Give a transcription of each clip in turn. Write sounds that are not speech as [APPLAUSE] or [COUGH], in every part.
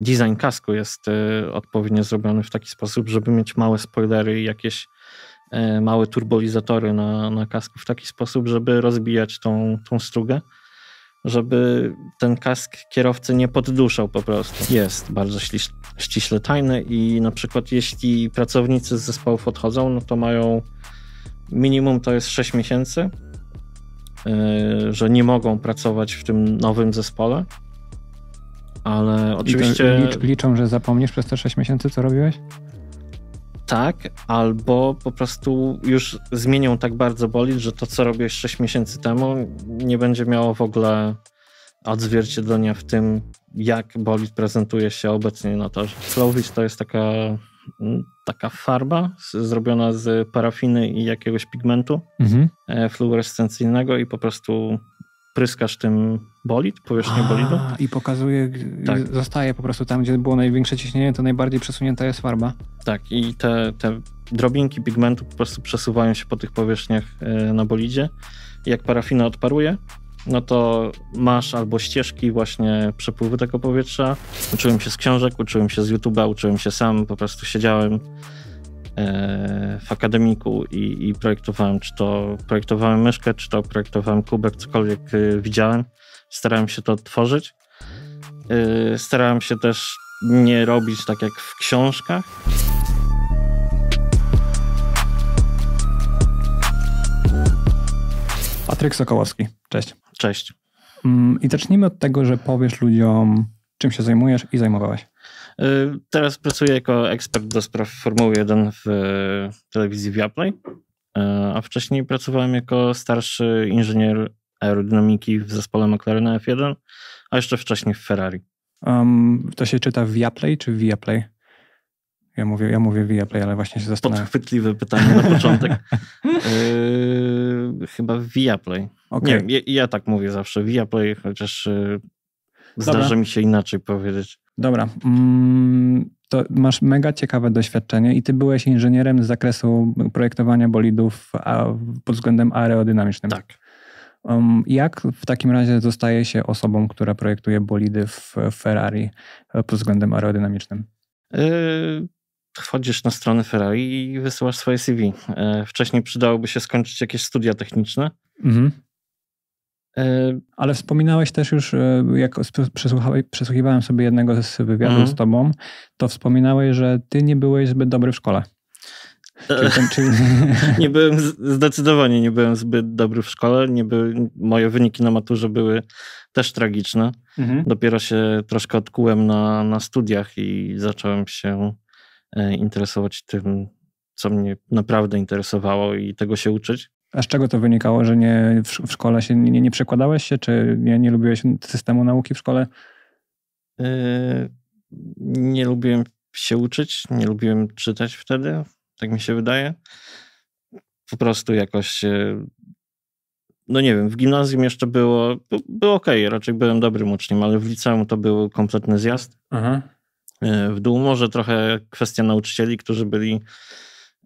design kasku jest y, odpowiednio zrobiony w taki sposób, żeby mieć małe spoilery i jakieś e, małe turbolizatory na, na kasku w taki sposób, żeby rozbijać tą, tą strugę, żeby ten kask kierowcy nie podduszał po prostu. Jest bardzo śliś, ściśle tajny i na przykład jeśli pracownicy z zespołów odchodzą, no to mają minimum to jest 6 miesięcy, e, że nie mogą pracować w tym nowym zespole ale oczywiście... liczą, że zapomnisz przez te 6 miesięcy, co robiłeś? Tak, albo po prostu już zmienią tak bardzo bolid, że to, co robiłeś 6 miesięcy temu, nie będzie miało w ogóle odzwierciedlenia w tym, jak bolid prezentuje się obecnie na torze. Flowitch to jest taka, mm, taka farba zrobiona z parafiny i jakiegoś pigmentu mhm. E, fluorescencyjnego i po prostu pryskasz tym bolid, powierzchnię A, bolidu. I pokazuje, tak. zostaje po prostu tam, gdzie było największe ciśnienie, to najbardziej przesunięta jest farba. Tak, i te, te drobinki pigmentu po prostu przesuwają się po tych powierzchniach e, na bolidzie. Jak parafina odparuje, no to masz albo ścieżki właśnie przepływu tego powietrza. Uczyłem się z książek, uczyłem się z YouTube'a, uczyłem się sam, po prostu siedziałem E, w akademiku i, i, projektowałem, czy to projektowałem myszkę, czy to projektowałem kubek, cokolwiek e, widziałem. Starałem się to tworzyć. E, starałem się też nie robić tak jak w książkach. Patryk Sokołowski, cześć. Cześć. Mm, I zacznijmy od tego, że powiesz ludziom, czym się zajmujesz i zajmowałeś. Y, teraz pracuję jako ekspert do spraw Formuły 1 w y, telewizji Viaplay, y, a wcześniej pracowałem jako starszy inżynier aerodynamiki w zespole McLaren F1, a jeszcze wcześniej w Ferrari. Um, to się czyta Viaplay czy Viaplay? Ja mówię, ja mówię Viaplay, ale właśnie się zastanawiam. Podchwytliwe pytanie na początek. yy, [LAUGHS] chyba Viaplay. Okay. Nie, ja, ja, tak mówię zawsze, Viaplay, chociaż Zdarza mi się inaczej powiedzieć. Dobra. Mm, to masz mega ciekawe doświadczenie i ty byłeś inżynierem z zakresu projektowania bolidów pod względem aerodynamicznym. Tak. Um, jak w takim razie zostaje się osobą, która projektuje bolidy w Ferrari pod względem aerodynamicznym? Yy, wchodzisz na stronę Ferrari i wysyłasz swoje CV. Yy, wcześniej przydałoby się skończyć jakieś studia techniczne. Mhm. E, ale wspominałeś też już, e, jak przesłuchiwałem sobie jednego z wywiadów mhm. z tobą, to wspominałeś, że ty nie byłeś zbyt dobry w szkole. E. [LAUGHS] nie byłem, zdecydowanie nie byłem zbyt dobry w szkole. Nie były moje wyniki na maturze były też tragiczne. Mhm. Dopiero się troszkę odkułem na, na studiach i zacząłem się interesować tym, co mnie naprawdę interesowało i tego się uczyć. A z czego to wynikało, że nie w, w szkole się nie, nie przekładałeś się, czy nie, nie lubiłeś systemu nauki w szkole? Yy, nie lubiłem się uczyć, nie lubiłem czytać wtedy, tak mi się wydaje. Po prostu jakoś, no nie wiem, w gimnazjum jeszcze było, było ok, raczej byłem dobrym uczniem, ale w liceum to był kompletny zjazd. Aha. Yy, w dół może trochę kwestia nauczycieli, którzy byli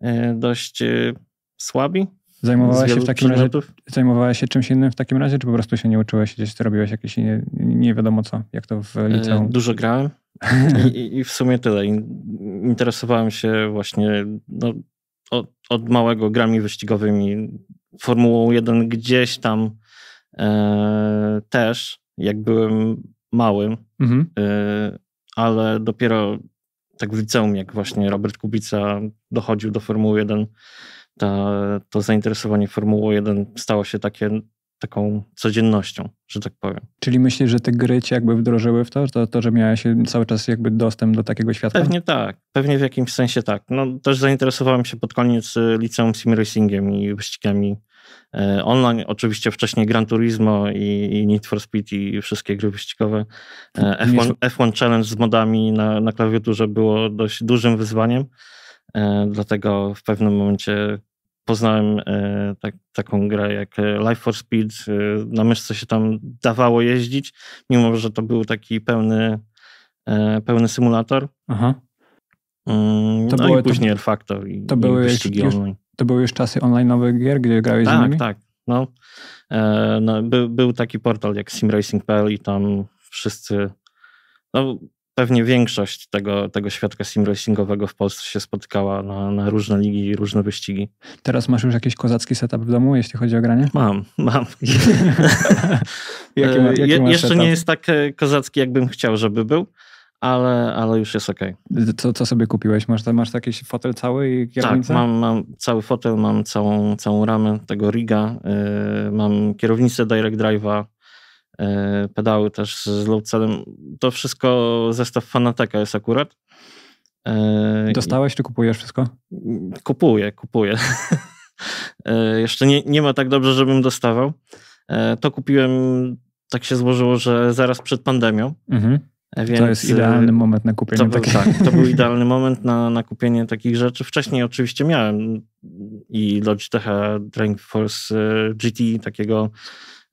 yy, dość yy, słabi Zajmowałaś się w takim przedmiotów? razie, zajmowałaś się czymś innym w takim razie, czy po prostu się nie uczyłeś, gdzieś robiłeś jakieś nie, nie wiadomo co, jak to w e, liceum? Dużo grałem [LAUGHS] I, i, w sumie tyle. Interesowałem się właśnie no, od, od, małego grami wyścigowymi, Formułą 1 gdzieś tam e, też, jak byłem małym, mhm. e, ale dopiero tak w liceum, jak właśnie Robert Kubica dochodził do Formuły 1, ta, to zainteresowanie Formułą 1 stało się takie, taką codziennością, że tak powiem. Czyli myślisz, że te gry cię jakby wdrożyły w to, to, to że miałeś cały czas jakby dostęp do takiego świata? Pewnie tak, pewnie w jakimś sensie tak. No, też zainteresowałem się pod koniec y, liceum simracingiem i wyścigami e, online. Oczywiście wcześniej Gran Turismo i, i, Need for Speed i wszystkie gry wyścigowe. F1, e, F1 Challenge z modami na, na klawiaturze było dość dużym wyzwaniem, e, dlatego w pewnym momencie poznałem e, tak, taką grę jak e, Life for Speed. E, na myszce się tam dawało jeździć, mimo że to był taki pełny, e, pełny symulator. Aha. Mm, to no były, i później to, Factor i, to i były wyścigi już, online. To były już czasy online'owych gier, gdzie grałeś tak, z nimi? Tak, tak. No, e, no, by, był taki portal jak simracing.pl i tam wszyscy no, pewnie większość tego, tego świadka simracingowego w Polsce się spotkała na, na różne ligi i różne wyścigi. Teraz masz już jakiś kozacki setup w domu, jeśli chodzi o granie? Mam, mam. [LAUGHS] jaki ma, e, jaki Je, jeszcze setup? nie jest tak e, kozacki, jakbym chciał, żeby był. Ale, ale już jest ok. Co, co sobie kupiłeś? Masz, masz taki fotel cały i kierownicę? Tak, mam, mam cały fotel, mam całą, całą ramę tego riga, yy, mam kierownicę direct drive'a, E, pedały też z Loadsadem. To wszystko zestaw Fanateka jest akurat. E, Dostałeś czy kupujesz wszystko? Kupuję, kupuję. [LAUGHS] E, jeszcze nie, nie ma tak dobrze, żebym dostawał. To kupiłem, tak się złożyło, że zaraz przed pandemią. Mhm. Więc to jest idealny moment na kupienie takich. Tak, to był [LAUGHS] idealny moment na, na kupienie takich rzeczy. Wcześniej oczywiście miałem i Logitech Dragon Force GT takiego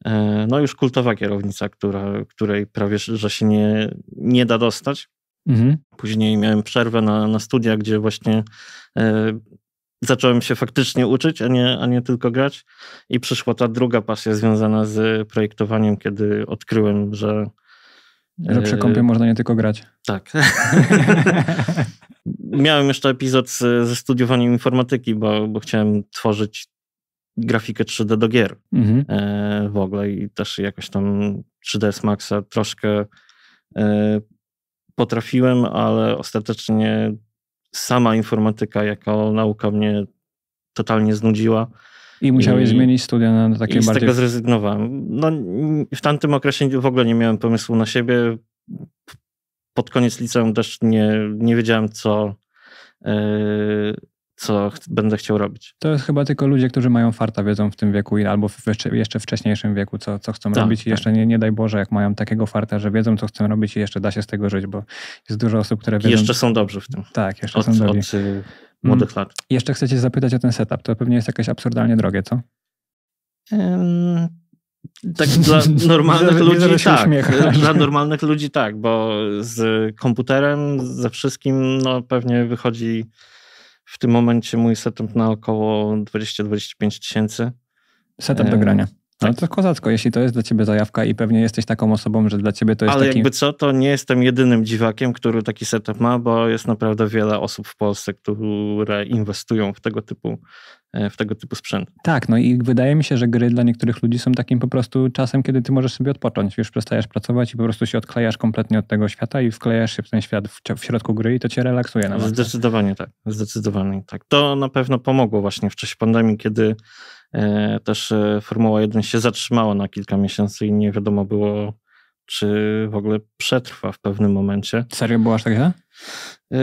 E, no już kultowa kierownica, która, której prawie że się nie, nie da dostać. Mhm. Później miałem przerwę na, na studia, gdzie właśnie e, zacząłem się faktycznie uczyć, a nie, a nie tylko grać. I przyszła ta druga pasja związana z projektowaniem, kiedy odkryłem, że. Że przy e, można nie tylko grać. Tak. [LAUGHS] Miałem jeszcze epizod z, ze studiowaniem informatyki, bo, bo chciałem tworzyć grafikę 3D do gier mhm. E, w ogóle i też jakoś tam 3ds Maxa troszkę e, potrafiłem, ale ostatecznie sama informatyka jako nauka mnie totalnie znudziła. I musiałeś I, zmienić studia na takie i bardziej... z tego zrezygnowałem. No, w tamtym okresie w ogóle nie miałem pomysłu na siebie. Pod koniec liceum też nie, nie wiedziałem, co, yy, co ch będę chciał robić. To jest chyba tylko ludzie, którzy mają farta, wiedzą w tym wieku albo w jeszcze wcześniejszym wieku, co, co chcą tak, robić i tak. jeszcze nie, nie daj Boże, jak mają takiego farta, że wiedzą, co chcą robić i jeszcze da się z tego żyć, bo jest dużo osób, które wiedzą... I jeszcze są dobrzy w tym. Tak, jeszcze od, są dobrzy. Od y, młodych lat. Mm. Jeszcze chcecie zapytać o ten setup, to pewnie jest jakieś absurdalnie drogie, co? Um, tak dla [LAUGHS] normalnych ludzi tak. Dla normalnych ludzi tak, bo z komputerem, ze wszystkim no pewnie wychodzi w tym momencie mój setup na około 20-25 tysięcy. Setup do grania. No Ale tak. to kozacko, jeśli to jest dla ciebie zajawka i pewnie jesteś taką osobą, że dla ciebie to jest Ale taki... jakby co, to nie jestem jedynym dziwakiem, który taki setup ma, bo jest naprawdę wiele osób w Polsce, które inwestują w tego typu e, w tego typu sprzęt. Tak, no i wydaje mi się, że gry dla niektórych ludzi są takim po prostu czasem, kiedy ty możesz sobie odpocząć. Już przestajesz pracować i po prostu się odklejasz kompletnie od tego świata i wklejasz się w ten świat w, w środku gry i to cię relaksuje na Zdecydowanie tak, zdecydowanie tak. To na pewno pomogło właśnie w czasie pandemii, kiedy E, też e, Formuła 1 się zatrzymała na kilka miesięcy i nie wiadomo było, czy w ogóle przetrwa w pewnym momencie. Serio była aż tak źle? E,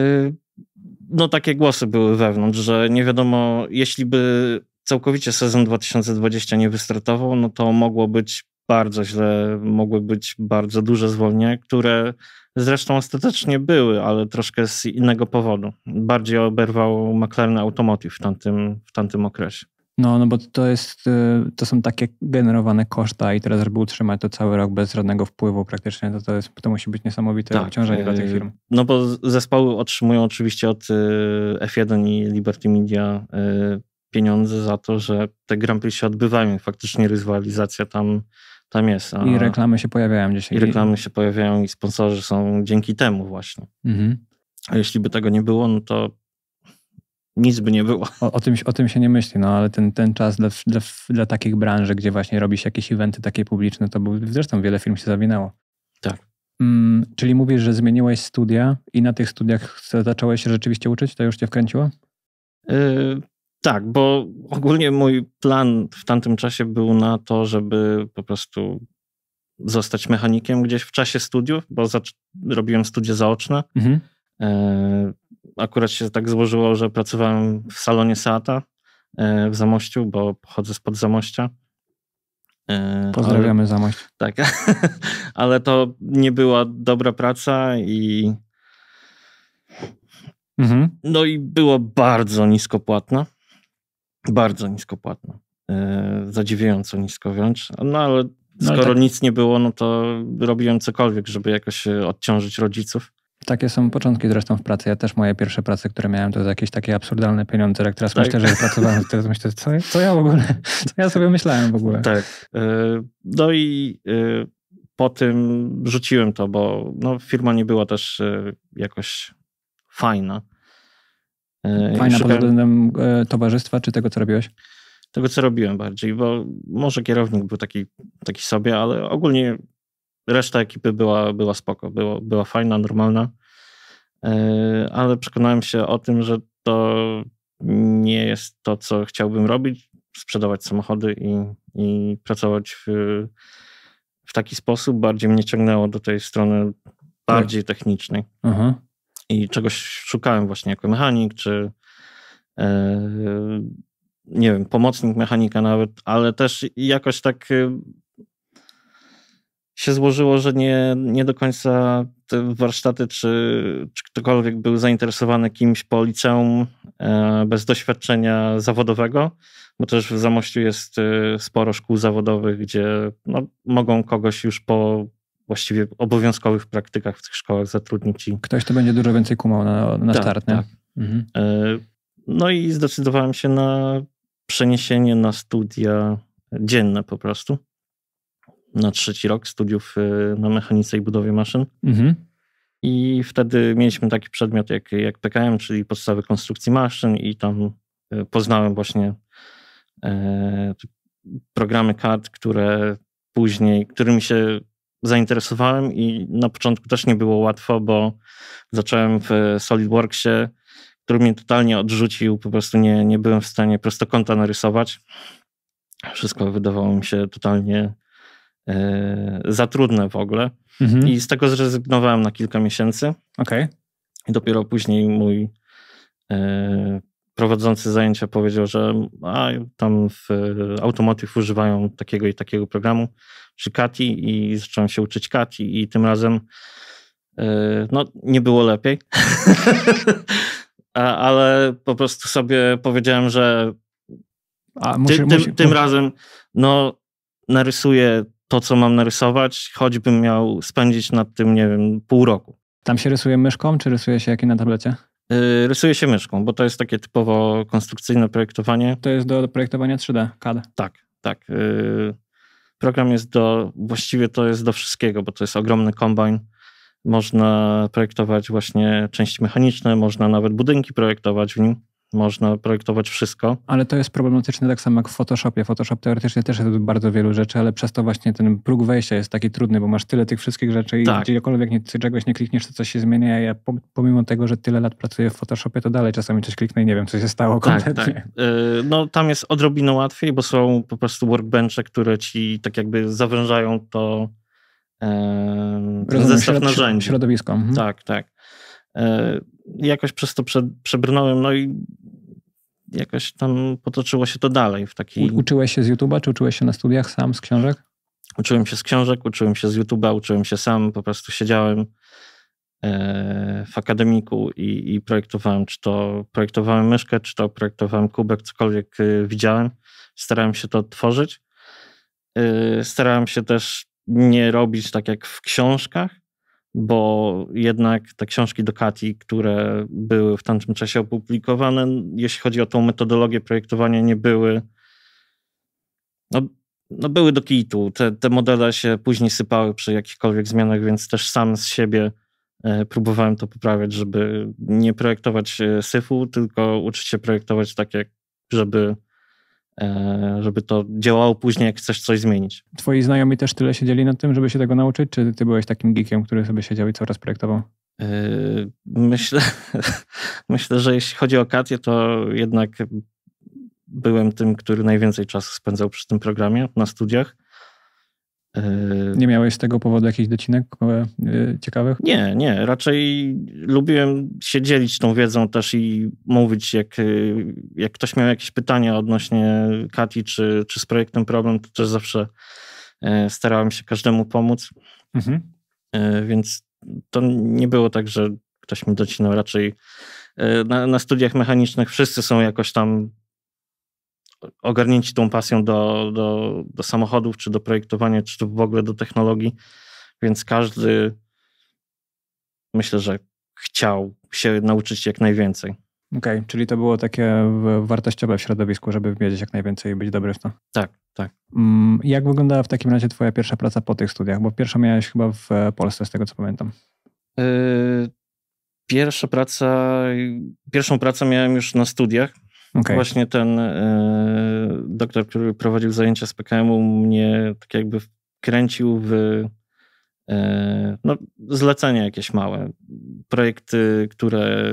no takie głosy były wewnątrz, że nie wiadomo, jeśli by całkowicie sezon 2020 nie wystartował, no to mogło być bardzo źle, mogły być bardzo duże zwolnienia, które zresztą ostatecznie były, ale troszkę z innego powodu. Bardziej oberwał McLaren Automotive w tamtym, w tamtym okresie. No, no bo to jest, y, to są takie generowane koszta i teraz, żeby utrzymać to cały rok bez żadnego wpływu praktycznie, to, to, jest, to musi być niesamowite tak. obciążenie dla tych y, firm. No bo zespoły otrzymują oczywiście od y, F1 i Liberty Media pieniądze za to, że te Grand Prix się odbywają i faktycznie rywalizacja tam, tam jest. A... I reklamy się pojawiają dzisiaj. I reklamy się pojawiają i sponsorzy są dzięki temu właśnie. Mhm. A jeśli by tego nie było, no to nic by nie było. O, o, tym, o tym się nie myśli, no ale ten, ten czas dla, dla, dla takich branży, gdzie właśnie robi się jakieś eventy takie publiczne, to był, zresztą wiele firm się zawinęło. Tak. Mm, czyli mówisz, że zmieniłeś studia i na tych studiach zacząłeś się rzeczywiście uczyć? To już cię wkręciło? Yy, tak, bo ogólnie mój plan w tamtym czasie był na to, żeby po prostu zostać mechanikiem gdzieś w czasie studiów, bo robiłem studia zaoczne. Mhm. Yy, akurat się tak złożyło, że pracowałem w salonie Seata e, w Zamościu, bo pochodzę spod Zamościa. E, Pozdrawiamy ale, Zamość. Tak, [LAUGHS] ale to nie była dobra praca i mhm. no i było bardzo niskopłatna. Bardzo niskopłatna. E, zadziwiająco nisko wręcz. No ale no skoro no, tak. nic nie było, no to robiłem cokolwiek, żeby jakoś odciążyć rodziców. Takie są początki zresztą w pracy. Ja też moje pierwsze prace, które miałem, to jakieś takie absurdalne pieniądze. Jak teraz tak. myślę, że pracowałem, to myślę, co, co ja w ogóle, co ja sobie myślałem w ogóle. Tak. E, no i e, po tym rzuciłem to, bo no, firma nie była też e, jakoś fajna. Fajna szukałem... pod względem towarzystwa, czy tego, co robiłeś? Tego, co robiłem bardziej, bo może kierownik był taki, taki sobie, ale ogólnie reszta ekipy była, była spoko, było, była fajna, normalna, e, ale przekonałem się o tym, że to nie jest to, co chciałbym robić, sprzedawać samochody i, i pracować w, w taki sposób. Bardziej mnie ciągnęło do tej strony bardziej tak. technicznej. Aha. Mhm. I czegoś szukałem właśnie jako mechanik, czy e, nie wiem, pomocnik mechanika nawet, ale też jakoś tak się złożyło, że nie, nie do końca te warsztaty czy, czy ktokolwiek był zainteresowany kimś po liceum e, bez doświadczenia zawodowego, bo też w Zamościu jest e, sporo szkół zawodowych, gdzie no, mogą kogoś już po właściwie obowiązkowych praktykach w tych szkołach zatrudnić. I... Ktoś to będzie dużo więcej kumał na, na tak, start, nie? Tak. Mhm. E, no i zdecydowałem się na przeniesienie na studia dzienne po prostu na trzeci rok studiów y, na mechanice i budowie maszyn. Mhm. I wtedy mieliśmy taki przedmiot jak, jak PKM, czyli podstawy konstrukcji maszyn, i tam y, poznałem właśnie e, programy kart, które później, którymi się zainteresowałem i na początku też nie było łatwo, bo zacząłem w SolidWorksie, który mnie totalnie odrzucił, po prostu nie, nie byłem w stanie prostokąta narysować. Wszystko wydawało mi się totalnie E, za trudne w ogóle. Mhm. I z tego zrezygnowałem na kilka miesięcy. Okay. I dopiero później mój e, prowadzący zajęcia powiedział, że a, tam w e, automotyw używają takiego i takiego programu, czy Kati i zacząłem się uczyć Kati i tym razem no, nie było lepiej. [LAUGHS] ale po prostu sobie powiedziałem, że a, muszę, ty, muszę, tym, muszę. tym razem no, narysuję to, co mam narysować, choćbym miał spędzić nad tym, nie wiem, pół roku. Tam się rysuje myszką, czy rysuje się jakie na tablecie? Yy, rysuje się myszką, bo to jest takie typowo konstrukcyjne projektowanie. To jest do, projektowania 3D, CAD. Tak, tak. Yy, program jest do, właściwie to jest do wszystkiego, bo to jest ogromny kombajn. Można projektować właśnie części mechaniczne, można nawet budynki projektować w nim można projektować wszystko. Ale to jest problematyczne tak samo jak w Photoshopie. Photoshop teoretycznie też jest bardzo wielu rzeczy, ale przez to właśnie ten próg wejścia jest taki trudny, bo masz tyle tych wszystkich rzeczy tak. i gdziekolwiek nie, czegoś nie klikniesz, to coś się zmienia. Ja pomimo tego, że tyle lat pracuję w Photoshopie, to dalej czasami coś kliknę i nie wiem, co się stało tak, kompletnie. Tak, tak. No tam jest odrobinę łatwiej, bo są po prostu workbencze, które ci tak jakby zawężają to ten Rozumiem, zestaw środ narzędzi. Środowisko. Mhm. Tak, tak. Y, jakoś przez to prze, przebrnąłem, no i jakoś tam potoczyło się to dalej. W takiej... Uczyłeś się z YouTube'a, czy uczyłeś się na studiach sam, z książek? Uczyłem się z książek, uczyłem się z YouTube'a, uczyłem się sam, po prostu siedziałem e, w akademiku i, i, projektowałem, czy to projektowałem myszkę, czy to projektowałem kubek, cokolwiek y, widziałem. Starałem się to tworzyć. Y, starałem się też nie robić tak jak w książkach, bo jednak te książki do Kati, które były w tamtym czasie opublikowane, jeśli chodzi o tą metodologię projektowania, nie były. No, no były do kitu. Te, te modele się później sypały przy jakichkolwiek zmianach, więc też sam z siebie e, próbowałem to poprawiać, żeby nie projektować e, syfu, tylko uczyć się projektować tak, jak żeby E, żeby to działało później, jak chcesz coś zmienić. Twoi znajomi też tyle siedzieli nad tym, żeby się tego nauczyć, czy ty byłeś takim geekiem, który sobie siedział i coraz projektował? E, myślę, [LAUGHS] myślę, że jeśli chodzi o Katię, to jednak byłem tym, który najwięcej czasu spędzał przy tym programie na studiach. Yy, nie miałeś z tego powodu jakichś docinek e, e, ciekawych? Nie, nie. Raczej lubiłem się dzielić tą wiedzą też i mówić, jak, e, jak ktoś miał jakieś pytania odnośnie Kati czy, czy z projektem problem, to też zawsze starałem się każdemu pomóc. Mhm. Więc to nie było tak, że ktoś mi docinał. Raczej na, na studiach mechanicznych wszyscy są jakoś tam ogarnięci tą pasją do, do, do samochodów, czy do projektowania, czy w ogóle do technologii, więc każdy myślę, że chciał się nauczyć jak najwięcej. Okej, okay, czyli to było takie wartościowe w środowisku, żeby wiedzieć jak najwięcej i być dobry w to. Tak, tak. Mm, jak wyglądała w takim razie twoja pierwsza praca po tych studiach? Bo pierwsza miałeś chyba w e, Polsce, z tego co pamiętam. Yy, pierwsza praca, pierwszą pracę miałem już na studiach. Okay. Właśnie ten e, doktor, który prowadził zajęcia z PKM-u, mnie tak jakby kręcił w y, no, zlecenia jakieś małe. Projekty, które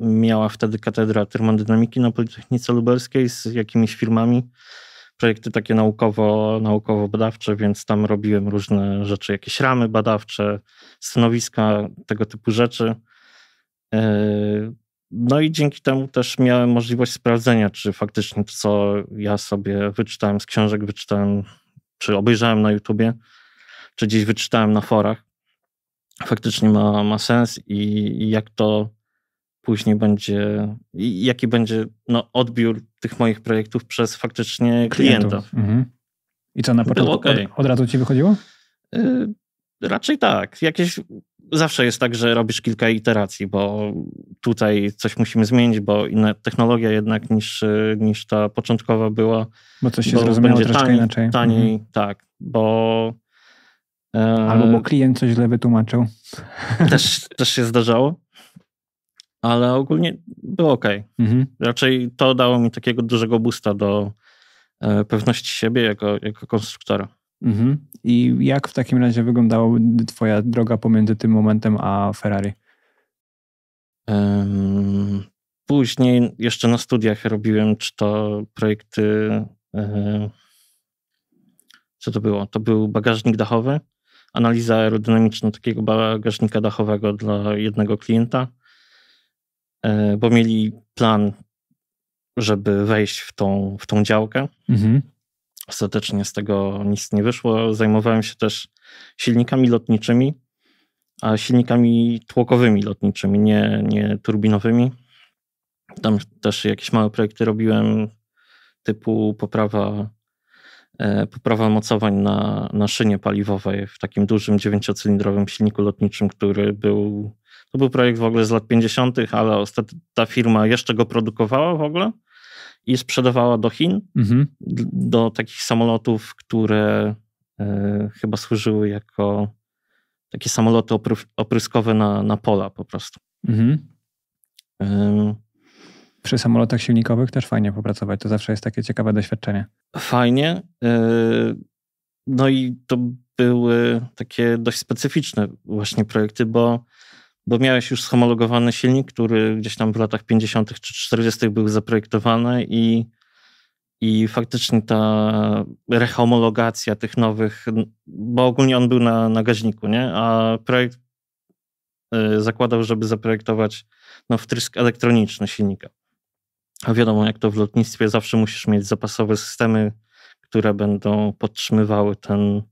miała wtedy katedra termodynamiki na Politechnice Lubelskiej z jakimiś firmami. Projekty takie naukowo, naukowo-badawcze, więc tam robiłem różne rzeczy, jakieś ramy badawcze, stanowiska, tego typu rzeczy. E, no i dzięki temu też miałem możliwość sprawdzenia, czy faktycznie to, co ja sobie wyczytałem z książek, wyczytałem, czy obejrzałem na YouTubie, czy gdzieś wyczytałem na forach, faktycznie ma, ma sens i, i jak to później będzie, jaki będzie no, odbiór tych moich projektów przez faktycznie klienta. Mhm. I co na początku? okay. od, od razu ci wychodziło? Y, raczej tak. Jakieś zawsze jest tak, że robisz kilka iteracji, bo tutaj coś musimy zmienić, bo inna technologia jednak niż, y, niż ta początkowa była. Bo coś się bo zrozumiało będzie troszkę inaczej. Taniej, mhm. tak, bo... E, Albo bo klient coś źle wytłumaczył. Też, też się zdarzało. Ale ogólnie było ok. Mhm. Raczej to dało mi takiego dużego boosta do e, pewności siebie jako, jako konstruktora. Mhm. I jak w takim razie wyglądała Twoja droga pomiędzy tym momentem a Ferrari? Później jeszcze na studiach robiłem czy to projekty. Co to było? To był bagażnik dachowy, analiza aerodynamiczna takiego bagażnika dachowego dla jednego klienta, e, bo mieli plan, żeby wejść w tą, w tą działkę. Mhm Ostatecznie z tego nic nie wyszło. Zajmowałem się też silnikami lotniczymi, a silnikami tłokowymi lotniczymi, nie, nie turbinowymi. Tam też jakieś małe projekty robiłem, typu poprawa, e, poprawa mocowań na, na szynie paliwowej w takim dużym dziewięciocylindrowym silniku lotniczym, który był. To był projekt w ogóle z lat 50., ale ostat, ta firma jeszcze go produkowała w ogóle i sprzedawała do Chin, mhm. do takich samolotów, które e, chyba służyły jako takie samoloty opryskowe na, na pola po prostu. Mhm. E, Przy samolotach silnikowych też fajnie popracować, to zawsze jest takie ciekawe doświadczenie. Fajnie. E, no i to były takie dość specyficzne właśnie projekty, bo bo miałeś już schomologowany silnik, który gdzieś tam w latach 50. czy 40. był zaprojektowany i, i faktycznie ta rehomologacja tych nowych, bo ogólnie on był na, na gaźniku, nie? a projekt y, zakładał, żeby zaprojektować no, wtrysk elektroniczny silnika. A wiadomo, jak to w lotnictwie, zawsze musisz mieć zapasowe systemy, które będą podtrzymywały ten,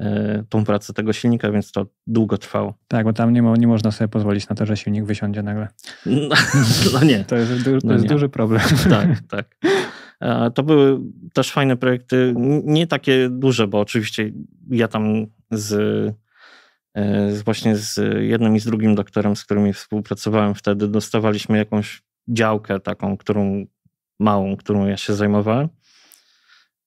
E, tą pracę tego silnika, więc to długo trwało. Tak, bo tam nie, mo nie można sobie pozwolić na to, że silnik wysiądzie nagle. No, [LAUGHS] no nie. To jest, du to no jest duży problem. Tak, tak. To były też fajne projekty, nie takie duże, bo oczywiście ja tam e, z właśnie z jednym i z drugim doktorem, z którymi współpracowałem wtedy, dostawaliśmy jakąś działkę taką, którą małą, którą ja się zajmowałem.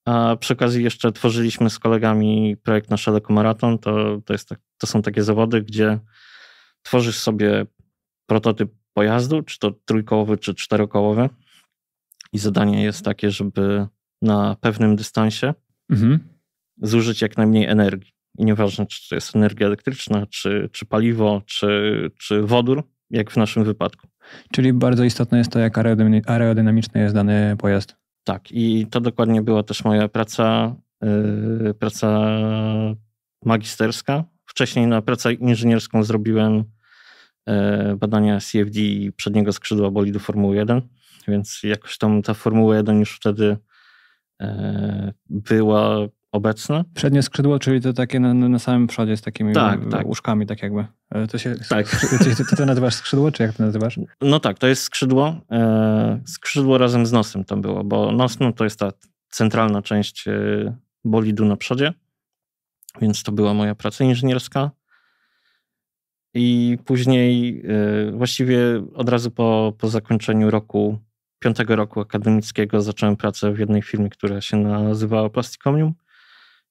A przy okazji jeszcze tworzyliśmy z kolegami projekt Nasz Maraton. To, to, jest tak, to są takie zawody, gdzie tworzysz sobie prototyp pojazdu, czy to trójkołowy, czy czterokołowy. I zadanie jest takie, żeby na pewnym dystansie mhm. zużyć jak najmniej energii. I nieważne, czy to jest energia elektryczna, czy, czy paliwo, czy, czy wodór, jak w naszym wypadku. Czyli bardzo istotne jest to, jak aerodynamiczny jest dany pojazd. Tak, i to dokładnie była też moja praca, yy, praca magisterska. Wcześniej na pracę inżynierską zrobiłem yy, badania CFD i przedniego skrzydła bolidu Formuły 1, więc jakoś tam ta Formuła 1 już wtedy yy, była obecna. Przednie skrzydło, czyli to takie na, na samym przodzie z takimi tak, tak. łóżkami, tak jakby. E, to się tak. Ty, to nazywasz skrzydło, czy jak to nazywasz? No tak, to jest skrzydło. E, skrzydło razem z nosem tam było, bo nos no, to jest ta centralna część e, bolidu na przodzie, więc to była moja praca inżynierska. I później, właściwie od razu po, po zakończeniu roku, piątego roku akademickiego, zacząłem pracę w jednej firmie, która się nazywała Plastikomium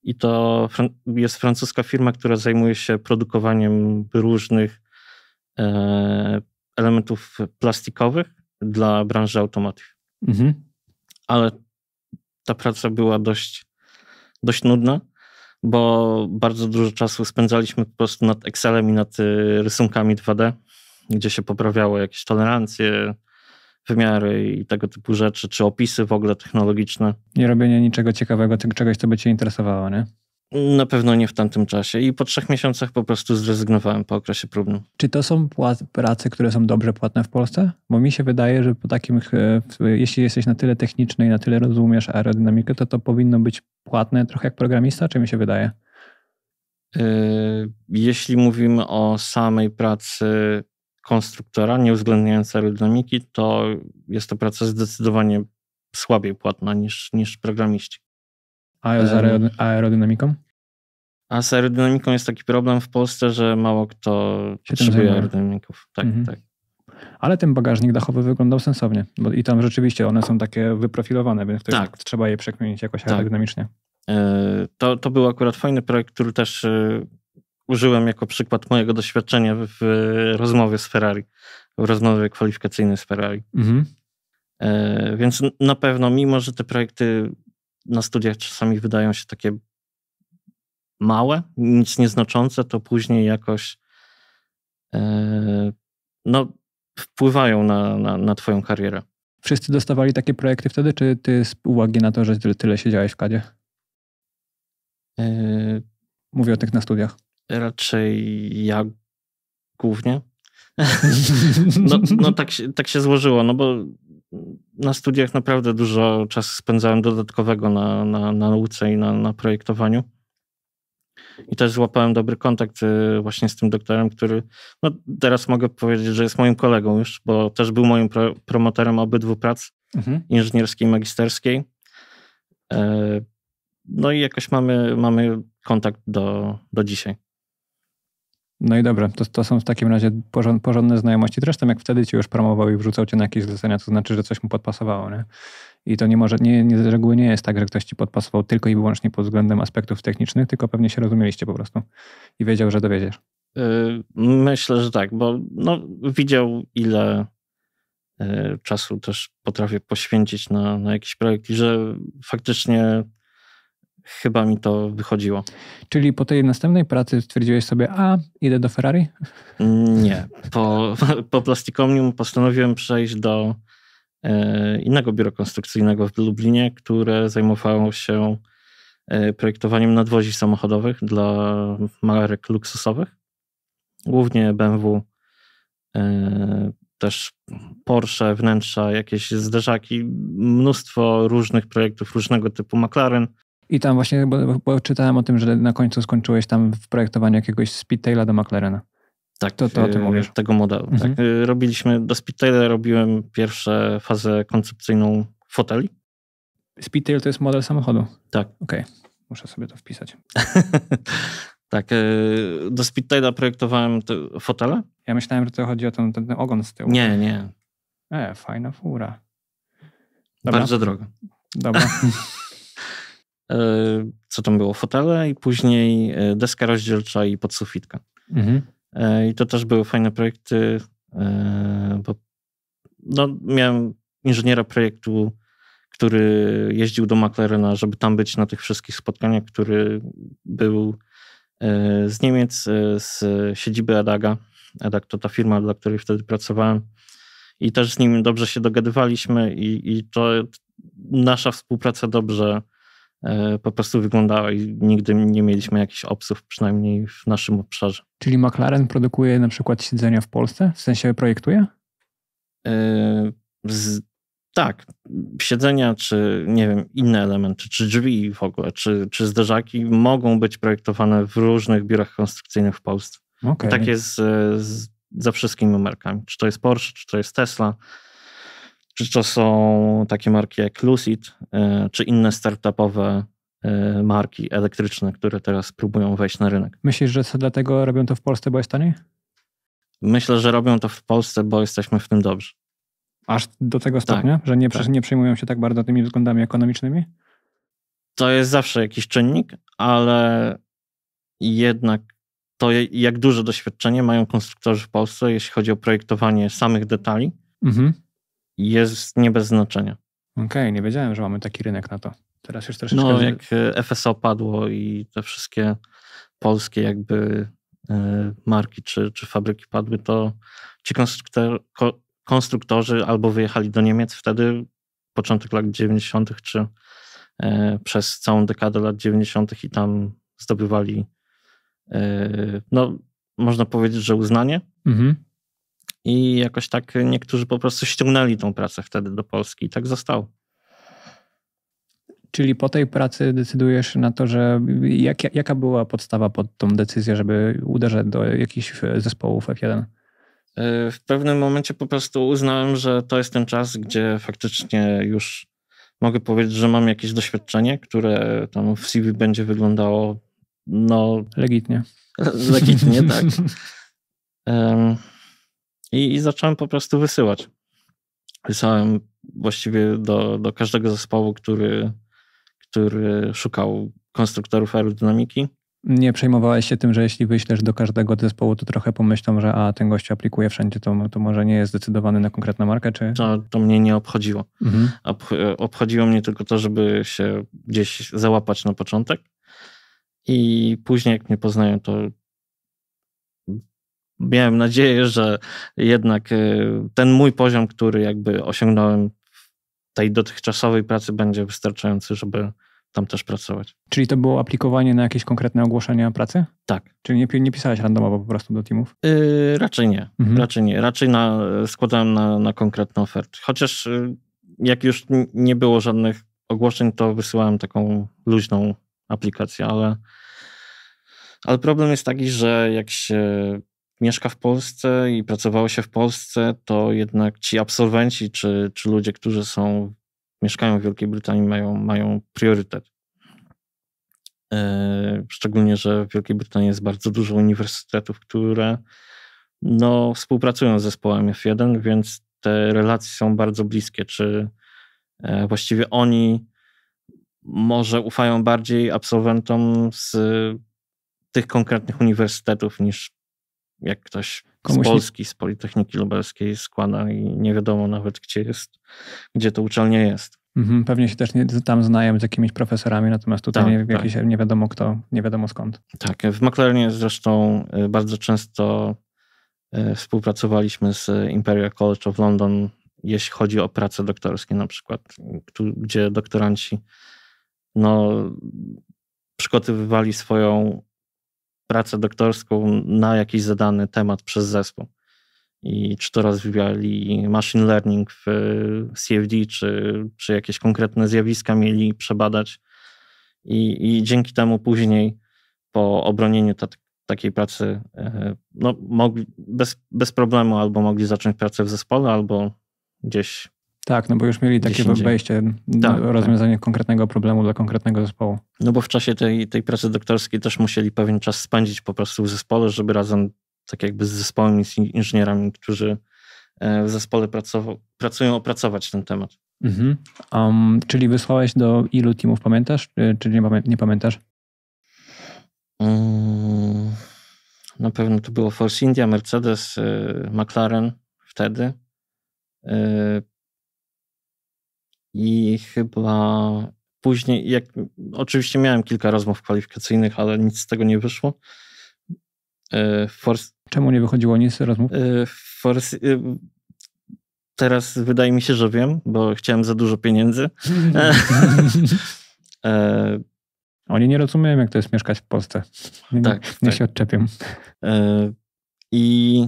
i to jest francuska firma, która zajmuje się produkowaniem różnych e, elementów plastikowych dla branży automotive. Mhm. Ale ta praca była dość, dość nudna, bo bardzo dużo czasu spędzaliśmy po prostu nad Excelem i nad e, rysunkami 2D, gdzie się poprawiało jakieś tolerancje, wymiary i tego typu rzeczy, czy opisy w ogóle technologiczne. Nie robienie niczego ciekawego, czegoś, co by cię interesowało, nie? Na pewno nie w tamtym czasie i po trzech miesiącach po prostu zrezygnowałem po okresie próbnym. Czy to są prace, które są dobrze płatne w Polsce? Bo mi się wydaje, że po takim, e, jeśli jesteś na tyle techniczny i na tyle rozumiesz aerodynamikę, to to powinno być płatne trochę jak programista, czy mi się wydaje? E, jeśli mówimy o samej pracy konstruktora, nie uwzględniając aerodynamiki, to jest to praca zdecydowanie słabiej płatna niż, niż programiści. A z aerodynamiką? A z aerodynamiką jest taki problem w Polsce, że mało kto Się potrzebuje aerodynamików. Tak, mhm. tak. Ale ten bagażnik dachowy wyglądał sensownie, bo i tam rzeczywiście one są takie wyprofilowane, więc tak. trzeba je przekminić jakoś tak. aerodynamicznie. E, to, to był akurat fajny projekt, który też e, użyłem jako przykład mojego doświadczenia w rozmowie z Ferrari, w rozmowie kwalifikacyjnej z Ferrari. Mhm. E, więc na pewno, mimo że te projekty na studiach czasami wydają się takie małe, nic nieznaczące, to później jakoś e, no, wpływają na, na, na Twoją karierę. Wszyscy dostawali takie projekty wtedy, czy ty z uwagi na to, że tyle, tyle siedziałeś w kadzie? Yy... Mówię o tych na studiach. Raczej ja głównie. [LAUGHS] No, no tak, tak się złożyło, no bo na studiach naprawdę dużo czasu spędzałem dodatkowego na, na, na nauce i na, na projektowaniu. I też złapałem dobry kontakt y, właśnie z tym doktorem, który no teraz mogę powiedzieć, że jest moim kolegą już, bo też był moim pro, promotorem obydwu prac mhm. inżynierskiej i magisterskiej. E, no i jakoś mamy, mamy kontakt do, do dzisiaj. No i dobra, to, to są w takim razie porządne znajomości. Zresztą jak wtedy cię już promował i wrzucał cię na jakieś zlecenia, to znaczy, że coś mu podpasowało, nie? I to nie może, nie, nie, z reguły nie jest tak, że ktoś ci podpasował tylko i wyłącznie pod względem aspektów technicznych, tylko pewnie się rozumieliście po prostu i wiedział, że dowiedziesz. Y, myślę, że tak, bo no, widział ile y, czasu też potrafię poświęcić na, na jakiś projekt i że faktycznie chyba mi to wychodziło. Czyli po tej następnej pracy stwierdziłeś sobie, a idę do Ferrari? Nie. Po, [LAUGHS] po postanowiłem przejść do e, innego biura konstrukcyjnego w Lublinie, które zajmowało się e, projektowaniem nadwozi samochodowych dla marek luksusowych, głównie BMW, e, też Porsche, wnętrza, jakieś zderzaki, mnóstwo różnych projektów, różnego typu McLaren, i tam właśnie, bo, bo czytałem o tym, że na końcu skończyłeś tam w projektowaniu jakiegoś Speedtaila do McLarena. Tak, to, to o tym e, mówisz. Tego modelu. Tak. Mhm. Tak. Robiliśmy, do Speedtaila robiłem pierwszą fazę koncepcyjną foteli. Speedtail to jest model samochodu? Tak. Okej, okay. muszę sobie to wpisać. [LAUGHS] tak, e, do Speedtaila projektowałem te fotele. Ja myślałem, że to chodzi o ten, ten, ogon z tyłu. Nie, nie. E, fajna fura. Dobra. Bardzo droga. Dobra. [LAUGHS] E, co tam było, fotele i później e, deska rozdzielcza i podsufitka. Mhm. E, I to też były fajne projekty, bo no, miałem inżyniera projektu, który jeździł do McLarena, żeby tam być na tych wszystkich spotkaniach, który był z Niemiec, z siedziby Adaga. Adag to ta firma, dla której wtedy pracowałem. I też z nim dobrze się dogadywaliśmy i, i to nasza współpraca dobrze E, po prostu wyglądała i nigdy nie mieliśmy jakichś obsów, przynajmniej w naszym obszarze. Czyli McLaren produkuje na przykład siedzenia w Polsce? W sensie projektuje? E, z, tak. Siedzenia, czy nie wiem, inne elementy, czy drzwi w ogóle, czy, czy zderzaki mogą być projektowane w różnych biurach konstrukcyjnych w Polsce. Okay. Tak jest z, z, ze wszystkimi markami. Czy to jest Porsche, czy to jest Tesla czy to są takie marki jak Lucid, e, czy inne startupowe e, marki elektryczne, które teraz próbują wejść na rynek. Myślisz, że dlatego robią to w Polsce, bo jest taniej? Myślę, że robią to w Polsce, bo jesteśmy w tym dobrzy. Aż do tego tak, stopnia, tak, że nie, tak. nie przejmują się tak bardzo tymi względami ekonomicznymi? To jest zawsze jakiś czynnik, ale jednak to, jak duże doświadczenie mają konstruktorzy w Polsce, jeśli chodzi o projektowanie samych detali, mhm jest nie bez znaczenia. Okej, okay, nie wiedziałem, że mamy taki rynek na to. Teraz już troszeczkę... No, jak e, FSO padło i te wszystkie polskie jakby e, marki czy, czy fabryki padły, to ci konstruktor, konstruktorzy albo wyjechali do Niemiec wtedy, początek lat 90., czy e, przez całą dekadę lat 90. i tam zdobywali, no można powiedzieć, że uznanie. Mhm. I jakoś tak niektórzy po prostu ściągnęli tą pracę wtedy do Polski i tak zostało. Czyli po tej pracy decydujesz na to, że jak, jaka była podstawa pod tą decyzję, żeby uderzać do jakichś zespołów F1? Y, w pewnym momencie po prostu uznałem, że to jest ten czas, gdzie faktycznie już mogę powiedzieć, że mam jakieś doświadczenie, które tam w CV będzie wyglądało no... Legitnie. Legitnie, tak. [LAUGHS] I, i zacząłem po prostu wysyłać. Wysłałem właściwie do, do każdego zespołu, który, który szukał konstruktorów aerodynamiki. Nie przejmowałeś się tym, że jeśli wyślesz do każdego zespołu, to trochę pomyślą, że a ten gość aplikuje wszędzie, to, to może nie jest zdecydowany na konkretną markę, czy? To, to mnie nie obchodziło. Mhm. Ob, e, obchodziło mnie tylko to, żeby się gdzieś załapać na początek i później jak mnie poznają, to, miałem nadzieję, że jednak y, ten mój poziom, który jakby osiągnąłem w tej dotychczasowej pracy, będzie wystarczający, żeby tam też pracować. Czyli to było aplikowanie na jakieś konkretne ogłoszenia pracy? Tak. Czyli nie, nie pisałeś randomowo po prostu do teamów? Yy, raczej nie. Mhm. Raczej nie. Raczej na, składałem na, na konkretne oferty. Chociaż y, jak już nie było żadnych ogłoszeń, to wysyłałem taką luźną aplikację, ale, ale problem jest taki, że jak się mieszka w Polsce i pracowało się w Polsce, to jednak ci absolwenci czy, czy ludzie, którzy są, mieszkają w Wielkiej Brytanii, mają, mają priorytet. E, szczególnie, że w Wielkiej Brytanii jest bardzo dużo uniwersytetów, które no, współpracują z zespołem F1, więc te relacje są bardzo bliskie. Czy e, właściwie oni może ufają bardziej absolwentom z tych konkretnych uniwersytetów niż jak ktoś Komuś z Polski, nie... z Politechniki Lubelskiej składa i nie wiadomo nawet, gdzie jest, gdzie to uczelnie jest. Mhm, pewnie się też nie, tam znają z jakimiś profesorami, natomiast tutaj tak, nie, jakiś, tak. nie wiadomo kto, nie wiadomo skąd. Tak, w McLarenie zresztą e, bardzo często e, współpracowaliśmy z Imperial College of London, jeśli chodzi o prace doktorskie na przykład, gdzie doktoranci no, przygotowywali swoją pracę doktorską na jakiś zadany temat przez zespół. I czy to rozwijali machine learning w CFD, czy, czy jakieś konkretne zjawiska mieli przebadać. I, i dzięki temu później po obronieniu ta, takiej pracy e, no, mogli bez, bez problemu albo mogli zacząć pracę w zespole, albo gdzieś tak, no bo już mieli takie wejście, tak, no, tak, rozwiązanie tak. konkretnego problemu dla konkretnego zespołu. No bo w czasie tej, tej pracy doktorskiej też musieli pewien czas spędzić po prostu w zespole, żeby razem, tak jakby z zespołem i z inżynierami, którzy e, w zespole pracują, opracować ten temat. Mhm. Um, czyli wysłałeś do ilu teamów, pamiętasz, e, czy nie, nie pamiętasz? Um, na pewno to było Force India, Mercedes, e, McLaren wtedy i chyba później, jak, oczywiście miałem kilka rozmów kwalifikacyjnych, ale nic z tego nie wyszło. E, For... Czemu nie wychodziło nic z rozmów? E, For... E, teraz wydaje mi się, że wiem, bo chciałem za dużo pieniędzy. [LAUGHS] Oni nie rozumieją, jak to jest mieszkać w Polsce. Nie, tak. Nie tak. się odczepią. I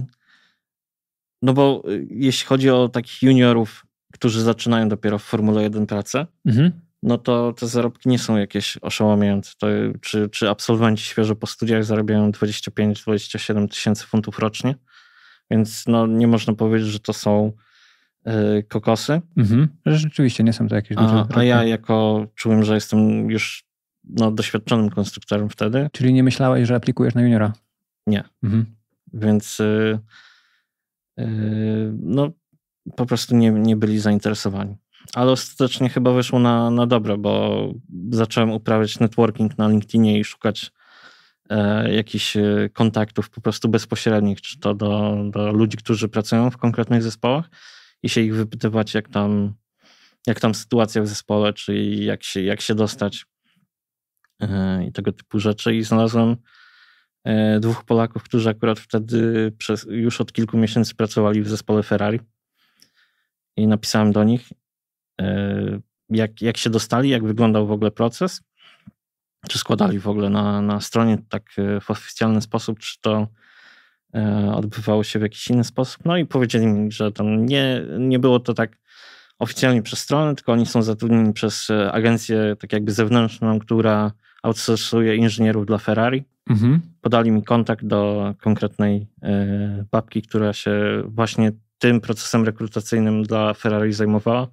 no bo jeśli chodzi o takich juniorów, którzy zaczynają dopiero w Formule 1 pracę, mhm. no to te zarobki nie są jakieś oszałamiające. To, czy, czy absolwenci świeżo po studiach zarabiają 25-27 tysięcy funtów rocznie, więc no, nie można powiedzieć, że to są yy, kokosy. Mhm. Rzeczywiście nie są to jakieś duże a, a ja jako czułem, że jestem już no, doświadczonym konstruktorem wtedy. Czyli nie myślałeś, że aplikujesz na juniora? Nie. Mhm. Więc yy, yy, no, po prostu nie, nie byli zainteresowani. Ale ostatecznie chyba wyszło na, na dobre, bo zacząłem uprawiać networking na LinkedInie i szukać e, jakichś e, kontaktów po prostu bezpośrednich, czy to do, do ludzi, którzy pracują w konkretnych zespołach i się ich wypytywać, jak tam, jak tam sytuacja w zespole, czy jak się, jak się dostać e, i tego typu rzeczy. I znalazłem e, dwóch Polaków, którzy akurat wtedy przez, już od kilku miesięcy pracowali w zespole Ferrari i napisałem do nich, e, jak, jak się dostali, jak wyglądał w ogóle proces, czy składali w ogóle na, na stronie tak e, w oficjalny sposób, czy to e, odbywało się w jakiś inny sposób. No i powiedzieli mi, że tam nie, nie było to tak oficjalnie przez stronę, tylko oni są zatrudnieni przez agencję tak jakby zewnętrzną, która outsourcuje inżynierów dla Ferrari. Mhm. Podali mi kontakt do konkretnej babki, która się właśnie tym procesem rekrutacyjnym dla Ferrari zajmowała.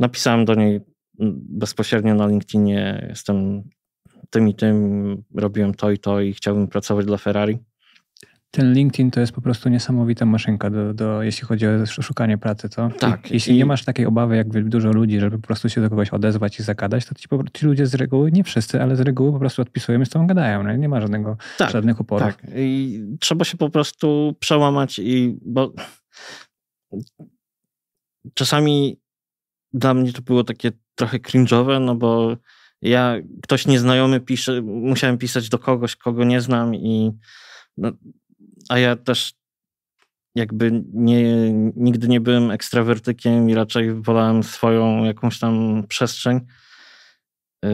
Napisałem do niej mm, bezpośrednio na LinkedInie, jestem tym i tym, robiłem to i to i chciałbym pracować dla Ferrari ten LinkedIn to jest po prostu niesamowita maszynka, do, do, jeśli chodzi o szukanie pracy. To, tak. I, jeśli i... nie masz takiej obawy, jak dużo ludzi, żeby po prostu się do kogoś odezwać i zagadać, to ci, ci ludzie z reguły, nie wszyscy, ale z reguły po prostu odpisują i z tobą gadają. Nie ma żadnego, tak, żadnych oporów. Tak. I trzeba się po prostu przełamać i... bo czasami dla mnie to było takie trochę cringe'owe, no bo ja, ktoś nieznajomy pisze, musiałem pisać do kogoś, kogo nie znam i no, a ja też jakby nie, nigdy nie byłem ekstrawertykiem i raczej wolałem swoją jakąś tam przestrzeń. Yy,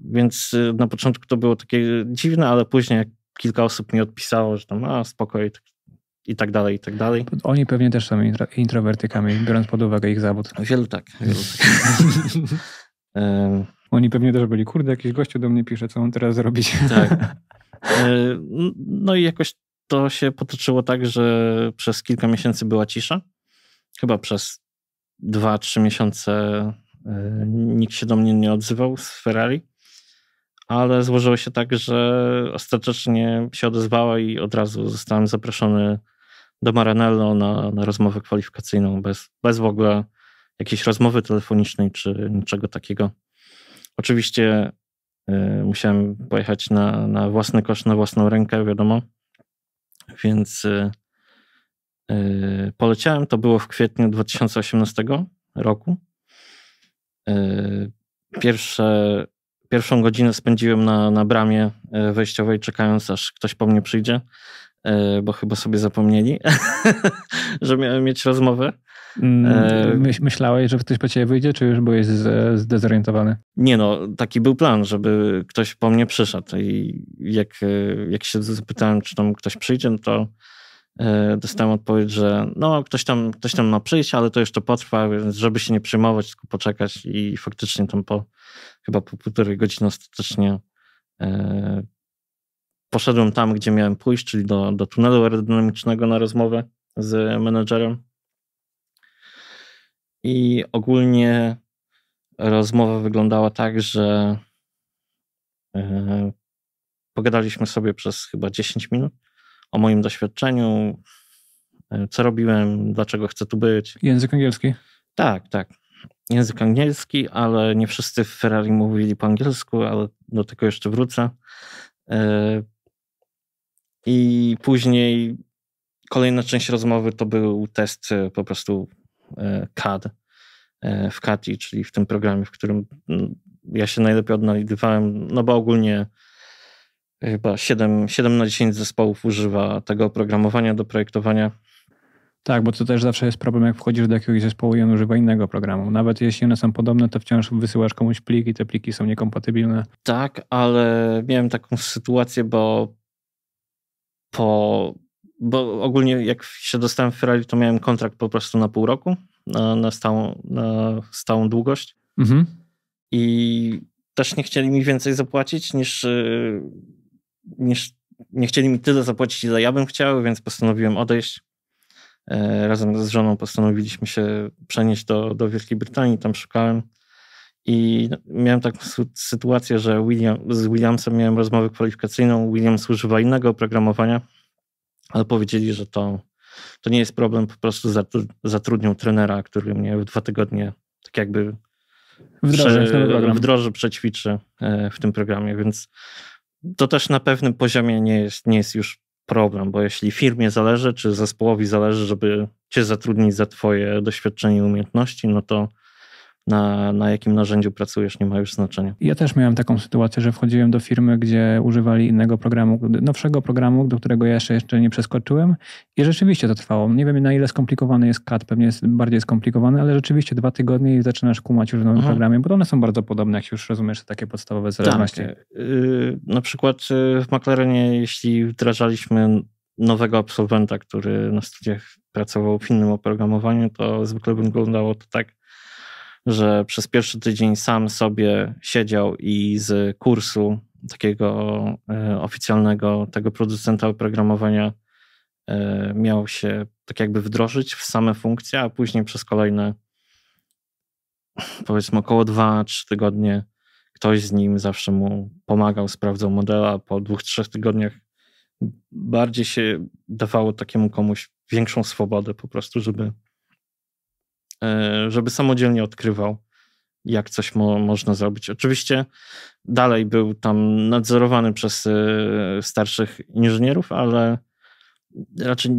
więc yy, na początku to było takie dziwne, ale później jak kilka osób mi odpisało, że tam a spokoj i tak dalej, i tak dalej. Oni pewnie też są intro, introwertykami, biorąc pod uwagę ich zawód. No, wielu tak. Wielu tak. [LAUGHS] Oni pewnie też byli, kurde, jakiś gościu do mnie pisze, co on teraz zrobić. Tak. [LAUGHS] No, no i jakoś to się potoczyło tak, że przez kilka miesięcy była cisza. Chyba przez dwa, trzy miesiące e, nikt się do mnie nie odzywał z Ferrari, ale złożyło się tak, że ostatecznie się odezwała i od razu zostałem zaproszony do Maranello na, na rozmowę kwalifikacyjną bez, bez w ogóle jakiejś rozmowy telefonicznej czy niczego takiego. Oczywiście y, musiałem pojechać na, na własny koszt, na własną rękę, wiadomo. Więc y, y, poleciałem, to było w kwietniu 2018 roku. Y, pierwsze, pierwszą godzinę spędziłem na, na bramie wejściowej, czekając aż ktoś po mnie przyjdzie, bo chyba sobie zapomnieli, [LAUGHS] że miałem mieć rozmowę. Mm, e, My, myślałeś, że ktoś po ciebie wyjdzie, czy już byłeś zdezorientowany? Nie no, taki był plan, żeby ktoś po mnie przyszedł i jak, e, jak się zapytałem, czy tam ktoś przyjdzie, no to e, dostałem odpowiedź, że no, ktoś tam, ktoś tam ma przyjść, ale to jeszcze potrwa, więc żeby się nie przejmować, tylko poczekać i faktycznie tam po chyba po półtorej godziny ostatecznie e, poszedłem tam, gdzie miałem pójść, czyli do, do tunelu aerodynamicznego na rozmowę z menedżerem. I ogólnie rozmowa wyglądała tak, że e, pogadaliśmy sobie przez chyba 10 minut o moim doświadczeniu, e, co robiłem, dlaczego chcę tu być. Język angielski? Tak, tak. Język angielski, ale nie wszyscy w Ferrari mówili po angielsku, ale do tego jeszcze wrócę. E, I później kolejna część rozmowy to był test po prostu E, CAD e, w CATI, czyli w tym programie, w którym mm, ja się najlepiej odnajdywałem, no bo ogólnie e, chyba 7, 7 na 10 zespołów używa tego oprogramowania do projektowania. Tak, bo to też zawsze jest problem, jak wchodzisz do jakiegoś zespołu i on używa innego programu. Nawet jeśli one są podobne, to wciąż wysyłasz komuś plik i te pliki są niekompatybilne. Tak, ale miałem taką sytuację, bo po bo ogólnie jak się dostałem w Ferrari, to miałem kontrakt po prostu na pół roku, na, na stałą, na stałą długość. Mhm. I też nie chcieli mi więcej zapłacić niż, y, niż nie chcieli mi tyle zapłacić, ile ja bym chciał, więc postanowiłem odejść. E, razem z żoną postanowiliśmy się przenieść do, do Wielkiej Brytanii, tam szukałem. I miałem taką sytuację, że William, z Williamsem miałem rozmowę kwalifikacyjną. Williams używa innego oprogramowania, ale powiedzieli, że to, to nie jest problem, po prostu zatrudnią trenera, który mnie w dwa tygodnie tak jakby wdroży, prze, wdroży przećwiczy e, w tym programie, więc to też na pewnym poziomie nie jest, nie jest już problem, bo jeśli firmie zależy, czy zespołowi zależy, żeby cię zatrudnić za twoje doświadczenie i umiejętności, no to na, na jakim narzędziu pracujesz, nie ma już znaczenia. Ja też miałem taką sytuację, że wchodziłem do firmy, gdzie używali innego programu, nowszego programu, do którego ja jeszcze, jeszcze nie przeskoczyłem i rzeczywiście to trwało. Nie wiem na ile skomplikowany jest CAD, pewnie jest bardziej skomplikowany, ale rzeczywiście dwa tygodnie i zaczynasz kumać już w nowym Aha. Mhm. programie, bo one są bardzo podobne, jak już rozumiesz takie podstawowe tak. zależności. Tak. na przykład y, w McLarenie, jeśli wdrażaliśmy nowego absolwenta, który na studiach pracował w innym oprogramowaniu, to zwykle wyglądało to tak, że przez pierwszy tydzień sam sobie siedział i z kursu takiego e, oficjalnego tego producenta oprogramowania e, miał się tak jakby wdrożyć w same funkcje, a później przez kolejne powiedzmy około 2-3 tygodnie ktoś z nim zawsze mu pomagał, sprawdzał modela. Po dwóch, trzech tygodniach bardziej się dawało takiemu komuś większą swobodę po prostu, żeby E, żeby samodzielnie odkrywał, jak coś mo można zrobić. Oczywiście dalej był tam nadzorowany przez e, starszych inżynierów, ale raczej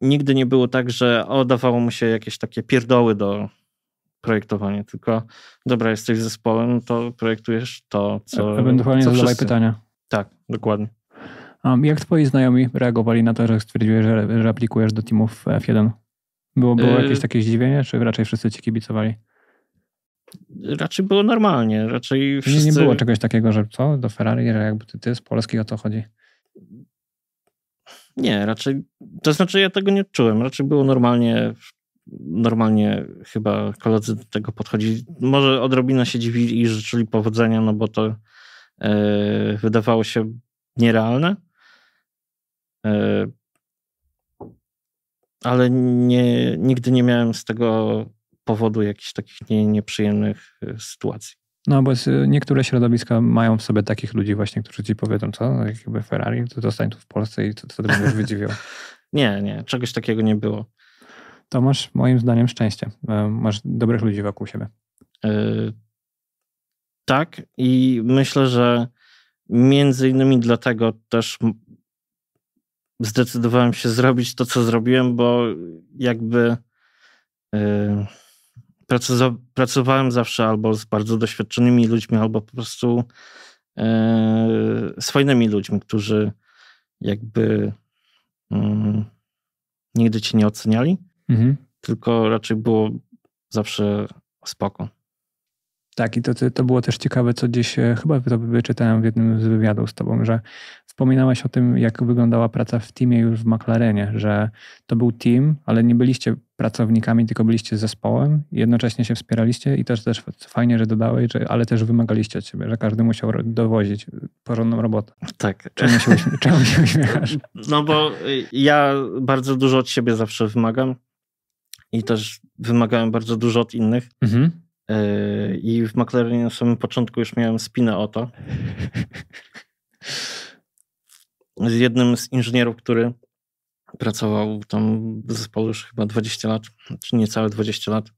nigdy nie było tak, że o, dawało mu się jakieś takie pierdoły do projektowania, tylko dobra, jesteś zespołem, to projektujesz to, co e, Ewentualnie co zadawaj wszyscy. pytania. Tak, dokładnie. jak twoi znajomi reagowali na to, że stwierdziłeś, że, że aplikujesz do teamów F1? Było, było yy, jakieś takie zdziwienie, czy raczej wszyscy ci kibicowali? Raczej było normalnie, raczej wszyscy... Nie, nie było czegoś takiego, że co, do Ferrari, że jakby ty, ty z Polski o to chodzi? Nie, raczej, to znaczy ja tego nie czułem. raczej było normalnie, normalnie chyba koledzy do tego podchodzili. Może odrobinę się dziwili i życzyli powodzenia, no bo to yy, wydawało się nierealne. Yy, ale nie, nigdy nie miałem z tego powodu jakichś takich nie, nieprzyjemnych y, sytuacji. No, bo y, niektóre środowiska mają w sobie takich ludzi właśnie, którzy ci powiedzą, co, no, jakby Ferrari, to zostań tu w Polsce i to wtedy będziesz wydziwiał. [LAUGHS] nie, nie, czegoś takiego nie było. To masz moim zdaniem szczęście. E, masz dobrych ludzi wokół siebie. Yy, tak i myślę, że między innymi dlatego też zdecydowałem się zrobić to, co zrobiłem, bo jakby y, pracowałem zawsze albo z bardzo doświadczonymi ludźmi, albo po prostu y, swojnymi z fajnymi ludźmi, którzy jakby y, nigdy cię nie oceniali, mhm. tylko raczej było zawsze spoko. Tak, i to, to było też ciekawe, co gdzieś e, chyba to wyczytałem w jednym z wywiadów z tobą, że wspominałaś o tym, jak wyglądała praca w teamie już w McLarenie, że to był team, ale nie byliście pracownikami, tylko byliście zespołem, jednocześnie się wspieraliście i też też fajnie, że dodałeś, że, ale też wymagaliście od siebie, że każdy musiał dowozić porządną robotę. Tak. Czemu się, uśmie- [LAUGHS] czemu się uśmiechasz? No bo y, ja bardzo dużo od siebie zawsze wymagam i też wymagałem bardzo dużo od innych. Mhm Yy, I w McLarenie na samym początku już miałem spinę o to. Z jednym z inżynierów, który pracował tam w zespole już chyba 20 lat, czy niecałe 20 lat.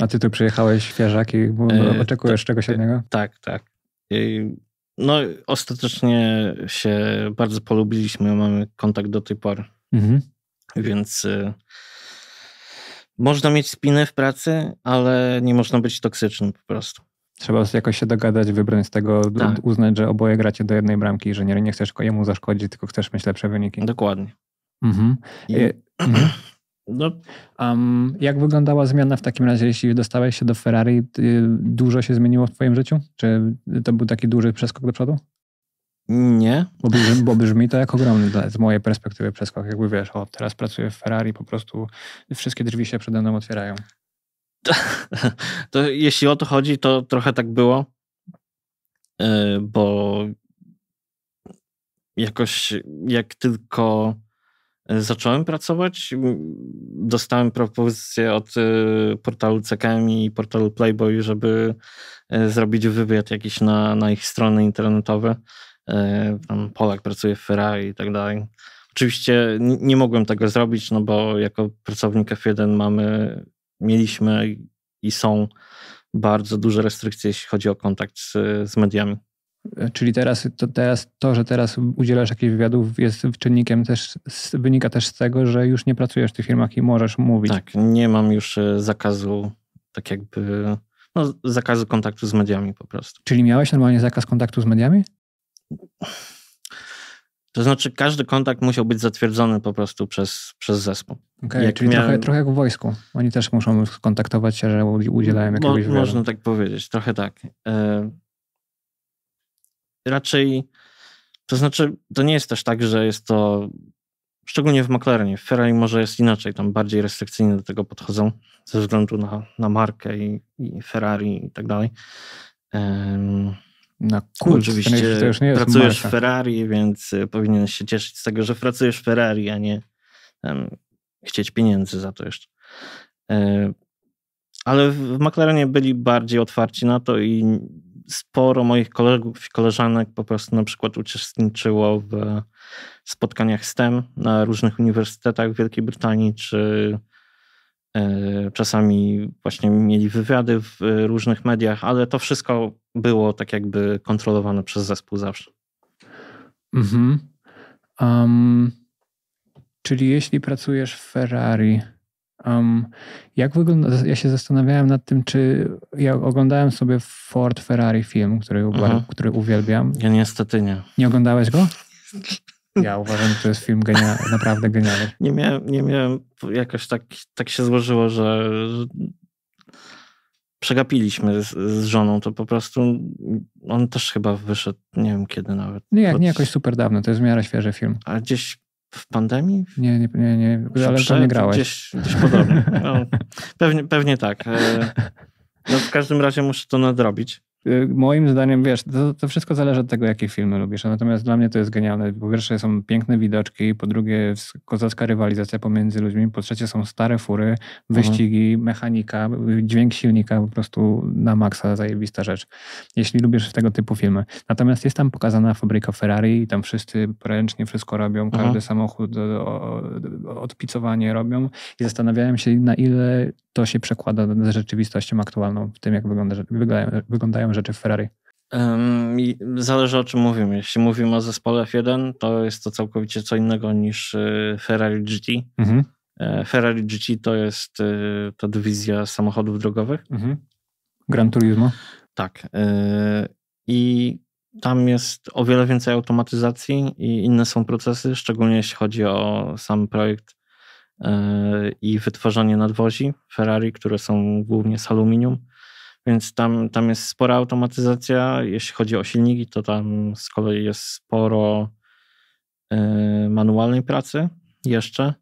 A ty tu przyjechałeś świeżak i yy, oczekujesz tak, czegoś innego? Yy, tak, tak. No, ostatecznie się bardzo polubiliśmy, mamy kontakt do tej pory. Mhm. Więc można mieć spinę w pracy, ale nie można być toksycznym po prostu. Trzeba jakoś się dogadać, wybrać z tego, tak. uznać, że oboje gracie do jednej bramki i że nie, nie chcesz jemu zaszkodzić, tylko chcesz mieć lepsze wyniki. Dokładnie. Mhm. I... E, mhm. [CLEARS THROAT] No. Um, jak wyglądała zmiana w takim razie, jeśli dostałeś się do Ferrari? Dużo się zmieniło w Twoim życiu? Czy to był taki duży przeskok do przodu? Nie. Bo brzmi, bo brzmi to jak ogromny z mojej perspektywy przeskok. Jakby wiesz, o teraz pracuję w Ferrari, po prostu wszystkie drzwi się przede mną otwierają. To, [LAUGHS] to jeśli o to chodzi, to trochę tak było, e, bo jakoś jak tylko zacząłem pracować, dostałem propozycję od e, portalu CKM i portalu Playboy, żeby e, zrobić wywiad jakiś na, na ich strony internetowe. Pan e, Polak pracuje w Ferrari i tak dalej. Oczywiście nie mogłem tego zrobić, no bo jako pracownik F1 mamy, mieliśmy i są bardzo duże restrykcje, jeśli chodzi o kontakt z, z mediami. E, czyli teraz to, teraz to, że teraz udzielasz jakichś wywiadów, jest czynnikiem też, wynika też z tego, że już nie pracujesz w tych firmach i możesz mówić. Tak, nie mam już e, zakazu, tak jakby, no, zakazu kontaktu z mediami po prostu. Czyli miałeś normalnie zakaz kontaktu z mediami? To znaczy, każdy kontakt musiał być zatwierdzony po prostu przez, przez zespół. Okay, jak czyli miałem... trochę, trochę jak w wojsku. Oni też muszą skontaktować się, że udzielają jakiegoś Mo, Można tak powiedzieć, trochę tak. E... Raczej, to znaczy, to nie jest też tak, że jest to, szczególnie w McLarenie, w Ferrari może jest inaczej, tam bardziej restrykcyjnie do tego podchodzą ze względu na, na markę i, i Ferrari i tak dalej. E na kult. Oczywiście to już nie jest pracujesz marka. w Ferrari, więc e, powinien się cieszyć z tego, że pracujesz w Ferrari, a nie um, chcieć pieniędzy za to jeszcze. E, ale w McLarenie byli bardziej otwarci na to i sporo moich kolegów i koleżanek po prostu na przykład uczestniczyło w spotkaniach STEM na różnych uniwersytetach w Wielkiej Brytanii, czy e, czasami właśnie mieli wywiady w różnych mediach, ale to wszystko było tak jakby kontrolowane przez zespół zawsze. Mhm. Um, czyli jeśli pracujesz w Ferrari, um, jak wygląda, ja się zastanawiałem nad tym, czy ja oglądałem sobie Ford Ferrari film, który, mhm. który uwielbiam. Ja niestety nie. Nie oglądałeś go? [LAUGHS] Ja uważam, że to jest film genialny, naprawdę genialny. Nie miałem, nie miałem jakoś tak, tak się złożyło, że przegapiliśmy z, z, żoną, to po prostu on też chyba wyszedł, nie wiem kiedy nawet. Nie, nie jakoś super dawno, to jest w miarę świeży film. A gdzieś w pandemii? Nie, nie, nie, nie ale nie grałeś. Gdzieś, gdzieś podobnie. [LAUGHS] No, pewnie, pewnie tak. E, no, w każdym razie muszę to nadrobić. Y, moim zdaniem, wiesz, to, to, wszystko zależy od tego, jakie filmy lubisz. Natomiast dla mnie to jest genialne. Po pierwsze są piękne widoczki, po drugie kozacka rywalizacja pomiędzy ludźmi, po trzecie są stare fury, mhm. wyścigi, Aha. mechanika, y, dźwięk silnika, po prostu na maksa zajebista rzecz. Jeśli lubisz tego typu filmy. Natomiast jest tam pokazana fabryka Ferrari i tam wszyscy ręcznie wszystko robią, mhm. każdy Aha. samochód y, o, odpicowanie robią i zastanawiałem się na ile to się przekłada z rzeczywistością aktualną, w tym jak wygląda, wyglądają rzeczy w Ferrari. Zależy o czym mówimy. Jeśli mówimy o zespole F1, to jest to całkowicie co innego niż e, Ferrari GT. Mhm. E, Ferrari GT to jest e, ta dywizja samochodów drogowych. Mhm. Gran Turismo. Tak. I tam jest o wiele więcej automatyzacji i inne są procesy, szczególnie jeśli chodzi o sam projekt i wytwarzanie nadwozi Ferrari, które są głównie z aluminium więc tam, tam jest spora automatyzacja. Jeśli chodzi o silniki, to tam z kolei jest sporo e, manualnej pracy jeszcze.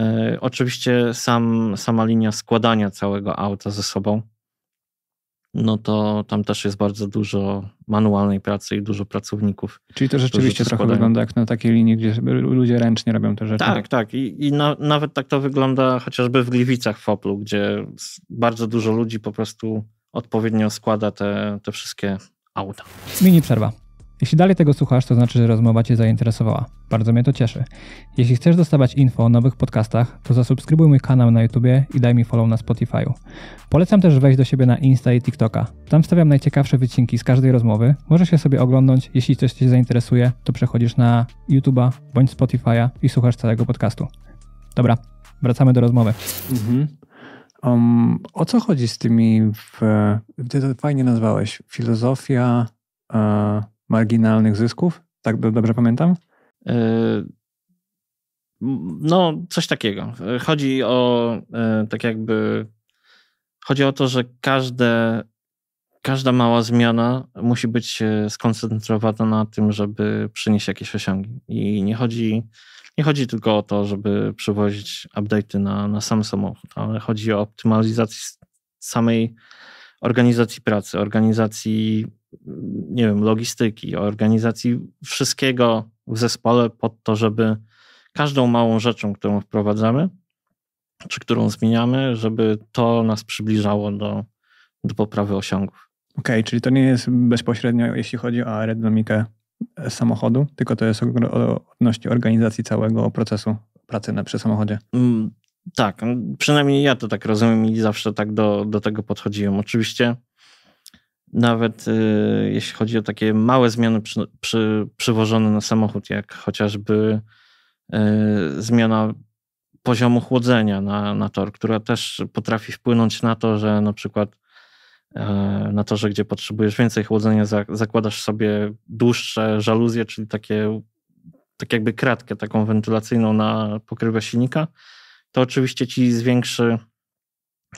E, oczywiście sam, sama linia składania całego auta ze sobą no to tam też jest bardzo dużo manualnej pracy i dużo pracowników. Czyli to rzeczywiście trochę wygląda jak na takiej linii, gdzie ludzie ręcznie robią te rzeczy. Tak, tak. I, i na, nawet tak to wygląda chociażby w Gliwicach w Oplu, gdzie bardzo dużo ludzi po prostu odpowiednio składa te, te wszystkie auta. Mini przerwa. Jeśli dalej tego słuchasz, to znaczy, że rozmowa Cię zainteresowała. Bardzo mnie to cieszy. Jeśli chcesz dostawać info o nowych podcastach, to zasubskrybuj mój kanał na YouTube i daj mi follow na Spotify'u. Polecam też wejść do siebie na Insta i TikToka. Tam wstawiam najciekawsze wycinki z każdej rozmowy. Możesz je sobie oglądnąć. Jeśli coś Cię zainteresuje, to przechodzisz na YouTube'a bądź Spotify'a i słuchasz całego podcastu. Dobra, wracamy do rozmowy. Mhm. Um, o co chodzi z tymi, w, ty to fajnie nazwałeś, filozofia... Y marginalnych zysków, tak dobrze pamiętam? E, no, coś takiego. Chodzi o e, tak jakby. Chodzi o to, że każde, każda mała zmiana musi być e, skoncentrowana na tym, żeby przynieść jakieś osiągi. I nie chodzi, nie chodzi tylko o to, żeby przywozić update'y na, na sam samochód, ale chodzi o optymalizację samej organizacji pracy, organizacji nie wiem, logistyki, o organizacji wszystkiego w zespole pod to, żeby każdą małą rzeczą, którą wprowadzamy, czy którą zmieniamy, żeby to nas przybliżało do, do poprawy osiągów. Okej, okay, czyli to nie jest bezpośrednio, jeśli chodzi o aerodynamikę e, samochodu, tylko to jest odnośnie organizacji całego procesu pracy na, przy samochodzie. Mm, tak, przynajmniej ja to tak rozumiem i zawsze tak do, do tego podchodziłem. Oczywiście nawet y, jeśli chodzi o takie małe zmiany przy, przy, przywożone na samochód, jak chociażby y, zmiana poziomu chłodzenia na, na tor, która też potrafi wpłynąć na to, że na przykład y, na torze, gdzie potrzebujesz więcej chłodzenia, za, zakładasz sobie dłuższe żaluzje, czyli takie tak jakby kratkę taką wentylacyjną na pokrywę silnika, to oczywiście ci zwiększy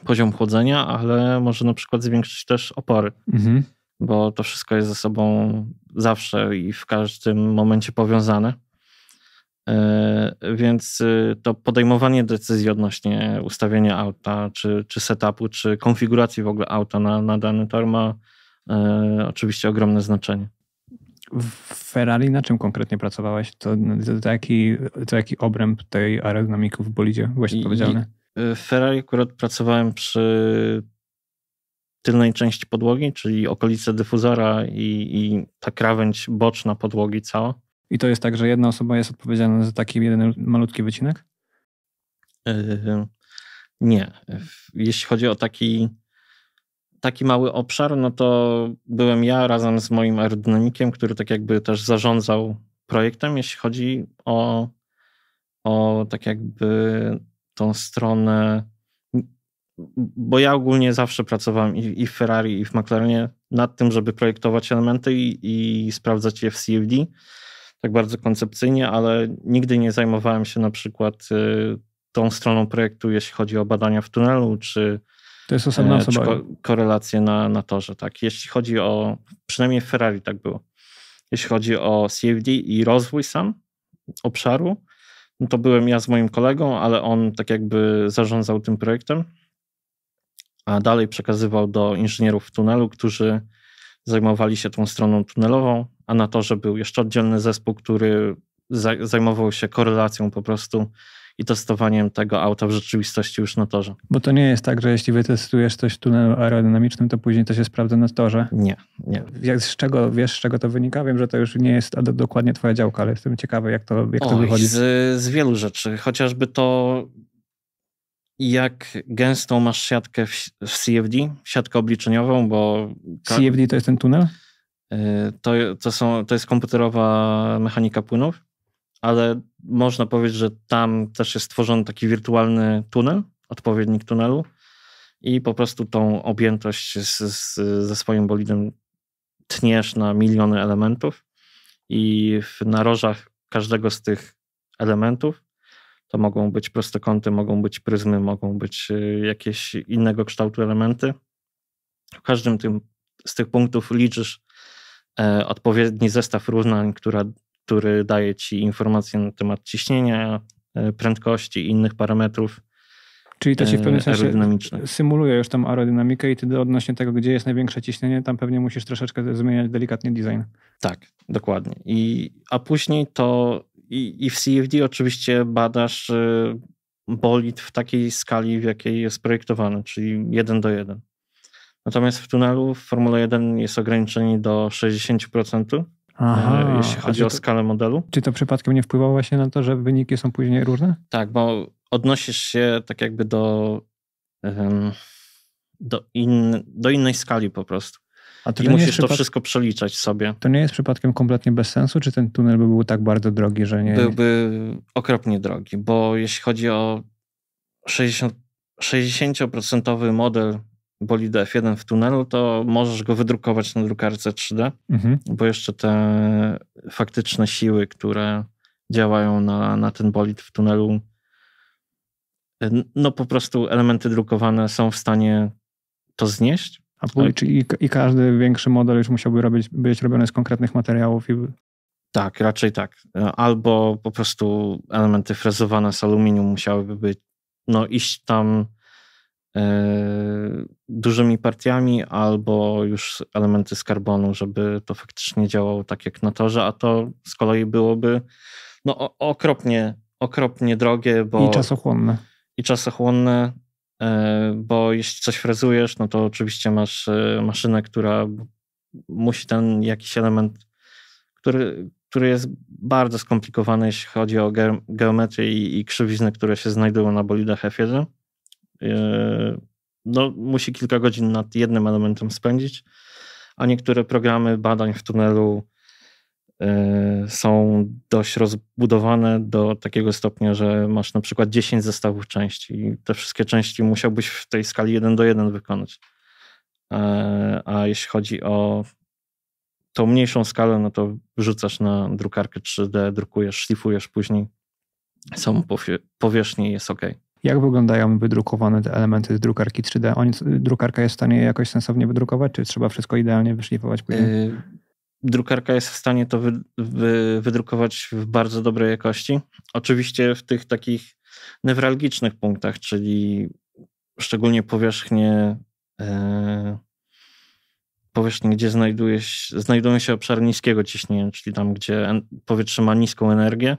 poziom chłodzenia, ale może na przykład zwiększyć też opory, mhm. bo to wszystko jest ze sobą zawsze i w każdym momencie powiązane. E, więc y, to podejmowanie decyzji odnośnie ustawienia auta, czy, czy setupu, czy konfiguracji w ogóle auta na, na dany tor ma e, oczywiście ogromne znaczenie. W Ferrari na czym konkretnie pracowałeś? To, to, to, jaki, to jaki obręb tej aerodynamiki w bolidzie właśnie powiedziane? I Y, w Ferrari akurat pracowałem przy tylnej części podłogi, czyli okolice dyfuzora i, i ta krawędź boczna podłogi cała. I to jest tak, że jedna osoba jest odpowiedzialna za taki jeden malutki wycinek? nie. Jeśli chodzi o taki, taki mały obszar, no to byłem ja razem z moim aerodynamikiem, który tak jakby też zarządzał projektem, jeśli chodzi o, o tak jakby tą stronę, bo ja ogólnie zawsze pracowałem i, i w Ferrari, i w McLarenie nad tym, żeby projektować elementy i, i sprawdzać je w CFD, tak bardzo koncepcyjnie, ale nigdy nie zajmowałem się na przykład y, tą stroną projektu, jeśli chodzi o badania w tunelu, czy, to jest e, osobna osoba. Ko korelacje na, na torze, tak. Jeśli chodzi o, przynajmniej w Ferrari tak było, jeśli chodzi o CFD i rozwój sam obszaru, no to byłem ja z moim kolegą, ale on tak jakby zarządzał tym projektem, a dalej przekazywał do inżynierów w tunelu, którzy zajmowali się tą stroną tunelową, a na torze był jeszcze oddzielny zespół, który zajmował się korelacją po prostu i testowaniem tego auta w rzeczywistości już na torze. Bo to nie jest tak, że jeśli wytestujesz coś w tunelu aerodynamicznym, to później to się sprawdza na torze. Nie, nie. Jak, z czego, wiesz z czego to wynika? Wiem, że to już nie jest dokładnie twoja działka, ale jestem ciekawy, jak to, jak Oj, to wychodzi. Z, z wielu rzeczy. Chociażby to, jak gęstą masz siatkę w, w CFD, siatkę obliczeniową, bo... CFD to jest ten tunel? Y, to, to, są, to jest komputerowa mechanika płynów ale można powiedzieć, że tam też jest stworzony taki wirtualny tunel, odpowiednik tunelu i po prostu tą objętość z, z, ze swoim bolidem tniesz na miliony elementów i w narożach każdego z tych elementów to mogą być prostokąty, mogą być pryzmy, mogą być y, jakieś innego kształtu elementy. W każdym tym, z tych punktów liczysz e, odpowiedni zestaw równań, która, który daje ci informacje na temat ciśnienia, e, prędkości i innych parametrów. Czyli to ci w pewnym e, sensie symuluje już tam aerodynamikę i ty odnośnie tego, gdzie jest największe ciśnienie, tam pewnie musisz troszeczkę zmieniać delikatnie design. Tak, dokładnie. I, a później to i, i w CFD oczywiście badasz e, bolid w takiej skali, w jakiej jest projektowany, czyli 1 do 1. Natomiast w tunelu w Formule 1 jest ograniczenie do 60%, Aha, e, jeśli chodzi o skalę modelu. Czy to przypadkiem nie wpływało właśnie na to, że wyniki są później różne? Tak, bo odnosisz się tak jakby do, do, in, do innej skali po prostu. A to I to musisz to wszystko przeliczać sobie. To nie jest przypadkiem kompletnie bez sensu, czy ten tunel by był tak bardzo drogi, że nie... Byłby okropnie drogi, bo jeśli chodzi o 60, 60% model Bolid F1 w tunelu, to możesz go wydrukować na drukarce 3D, mhm. bo jeszcze te faktyczne siły, które działają na, na ten bolid w tunelu, no po prostu elementy drukowane są w stanie to znieść. A później, i, i każdy większy model już musiałby robić, być robiony z konkretnych materiałów i tak, raczej tak. Albo po prostu elementy frezowane z aluminium musiałyby być, no iść tam E, dużymi partiami albo już elementy z karbonu, żeby to faktycznie działało tak jak na torze, a to z kolei byłoby no, okropnie, okropnie drogie. Bo, I czasochłonne. I czasochłonne, e, bo jeśli coś frezujesz, no to oczywiście masz e, maszynę, która musi ten jakiś element, który, który jest bardzo skomplikowany, jeśli chodzi o geometrię i, i krzywiznę, które się znajdują na bolidach F1 Yy, no, musi kilka godzin nad jednym elementem spędzić, a niektóre programy badań w tunelu yy, są dość rozbudowane do takiego stopnia, że masz na przykład 10 zestawów części i te wszystkie części musiałbyś w tej skali 1 do 1 wykonać. Yy, a jeśli chodzi o tą mniejszą skalę, no to wrzucasz na drukarkę 3D, drukujesz, szlifujesz później, są powierzchni, jest ok. Jak wyglądają wydrukowane te elementy z drukarki 3D? drukarka jest w stanie jakoś sensownie wydrukować, czy trzeba wszystko idealnie wyszlifować później? Yy, drukarka jest w stanie to wy, wy, wydrukować w bardzo dobrej jakości. Oczywiście w tych takich newralgicznych punktach, czyli szczególnie powierzchnie, yy, powierzchnie gdzie znajduje się, znajdują się obszary niskiego ciśnienia, czyli tam, gdzie powietrze ma niską energię,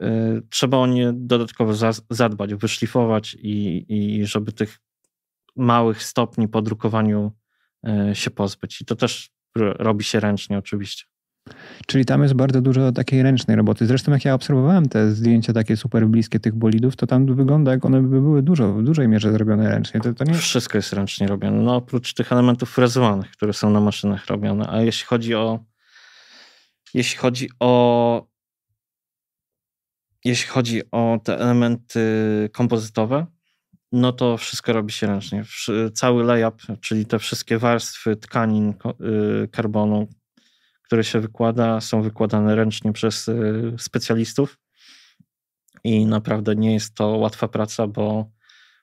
E, trzeba o nie dodatkowo zadbać, wyszlifować i, i żeby tych małych stopni po drukowaniu e, się pozbyć. I to też robi się ręcznie oczywiście. Czyli tam jest bardzo dużo takiej ręcznej roboty. Zresztą jak ja obserwowałem te zdjęcia takie super bliskie tych bolidów, to tam wygląda jak one by były dużo, w dużej mierze zrobione ręcznie. To, to nie... Wszystko jest ręcznie robione, no oprócz tych elementów frezowanych, które są na maszynach robione. A jeśli chodzi o jeśli chodzi o jeśli chodzi o te elementy kompozytowe, no to wszystko robi się ręcznie. Cały layup, czyli te wszystkie warstwy tkanin y, karbonu, które się wykłada, są wykładane ręcznie przez y, specjalistów. I naprawdę nie jest to łatwa praca, bo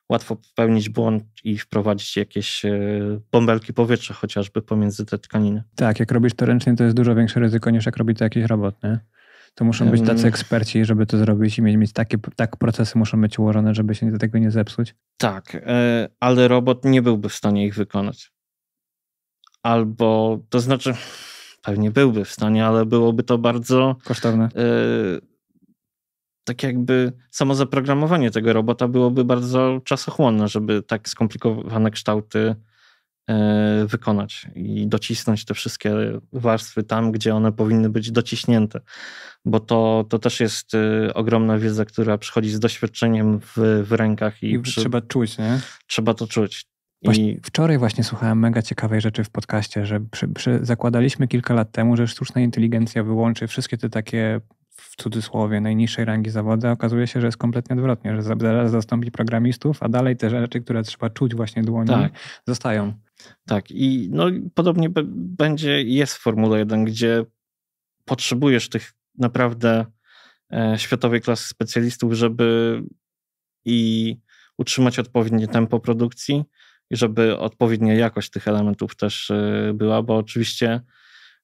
łatwo popełnić błąd i wprowadzić jakieś y, bąbelki powietrza chociażby pomiędzy te tkaniny. Tak, jak robisz to ręcznie, to jest dużo większe ryzyko niż jak robi to jakiś robot, nie? to muszą być tacy eksperci, żeby to zrobić i mieć, mieć takie, tak procesy muszą być ułożone, żeby się do tego nie zepsuć. Tak, e, ale robot nie byłby w stanie ich wykonać. Albo, to znaczy, pewnie byłby w stanie, ale byłoby to bardzo... Kosztowne. Y, tak jakby samo zaprogramowanie tego robota byłoby bardzo czasochłonne, żeby tak skomplikowane kształty E, wykonać i docisnąć te wszystkie warstwy tam, gdzie one powinny być dociśnięte, bo to, to też jest e, ogromna wiedza, która przychodzi z doświadczeniem w, w rękach. I, I przy... trzeba czuć, nie? Trzeba to czuć. Właśnie, I... Wczoraj właśnie słuchałem mega ciekawej rzeczy w podcaście, że przy, przy, zakładaliśmy kilka lat temu, że sztuczna inteligencja wyłączy wszystkie te takie w cudzysłowie najniższej rangi zawody, okazuje się, że jest kompletnie odwrotnie, że zaraz zastąpi programistów, a dalej te rzeczy, które trzeba czuć właśnie dłonią, tak. zostają. Tak, i no, podobnie będzie, jest w Formule 1, gdzie potrzebujesz tych naprawdę e, światowej klasy specjalistów, żeby i utrzymać odpowiednie tempo produkcji i żeby odpowiednia jakość tych elementów też e, była, bo oczywiście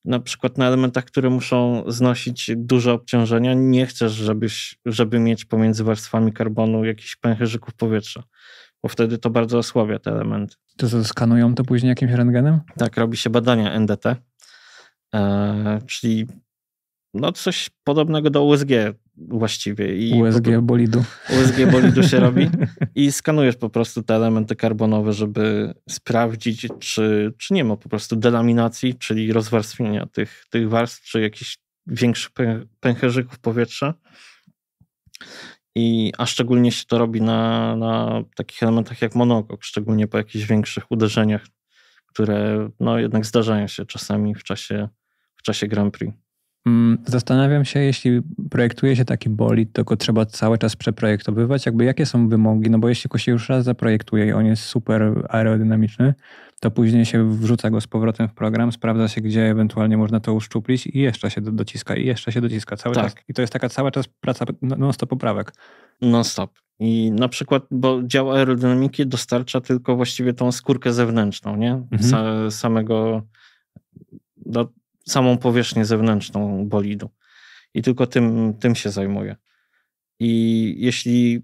na przykład na elementach, które muszą znosić duże obciążenia, nie chcesz, żebyś, żeby mieć pomiędzy warstwami karbonu jakichś pęcherzyków powietrza, bo wtedy to bardzo osłabia te elementy to skanują to później jakimś rentgenem? Tak, robi się badania NDT, e, czyli no coś podobnego do USG właściwie. I USG po, bolidu. USG bolidu się robi [LAUGHS] i skanujesz po prostu te elementy karbonowe, żeby sprawdzić, czy, czy nie ma po prostu delaminacji, czyli rozwarstwienia tych, tych warstw, czy jakichś większych pęcherzyków powietrza. I, a szczególnie się to robi na, na takich elementach jak monokok, szczególnie po jakichś większych uderzeniach, które no, jednak zdarzają się czasami w czasie, w czasie Grand Prix. Mm, zastanawiam się, jeśli projektuje się taki bolid, to go trzeba cały czas przeprojektowywać. Jakby jakie są wymogi? No bo jeśli go się już raz zaprojektuje i on jest super aerodynamiczny, to później się wrzuca go z powrotem w program, sprawdza się, gdzie ewentualnie można to uszczuplić i jeszcze się dociska, i jeszcze się dociska cały tak. czas. I to jest taka cały czas praca no, non-stop poprawek. Non-stop. I na przykład, bo dział aerodynamiki dostarcza tylko właściwie tą skórkę zewnętrzną, nie? Mhm. Sa samego... Do no, samą powierzchnię zewnętrzną bolidu. I tylko tym, tym się zajmuję. I jeśli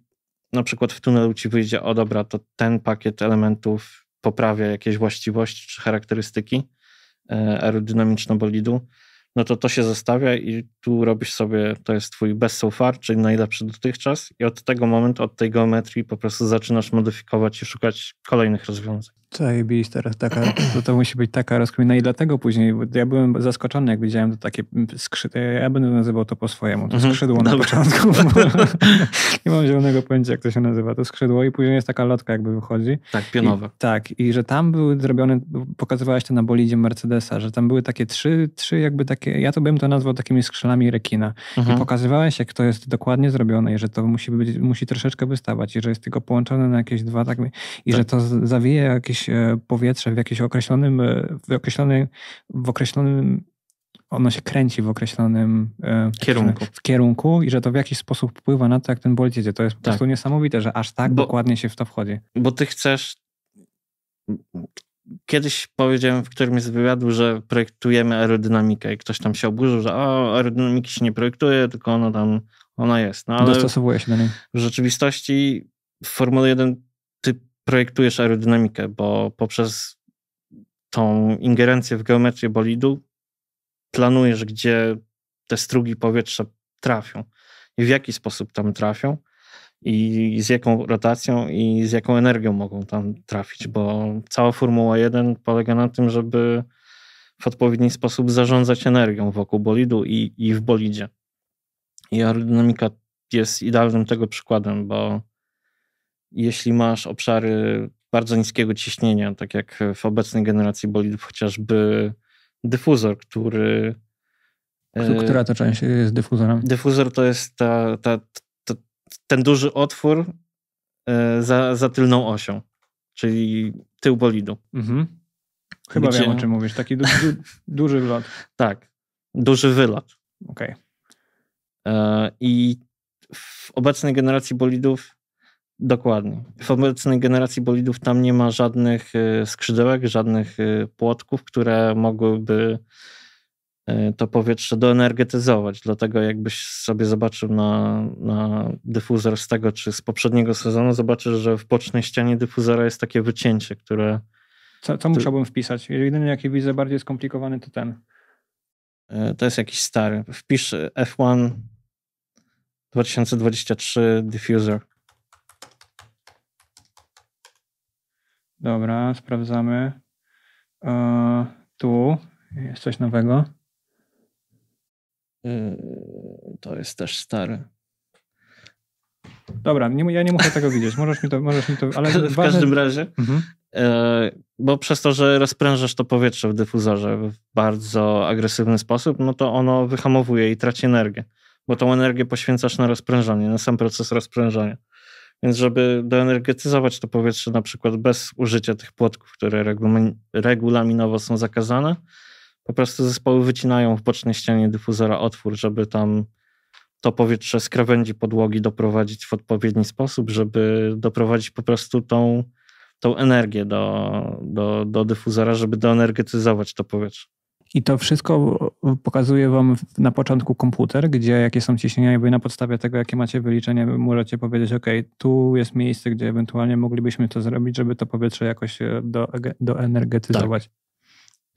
na przykład w tunelu ci wyjdzie, o dobra, to ten pakiet elementów poprawia jakieś właściwości czy charakterystyki e, aerodynamiczne bolidu, no to to się zostawia i tu robisz sobie, to jest twój best so far, czyli najlepszy dotychczas i od tego momentu, od tej geometrii po prostu zaczynasz modyfikować i szukać kolejnych rozwiązań. Zajebista, teraz taka, to, to musi być taka rozkmina i dlatego później, ja byłem zaskoczony, jak widziałem to takie skrzydło, ja będę nazywał to po swojemu, to mhm. skrzydło na dobra. początku. [LAUGHS] nie mam zielonego pojęcia, jak to się nazywa, to skrzydło i później jest taka lotka jakby wychodzi. Tak, pionowa. I, tak, i że tam były zrobione, pokazywałaś to na bolidzie Mercedesa, że tam były takie trzy, trzy jakby takie, ja to bym to nazwał takimi skrzydłami rekina i mhm. pokazywałeś, jak to jest dokładnie zrobione i że to musi być, musi troszeczkę wystawać i że jest tylko połączone na jakieś dwa tak, i tak. że to zawija jakieś E, powietrze w jakimś określonym, e, w określonym, w określonym ono się kręci w określonym e, kierunku. W kierunku i że to w jakiś sposób wpływa na to, jak ten bolt jedzie. To jest po tak. prostu niesamowite, że aż tak bo, dokładnie się w to wchodzi. Bo ty chcesz. Kiedyś powiedziałem w którymś z wywiadu, że projektujemy aerodynamikę i ktoś tam się oburzył, że o, aerodynamiki się nie projektuje, tylko ono tam, ona jest. No, ale Dostosowuje się do niej. W rzeczywistości w Formule 1 ty projektujesz aerodynamikę, bo poprzez tą ingerencję w geometrię bolidu planujesz, gdzie te strugi powietrza trafią i w jaki sposób tam trafią i z jaką rotacją i z jaką energią mogą tam trafić, bo cała Formuła 1 polega na tym, żeby w odpowiedni sposób zarządzać energią wokół bolidu i, i w bolidzie. I aerodynamika jest idealnym tego przykładem, bo jeśli masz obszary bardzo niskiego ciśnienia, tak jak w obecnej generacji bolidów, chociażby dyfuzor, który. Która to część jest dyfuzorem? Dyfuzor to jest ta, ta, ta, ten duży otwór e, za, za tylną osią, czyli tył bolidu. Mhm. Chyba Gdzie... wiem, o czym mówisz. Taki du du [LAUGHS] duży wylot. tak, duży wylot. Okej. Okay. E, I w obecnej generacji bolidów Dokładnie. W obecnej generacji bolidów tam nie ma żadnych y, skrzydełek, żadnych y, płotków, które mogłyby y, to powietrze doenergetyzować. Dlatego jakbyś sobie zobaczył na, na dyfuzor z tego czy z poprzedniego sezonu, zobaczysz, że w bocznej ścianie dyfuzora jest takie wycięcie, które... Co, co musiałbym wpisać? Jedyny, jaki widzę bardziej skomplikowany, to ten. To jest jakiś stary. Wpisz F1 2023 diffuser. Dobra, sprawdzamy. E, tu jest coś nowego. E, to jest też stary. Dobra, nie, ja nie muszę tego widzieć. Możesz mi to, możesz mi to ale w, ważne... każdym razie, mhm. E, bo przez to, że rozprężasz to powietrze w dyfuzorze w bardzo agresywny sposób, no to ono wyhamowuje i traci energię, bo tą energię poświęcasz na rozprężanie, na sam proces rozprężania. Więc żeby doenergetyzować to powietrze na przykład bez użycia tych płotków, które regulaminowo są zakazane, po prostu zespoły wycinają w bocznej ścianie dyfuzora otwór, żeby tam to powietrze z krawędzi podłogi doprowadzić w odpowiedni sposób, żeby doprowadzić po prostu tą, tą energię do, do, do dyfuzora, żeby doenergetyzować to powietrze. I to wszystko pokazuję Wam na początku komputer, gdzie jakie są ciśnienia i wy na podstawie tego, jakie macie wyliczenie, możecie powiedzieć, ok, tu jest miejsce, gdzie ewentualnie moglibyśmy to zrobić, żeby to powietrze jakoś e, do, doenergetyzować. Tak.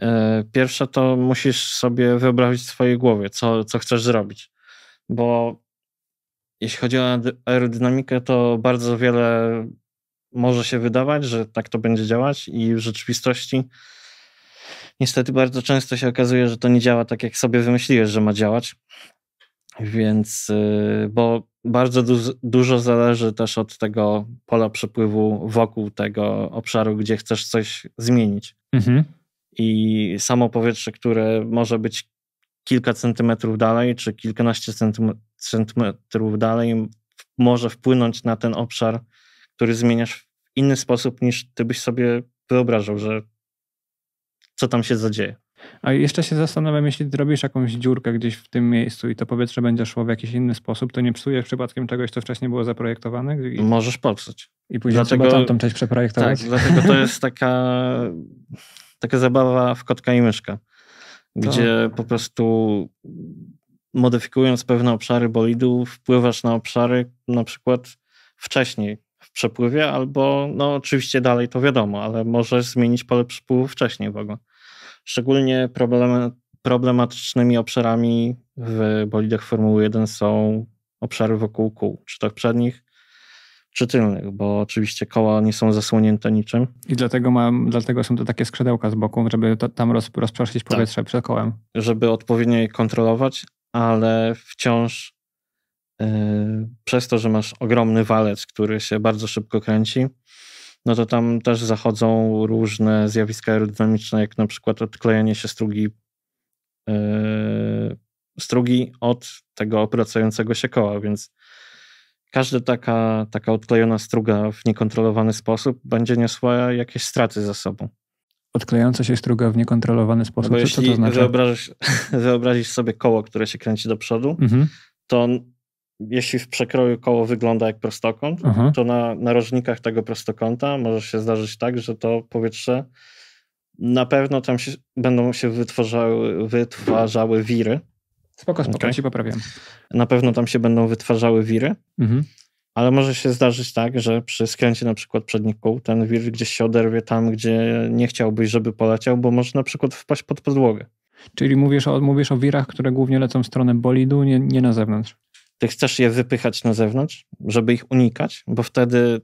E, pierwsze to musisz sobie wyobrazić w swojej głowie, co, co chcesz zrobić, bo jeśli chodzi o aerodynamikę, to bardzo wiele może się wydawać, że tak to będzie działać i w rzeczywistości niestety bardzo często się okazuje, że to nie działa tak, jak sobie wymyśliłeś, że ma działać. Więc, y, bo bardzo du- dużo zależy też od tego pola przepływu wokół tego obszaru, gdzie chcesz coś zmienić. Mhm. I samo powietrze, które może być kilka centymetrów dalej, czy kilkanaście centymetrów dalej, może wpłynąć na ten obszar, który zmieniasz w inny sposób niż ty byś sobie wyobrażał, że co tam się zadzieje. A jeszcze się zastanawiam, jeśli zrobisz jakąś dziurkę gdzieś w tym miejscu i to powietrze będzie szło w jakiś inny sposób, to nie psujesz przypadkiem czegoś, co wcześniej było zaprojektowane? I... Możesz popsuć. I później dlatego, trzeba tamtą część przeprojektować? Tak, dlatego to jest taka, taka zabawa w kotka i myszka, gdzie to... Tak. po prostu modyfikując pewne obszary bolidu wpływasz na obszary na przykład wcześniej, przepływie, albo no oczywiście dalej to wiadomo, ale może zmienić pole przepływu wcześniej w ogóle. Szczególnie problemy problematycznymi obszarami w bolidach Formuły 1 są obszary wokół kół, czy to przednich, czy tylnych, bo oczywiście koła nie są zasłonięte niczym. I dlatego, mam, dlatego są to takie skrzydełka z boku, żeby to, tam roz, rozproszyć tak. powietrze tak. przed kołem. Żeby odpowiednio je kontrolować, ale wciąż E, przez to, że masz ogromny walec, który się bardzo szybko kręci, no to tam też zachodzą różne zjawiska aerodynamiczne, jak na przykład odklejenie się strugi, e, strugi od tego obracającego się koła, więc każda taka, taka odklejona struga w niekontrolowany sposób będzie niosła jakieś straty za sobą. Odklejająca się struga w niekontrolowany no sposób, no co, co to znaczy? Wyobrazisz, [LAUGHS] wyobrazisz sobie koło, które się kręci do przodu, mhm. to jeśli w przekroju koło wygląda jak prostokąt, mhm. to na narożnikach tego prostokąta może się zdarzyć tak, że to powietrze na pewno tam się, będą się wytwarzały, wytwarzały wiry. Spoko, spoko, okay. ci poprawiam. Na pewno tam się będą wytwarzały wiry, mhm. ale może się zdarzyć tak, że przy skręcie na przykład przednich kół ten wir gdzieś się oderwie tam, gdzie nie chciałbyś, żeby poleciał, bo może na przykład wpaść pod podłogę. Czyli mówisz o, mówisz o wirach, które głównie lecą w stronę bolidu, nie, nie na zewnątrz. Ty chcesz je wypychać na zewnątrz, żeby ich unikać, bo wtedy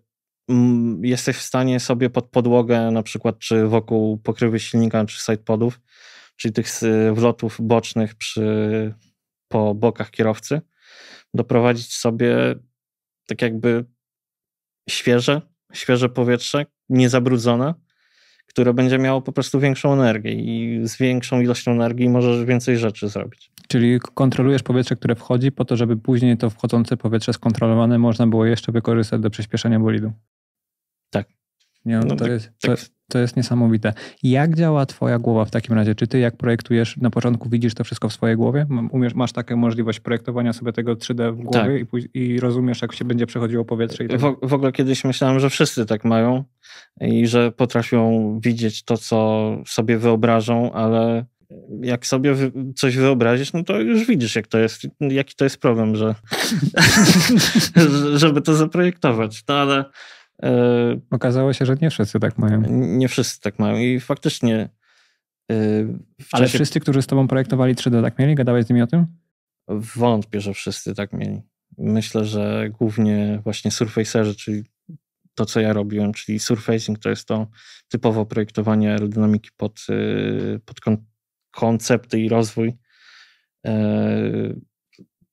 mm, jesteś w stanie sobie pod podłogę, na przykład czy wokół pokrywy silnika, czy sidepodów, czyli tych y, wlotów bocznych przy, po bokach kierowcy, doprowadzić sobie tak jakby świeże, świeże powietrze, niezabrudzone, które będzie miało po prostu większą energię i z większą ilością energii możesz więcej rzeczy zrobić. Czyli kontrolujesz powietrze, które wchodzi, po to, żeby później to wchodzące powietrze skontrolowane można było jeszcze wykorzystać do przyspieszenia bolidu. Tak. Nie, no, no to, tak, jest, tak. to, tak. to jest niesamowite. Jak działa Twoja głowa w takim razie? Czy Ty, jak projektujesz, na początku widzisz to wszystko w swojej głowie? Umiesz, masz taką możliwość projektowania sobie tego 3D w głowie tak. i, i, rozumiesz, jak się będzie przechodziło powietrze? I tak? w, w ogóle kiedyś myślałem, że wszyscy tak mają i że potrafią widzieć to, co sobie wyobrażą, ale jak sobie coś wyobrazisz, no to już widzisz, jak to jest, jaki to jest problem, że, [LAUGHS] żeby to zaprojektować. No ale. E, Okazało się, że nie wszyscy tak mają. Nie wszyscy tak mają i faktycznie. E, ale wszyscy, którzy z tobą projektowali 3D, tak mieli? Gadałeś z nimi o tym? Wątpię, że wszyscy tak mieli. Myślę, że głównie właśnie surfacerzy, czyli to, co ja robiłem, czyli surfacing to jest to typowo projektowanie aerodynamiki pod, e, pod, koncepty i rozwój e,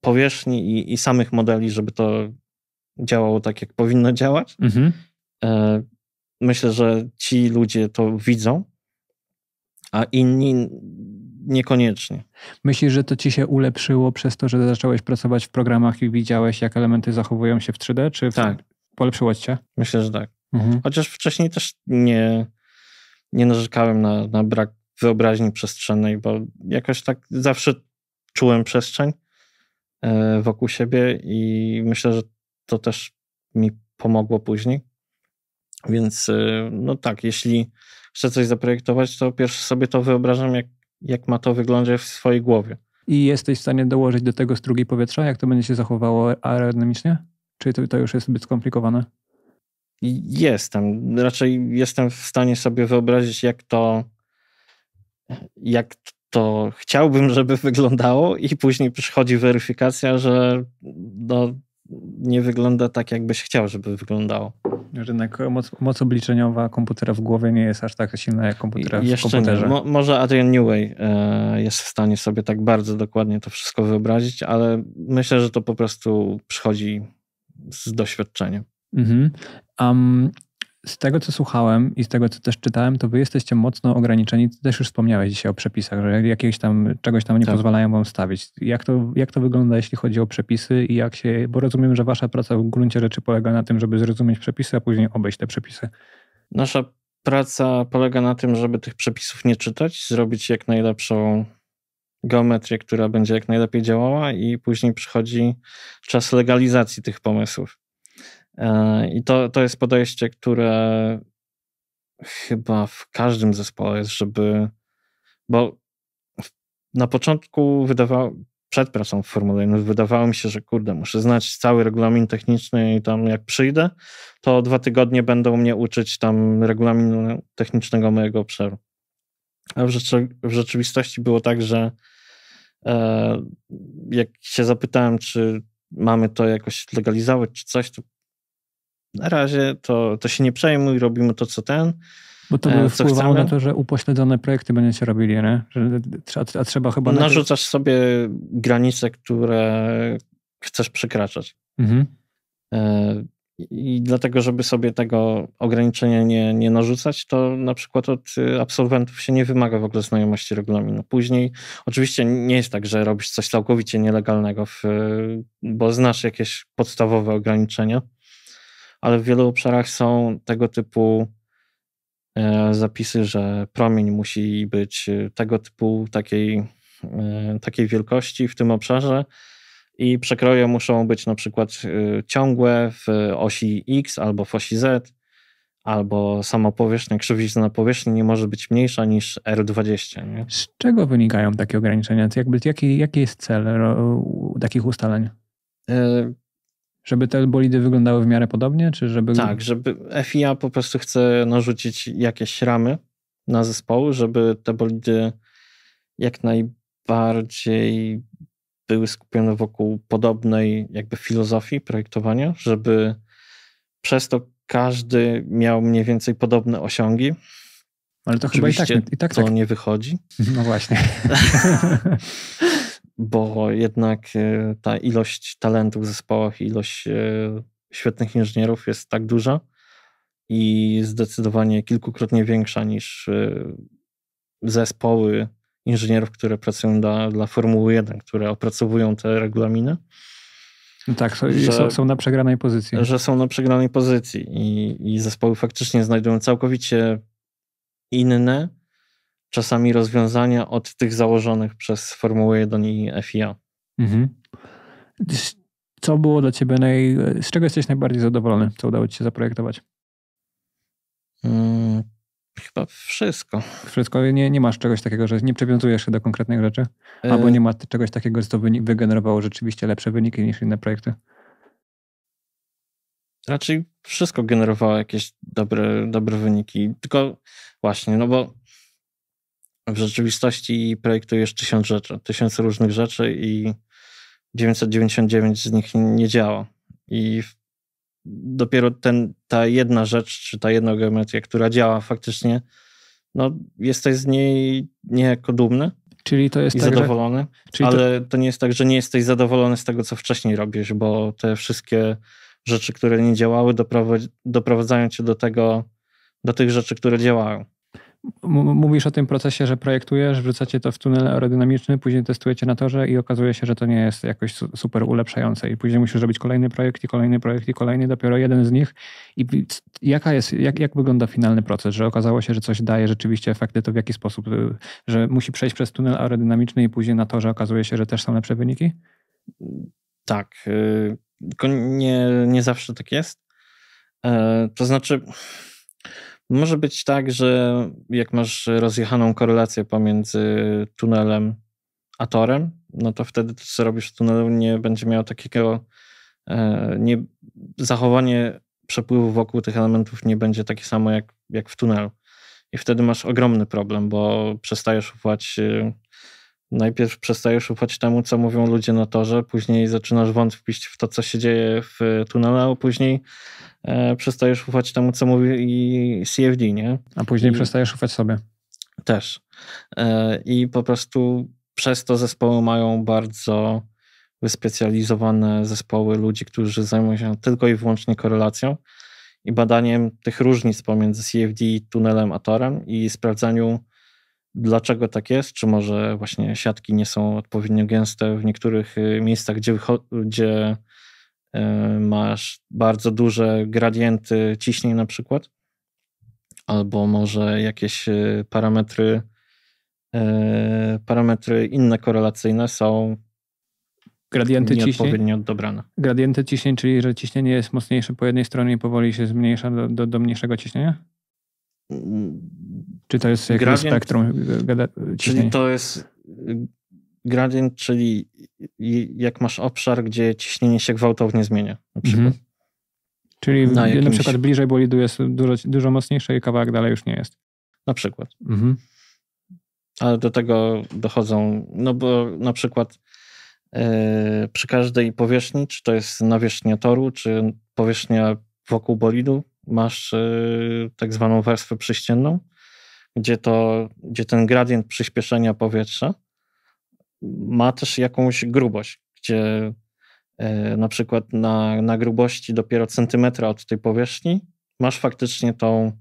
powierzchni i, i samych modeli, żeby to działało tak, jak powinno działać. Mhm. E, myślę, że ci ludzie to widzą, a inni niekoniecznie. Myślisz, że to ci się ulepszyło przez to, że zacząłeś pracować w programach i widziałeś, jak elementy zachowują się w 3D? Czy w... Tak. Polepszyło ci się? Myślę, że tak. Mhm. Chociaż wcześniej też nie, nie narzekałem na, na brak wyobraźni przestrzennej, bo jakoś tak zawsze czułem przestrzeń e, wokół siebie i myślę, że to też mi pomogło później. Więc e, no tak, jeśli chcę coś zaprojektować, to pierwszy sobie to wyobrażam, jak, jak ma to wyglądać w swojej głowie. I jesteś w stanie dołożyć do tego strugi powietrza, jak to będzie się zachowało aerodynamicznie? Czy to, to już jest zbyt skomplikowane? Jestem. Raczej jestem w stanie sobie wyobrazić, jak to jak to chciałbym, żeby wyglądało, i później przychodzi weryfikacja, że no, nie wygląda tak, jakbyś chciał, żeby wyglądało. Rynek, moc, moc obliczeniowa komputera w głowie nie jest aż tak silna jak komputera w komputerze. Nie. Mo, może Adrian Newey e, jest w stanie sobie tak bardzo dokładnie to wszystko wyobrazić, ale myślę, że to po prostu przychodzi z doświadczeniem. Mhm. Um, z tego, co słuchałem i z tego, co też czytałem, to wy jesteście mocno ograniczeni. Ty też już wspomniałeś dzisiaj o przepisach, że jakiegoś tam, czegoś tam nie tak. pozwalają wam stawić. Jak to, jak to wygląda, jeśli chodzi o przepisy i jak się... Bo rozumiem, że wasza praca w gruncie rzeczy polega na tym, żeby zrozumieć przepisy, a później obejść te przepisy. Nasza praca polega na tym, żeby tych przepisów nie czytać, zrobić jak najlepszą geometrię, która będzie jak najlepiej działała i później przychodzi czas legalizacji tych pomysłów. E, I to, to jest podejście, które chyba w każdym zespole jest, żeby. Bo na początku wydawało, przed pracą w Formule 1 wydawało mi się, że kurde, muszę znać cały regulamin techniczny i tam jak przyjdę, to dwa tygodnie będą mnie uczyć tam regulaminu technicznego mojego obszaru. A w, rzeczy, w rzeczywistości było tak, że e, jak się zapytałem, czy mamy to jakoś legalizować, czy coś, to na razie to, to się nie przejmuj, robimy to, co ten. Bo to e, by wpływało na to, że upośledzone projekty będziecie robili, nie? E, a trzeba chyba... Narzucasz sobie granice, które chcesz przekraczać. Mhm. E, I dlatego, żeby sobie tego ograniczenia nie, nie narzucać, to na przykład od absolwentów się nie wymaga w ogóle znajomości regulaminu. Później, oczywiście nie jest tak, że robisz coś całkowicie nielegalnego, w, bo znasz jakieś podstawowe ograniczenia, ale w wielu obszarach są tego typu e, zapisy, że promień musi być e, tego typu, takiej, e, takiej wielkości w tym obszarze i przekroje muszą być na przykład ciągłe w osi X albo w osi Z, albo sama powierzchnia, krzywizna powierzchni nie może być mniejsza niż R20. Nie? Z czego wynikają takie ograniczenia? jaki, jaki jest cel takich ustaleń? Żeby te bolidy wyglądały w miarę podobnie, czy żeby... Tak, żeby FIA po prostu chce narzucić jakieś ramy na zespoły, żeby te bolidy jak najbardziej były skupione wokół podobnej jakby filozofii projektowania, żeby przez to każdy miał mniej więcej podobne osiągi. Ale to Oczywiście chyba i tak, i tak, tak. to nie wychodzi. [LAUGHS] No właśnie. [LAUGHS] bo jednak e, ta ilość talentów w zespołach, ilość e, świetnych inżynierów jest tak duża i zdecydowanie kilkukrotnie większa niż e, zespoły inżynierów, które pracują dla, dla Formuły 1, które opracowują te regulaminy. No tak, są, że, są na przegranej pozycji. Że są na przegranej pozycji i, i zespoły faktycznie znajdują całkowicie inne czasami rozwiązania od tych założonych przez Formułę 1 i FIA. Mhm. Co było dla ciebie naj... Z czego jesteś najbardziej zadowolony? Co udało ci się zaprojektować? Hmm, chyba wszystko. Wszystko? Nie, nie masz czegoś takiego, że nie przywiązujesz się do konkretnych rzeczy? E, Albo nie ma czegoś takiego, co wygenerowało rzeczywiście lepsze wyniki niż inne projekty? Raczej wszystko generowało jakieś dobre, dobre wyniki. Tylko właśnie, no bo w rzeczywistości projektujesz tysiąc rzeczy, tysiąc różnych rzeczy i 999 z nich nie działa. I dopiero ten, ta jedna rzecz, czy ta jedna geometria, która działa faktycznie, no jesteś z niej niejako dumny. Czyli to jest i tak, zadowolony, że... ale to... to nie jest tak, że nie jesteś zadowolony z tego, co wcześniej robisz, bo te wszystkie rzeczy, które nie działały, doprowadzają cię do tego, do tych rzeczy, które działają mówisz o tym procesie, że projektujesz, wrzucacie to w tunel aerodynamiczny, później testujecie na torze i okazuje się, że to nie jest jakoś super ulepszające i później musisz robić kolejny projekt i kolejny projekt i kolejny, dopiero jeden z nich i jaka jest, jak, jak wygląda finalny proces, że okazało się, że coś daje rzeczywiście efekty, to w jaki sposób, y, że musi przejść przez tunel aerodynamiczny i później na torze okazuje się, że też są lepsze wyniki? Tak, y, nie, nie zawsze tak jest. E, to znaczy może być tak, że jak masz rozjechaną korelację pomiędzy tunelem a torem, no to wtedy to, co robisz w tunelu, nie będzie miało takiego e, nie, zachowanie przepływu wokół tych elementów nie będzie takie samo jak, jak w tunelu. I wtedy masz ogromny problem, bo przestajesz ufać e, najpierw przestajesz ufać temu, co mówią ludzie na torze, później zaczynasz wątpić w to, co się dzieje w tunelu, a później e, przestajesz ufać temu, co mówi CFD, nie? A później I... przestajesz ufać sobie. Też. E, I po prostu przez to zespoły mają bardzo wyspecjalizowane zespoły ludzi, którzy zajmują się tylko i wyłącznie korelacją i badaniem tych różnic pomiędzy CFD, tunelem a torem i sprawdzaniu Dlaczego tak jest? Czy może właśnie siatki nie są odpowiednio gęste w niektórych y, miejscach, gdzie, gdzie y, masz bardzo duże gradienty ciśnień na przykład? Albo może jakieś y, parametry, parametry inne korelacyjne są gradienty ciśnień, dobrane. Gradienty ciśnień, czyli że ciśnienie jest mocniejsze po jednej stronie i powoli się zmniejsza do, do, do mniejszego ciśnienia? Mm, czy to jest jakiś gradient, spektrum e, ciśnienia? Czyli to jest e, gradient, czyli jak masz obszar, gdzie ciśnienie się gwałtownie zmienia. Na przykład. Mhm. Czyli na, jakimś... na przykład bliżej bolidu jest dużo, dużo mocniejsze i kawałek dalej już nie jest. Na przykład. Mhm. Ale do tego dochodzą, no bo na przykład yy, przy każdej powierzchni, czy to jest nawierzchnia toru, czy powierzchnia wokół bolidu, masz yy, tak zwaną warstwę przyścienną, gdzie, to, gdzie ten gradient przyspieszenia powietrza ma też jakąś grubość, gdzie e, na przykład na, na grubości dopiero centymetra od tej powierzchni masz faktycznie tą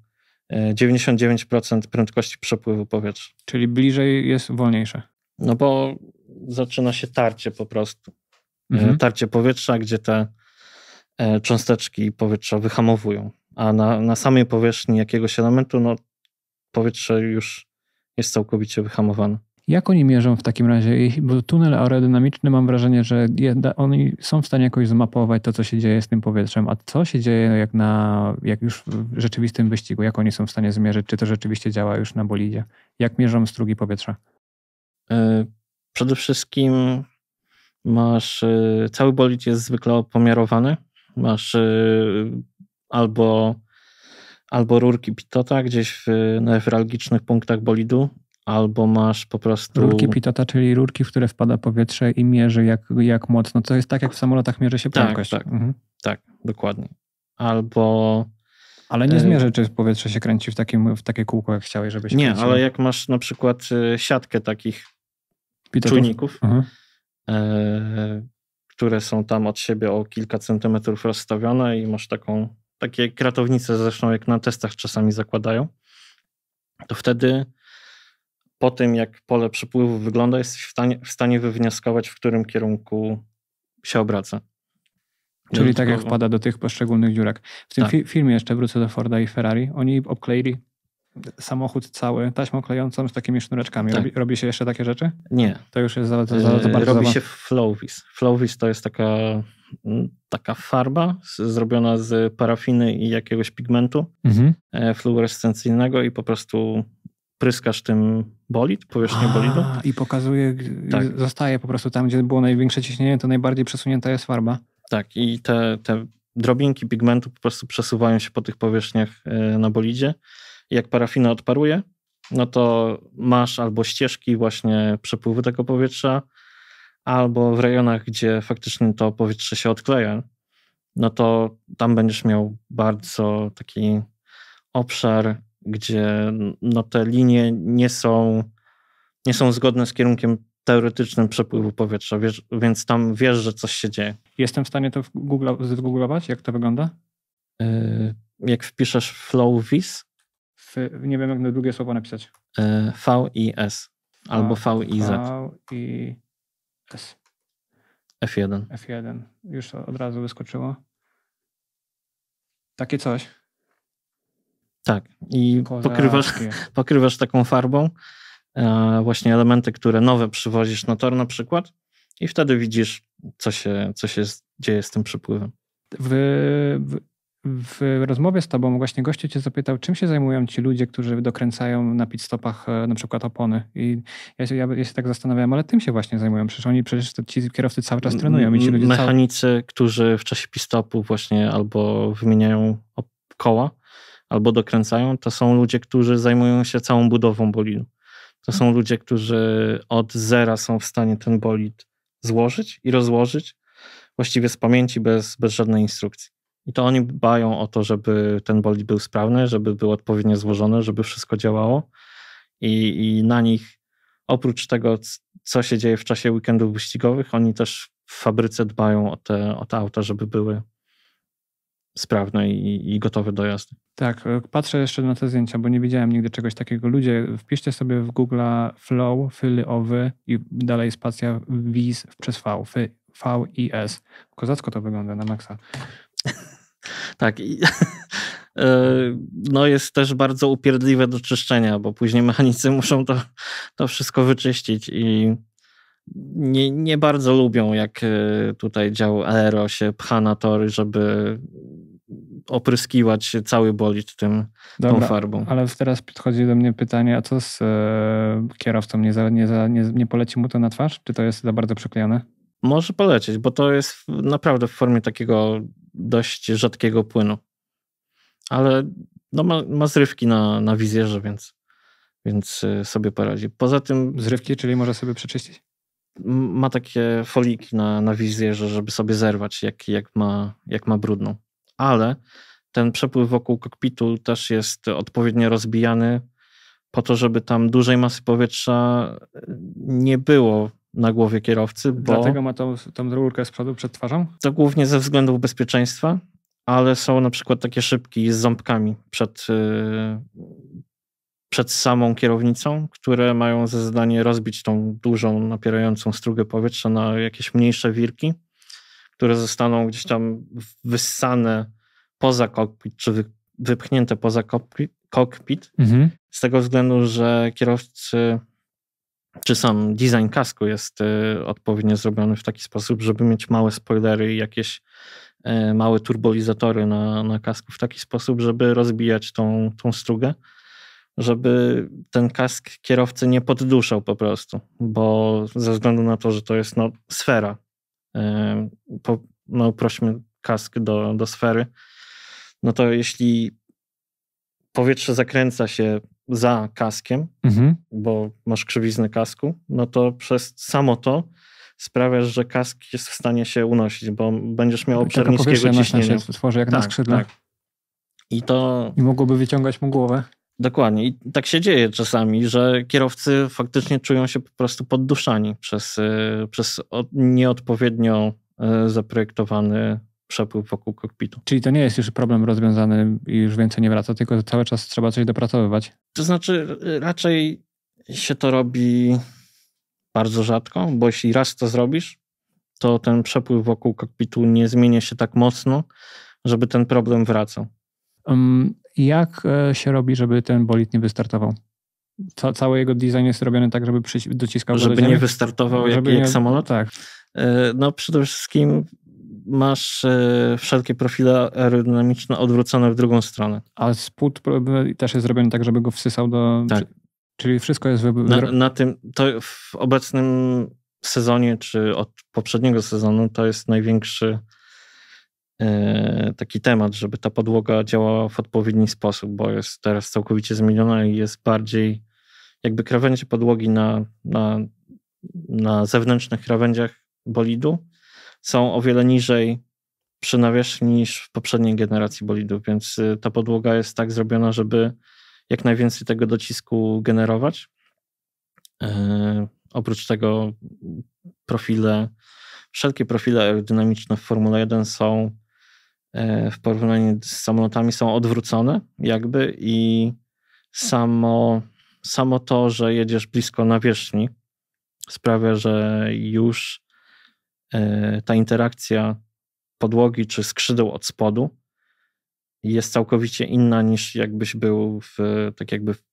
99% e, prędkości przepływu powietrza. Czyli bliżej jest wolniejsze. No bo zaczyna się tarcie po prostu. E, mhm. Tarcie powietrza, gdzie te cząsteczki powietrza wyhamowują. A na, na samej powierzchni jakiegoś elementu, no powietrze już jest całkowicie wyhamowane. Jak oni mierzą w takim razie? Bo tunel aerodynamiczny mam wrażenie, że oni są w stanie jakoś zmapować to, co się dzieje z tym powietrzem, a co się dzieje jak, na, jak już w rzeczywistym wyścigu? Jak oni są w stanie zmierzyć? Czy to rzeczywiście działa już na bolidzie? Jak mierzą strugi powietrza? E, przede wszystkim masz, e, cały bolid jest zwykle pomiarowany. Masz e, albo albo rurki pitota gdzieś w newralgicznych punktach bolidu, albo masz po prostu... Rurki pitota, czyli rurki, w które wpada powietrze i mierzy jak, jak mocno. To jest tak, jak w samolotach mierzy się tak, prędkość. Tak, tak, mhm. tak dokładnie. Albo... Ale nie e, zmierzy, czy powietrze się kręci w, takim, w takie kółko, jak chciałeś, żeby się Nie, kręciło. ale jak masz na przykład e, siatkę takich Pitotów? czujników, mhm. E, które są tam od siebie o kilka centymetrów rozstawione i masz taką takie kratownice zresztą jak na testach czasami zakładają, to wtedy po tym, jak pole przepływu wygląda, jesteś w stanie, w stanie wywnioskować, w którym kierunku się obraca. Czyli tak jak wpada do tych poszczególnych dziurek. W tym tak. fi filmie jeszcze wrócę do Forda i Ferrari. Oni obkleili samochód cały taśmą klejącą z takimi sznureczkami. Tak. Robi, robi, się jeszcze takie rzeczy? Nie. To już jest za, za, za, e, za bardzo... Robi za... się flowvis. Flowvis to jest taka, mm, taka farba zrobiona z parafiny i jakiegoś pigmentu mhm. E, fluorescencyjnego i po prostu pryskasz tym bolid, powierzchnię A, bolidu. I pokazuje, tak. zostaje po prostu tam, gdzie było największe ciśnienie, to najbardziej przesunięta jest farba. Tak, i te, te drobinki pigmentu po prostu przesuwają się po tych powierzchniach e, na bolidzie jak parafina odparuje, no to masz albo ścieżki właśnie przepływu tego powietrza, albo w rejonach, gdzie faktycznie to powietrze się odkleja, no to tam będziesz miał bardzo taki obszar, gdzie no te linie nie są, nie są zgodne z kierunkiem teoretycznym przepływu powietrza, wiesz, więc tam wiesz, że coś się dzieje. Jestem w stanie to zgooglować, jak to wygląda? Yy, jak wpiszesz flow vis, nie wiem jak na drugie słowo napisać. E, v i S. Albo V i Z. V i S. F1. F1. Już to od razu wyskoczyło. Takie coś. Tak. I pokrywasz, pokrywasz taką farbą e, właśnie elementy, które nowe przywozisz na tor na przykład i wtedy widzisz, co się, co się dzieje z tym przypływem. W, w w rozmowie z tobą właśnie gościu cię zapytał, czym się zajmują ci ludzie, którzy dokręcają na pit stopach e, na przykład opony. I ja się, ja, ja się tak zastanawiałem, ale tym się właśnie zajmują. Przecież oni, przecież to, ci kierowcy cały czas trenują. I ci ludzie Mechanicy, cały... którzy w czasie pit stopu właśnie albo wymieniają koła, albo dokręcają, to są ludzie, którzy zajmują się całą budową bolidu. To są ludzie, którzy od zera są w stanie ten bolid złożyć i rozłożyć właściwie z pamięci, bez, bez żadnej instrukcji. I to oni dbają o to, żeby ten bolid był sprawny, żeby był odpowiednio złożony, żeby wszystko działało. I, i na nich, oprócz tego, co się dzieje w czasie weekendów wyścigowych, oni też w fabryce dbają o te, o te auta, żeby były sprawne i, i gotowe do jazdy. Tak, e, patrzę jeszcze na te zdjęcia, bo nie widziałem nigdy czegoś takiego. Ludzie, wpiszcie sobie w Google flow, fyly owy i dalej spacja wiz przez V, V i S. Kozacko to wygląda na maksa. Tak. I, [LAUGHS] e, no jest też bardzo upierdliwe do czyszczenia, bo później [LAUGHS] mechanicy muszą to, to wszystko wyczyścić i nie, nie bardzo lubią, jak e, tutaj dział aero się pcha na tory, żeby opryskiwać cały bolid tym, Dobra, tą farbą. Ale teraz podchodzi do mnie pytanie, a co z e, kierowcą? Nie, za, nie, za, nie, nie poleci mu to na twarz? Czy to jest za bardzo przyklejone? Może polecieć, bo to jest naprawdę w formie takiego dość rzadkiego płynu. Ale no ma, ma zrywki na, na wizjerze, więc, więc y, sobie poradzi. Poza tym... Zrywki, czyli może sobie przeczyścić? Ma takie foliki na, na wizjerze, żeby sobie zerwać, jak, jak, ma, jak ma brudną. Ale ten przepływ wokół kokpitu też jest odpowiednio rozbijany po to, żeby tam dużej masy powietrza y, nie było na głowie kierowcy. Bo Dlatego ma tą, tą rurkę z przodu przed twarzą? To głównie ze względów bezpieczeństwa, ale są na przykład takie szybki z ząbkami przed, y, przed samą kierownicą, które mają za zadanie rozbić tą dużą, napierającą strugę powietrza na jakieś mniejsze wirki, które zostaną gdzieś tam wyssane poza kokpit, czy wypchnięte poza kokpit, kokpit. Mhm. z tego względu, że kierowcy czy sam design kasku jest y, odpowiednio zrobiony w taki sposób, żeby mieć małe spoilery i jakieś y, małe turbolizatory na, na kasku w taki sposób, żeby rozbijać tą, tą strugę, żeby ten kask kierowcy nie podduszał po prostu, bo ze względu na to, że to jest no, sfera, y, po, no, prośmy kask do, do sfery, no to jeśli powietrze zakręca się za kaskiem, mhm. bo masz krzywiznę kasku, no to przez samo to sprawiasz, że kask jest w stanie się unosić, bo będziesz miał obszar niskiego ciśnienia. się tworzy jak tak, na skrzydle. Tak. I to... I mogłoby wyciągać mu głowę. Dokładnie. I tak się dzieje czasami, że kierowcy faktycznie czują się po prostu podduszani przez, y, przez nieodpowiednio y, zaprojektowany przepływ wokół kokpitu. Czyli to nie jest już problem rozwiązany i już więcej nie wraca, tylko cały czas trzeba coś dopracowywać. To znaczy, y, raczej się to robi bardzo rzadko, bo jeśli raz to zrobisz, to ten przepływ wokół kokpitu nie zmienia się tak mocno, żeby ten problem wracał. Jak e, się robi, żeby ten bolid nie wystartował? Ca cały jego design jest robiony tak, żeby dociskał Żeby do nie wystartował żeby jak, nie... jak samolot? Tak. E, no przede wszystkim masz y, wszelkie profile aerodynamiczne odwrócone w drugą stronę. A spód też jest zrobiony tak, żeby go wsysał do... Tak. Czyli wszystko jest... Na, na tym, to w obecnym sezonie, czy od poprzedniego sezonu, to jest największy e, taki temat, żeby ta podłoga działała w odpowiedni sposób, bo jest teraz całkowicie zmieniona i jest bardziej jakby krawędzie podłogi na, na, na zewnętrznych krawędziach bolidu są o wiele niżej przy nawierzchni niż w poprzedniej generacji bolidów, więc y, ta podłoga jest tak zrobiona, żeby jak najwięcej tego docisku generować. E, oprócz tego profile, wszelkie profile aerodynamiczne w Formule 1 są e, w porównaniu z samolotami są odwrócone jakby i samo, samo to, że jedziesz blisko nawierzchni sprawia, że już E, ta interakcja podłogi czy skrzydeł od spodu jest całkowicie inna niż jakbyś był w, tak jakby w,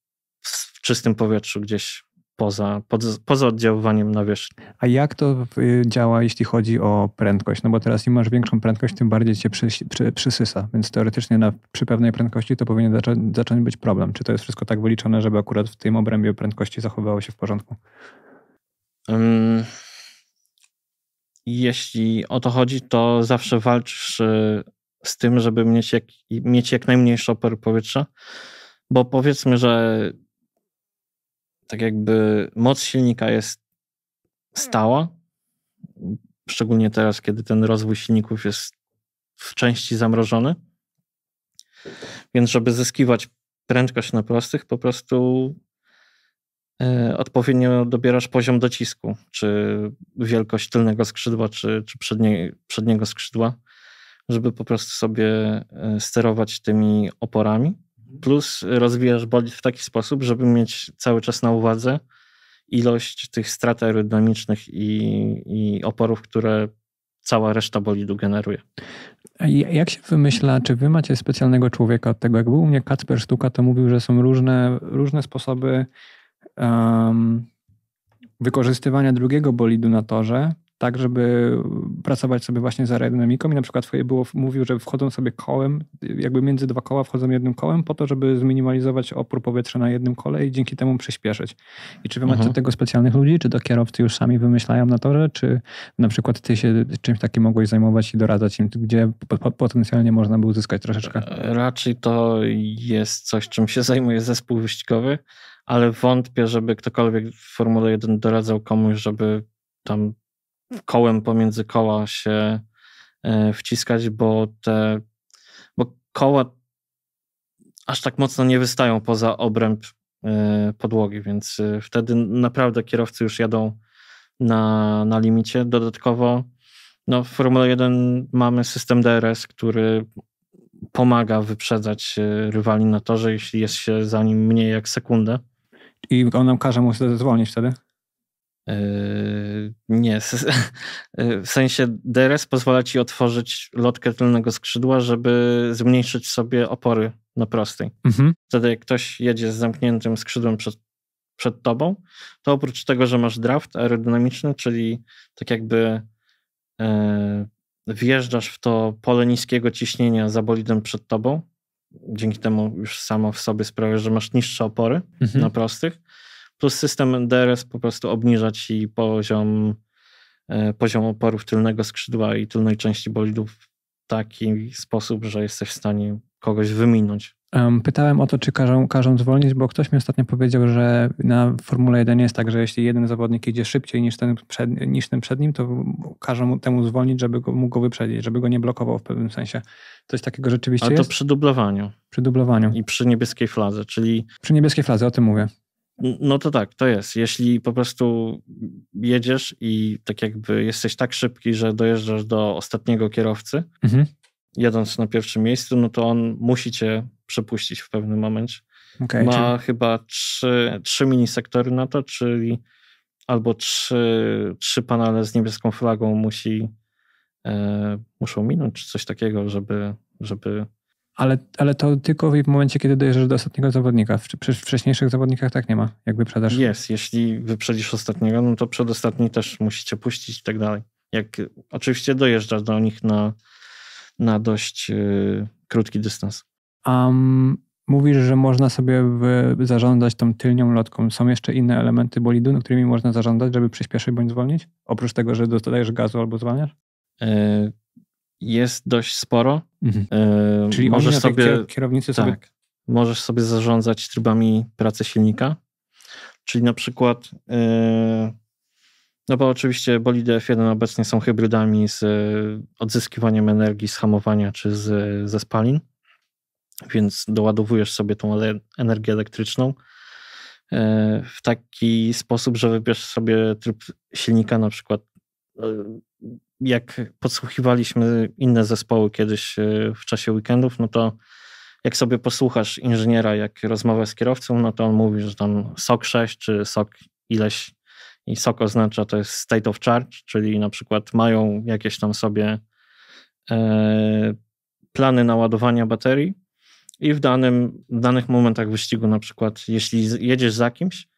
w czystym powietrzu gdzieś poza, pod, poza oddziaływaniem nawierzchni. A jak to y, działa, jeśli chodzi o prędkość? No bo teraz im masz większą prędkość, tym bardziej cię przy, przy, przysysa, więc teoretycznie na, przy pewnej prędkości to powinien zacząć, zacząć być problem. Czy to jest wszystko tak wyliczone, żeby akurat w tym obrębie prędkości zachowywało się w porządku? jeśli o to chodzi, to zawsze walczysz z tym, żeby mieć jak, mieć jak najmniejszy opór powietrza, bo powiedzmy, że tak jakby moc silnika jest stała, szczególnie teraz, kiedy ten rozwój silników jest w części zamrożony. Więc żeby zyskiwać prędkość na prostych, po prostu E, odpowiednio dobierasz poziom docisku, czy wielkość tylnego skrzydła, czy, czy przednie, przedniego skrzydła, żeby po prostu sobie e, sterować tymi oporami. Mhm. Plus rozwijasz bolid w taki sposób, żeby mieć cały czas na uwadze ilość tych strat aerodynamicznych i, i oporów, które cała reszta bolidu generuje. Jak się wymyśla, czy wy macie specjalnego człowieka od tego? Jak był u mnie Kacper Sztuka, to mówił, że są różne, różne sposoby um, wykorzystywania drugiego bolidu na torze, tak żeby pracować sobie właśnie z aerodynamiką i na przykład twoje było, mówił, że wchodzą sobie kołem, jakby między dwa koła wchodzą jednym kołem po to, żeby zminimalizować opór powietrza na jednym kole i dzięki temu przyspieszyć. I czy wy macie mhm. tego specjalnych ludzi, czy to kierowcy już sami wymyślają na torze, czy na przykład ty się czymś takim mogłeś zajmować i doradzać im, gdzie potencjalnie można by uzyskać troszeczkę? Raczej to jest coś, czym się zajmuje zespół wyścigowy ale wątpię, żeby ktokolwiek w Formule 1 doradzał komuś, żeby tam kołem pomiędzy koła się e, wciskać, bo te bo koła aż tak mocno nie wystają poza obręb e, podłogi, więc e, wtedy naprawdę kierowcy już jadą na, na limicie. Dodatkowo no, w Formule 1 mamy system DRS, który pomaga wyprzedzać rywali na torze, jeśli jest się za nim mniej jak sekundę. I on nam każe mu zwolnić wtedy? Yy, nie. [LAUGHS] Yy, w sensie DRS pozwala ci otworzyć lotkę tylnego skrzydła, żeby zmniejszyć sobie opory na prostej. Mhm. Wtedy jak ktoś jedzie z zamkniętym skrzydłem przed, przed tobą, to oprócz tego, że masz draft aerodynamiczny, czyli tak jakby yy, wjeżdżasz w to pole niskiego ciśnienia za bolidem przed tobą, dzięki temu już samo w sobie sprawia, że masz niższe opory mhm. na prostych, plus system DRS po prostu obniża ci poziom, e, poziom oporów tylnego skrzydła i tylnej części bolidu w taki sposób, że jesteś w stanie kogoś wyminąć Pytałem o to, czy każą, każą zwolnić, bo ktoś mi ostatnio powiedział, że na Formule 1 jest tak, że jeśli jeden zawodnik idzie szybciej niż ten przed, niż ten przed nim, to każą temu zwolnić, żeby go, mógł go wyprzedzić, żeby go nie blokował w pewnym sensie. Coś takiego rzeczywiście Ale to jest? przy dublowaniu. Przy dublowaniu. I przy niebieskiej fladze, czyli... Przy niebieskiej fladze, o tym mówię. No to tak, to jest. Jeśli po prostu jedziesz i tak jakby jesteś tak szybki, że dojeżdżasz do ostatniego kierowcy, mhm jadąc na pierwszym miejscu, no to on musi cię przepuścić w pewnym momencie. Okay, Ma czyli... chyba trzy, trzy minisektory na to, czyli albo trzy, trzy panele z niebieską flagą musi, e, muszą minąć, czy coś takiego, żeby. żeby... Ale, ale to tylko w momencie, kiedy dojeżdżasz do ostatniego zawodnika. W, przy wcześniejszych zawodnikach tak nie ma, jak wyprzedasz. Jest, jeśli wyprzedzisz ostatniego, no to przedostatni też musicie puścić i tak dalej. Jak oczywiście dojeżdżasz do nich na, na dość y, krótki dystans. Um, mówisz, że można sobie w, zarządzać tą tylnią lotką. Są jeszcze inne elementy bolidu, którymi można zarządzać, żeby przyspieszyć bądź zwolnić? Oprócz tego, że dostajesz gazu albo zwalniasz? E, jest dość sporo. Mhm. E, Czyli możesz sobie, kierownicy tak, sobie... Możesz sobie zarządzać trybami pracy silnika. Czyli na przykład, e, no bo oczywiście bolidy F1 obecnie są hybrydami z odzyskiwaniem energii z hamowania czy z, ze spalin więc doładowujesz sobie tą energię elektryczną e, w taki sposób, że wybierz sobie tryb silnika na przykład e, jak podsłuchiwaliśmy inne zespoły kiedyś e, w czasie weekendów, no to jak sobie posłuchasz inżyniera, jak rozmawia z kierowcą, no to on mówi, że tam SOC 6 czy SOC ileś i SOC oznacza to jest state of charge, czyli na przykład mają jakieś tam sobie plany naładowania baterii i w, danym, w danych momentach wyścigu, na przykład, jeśli jedziesz za kimś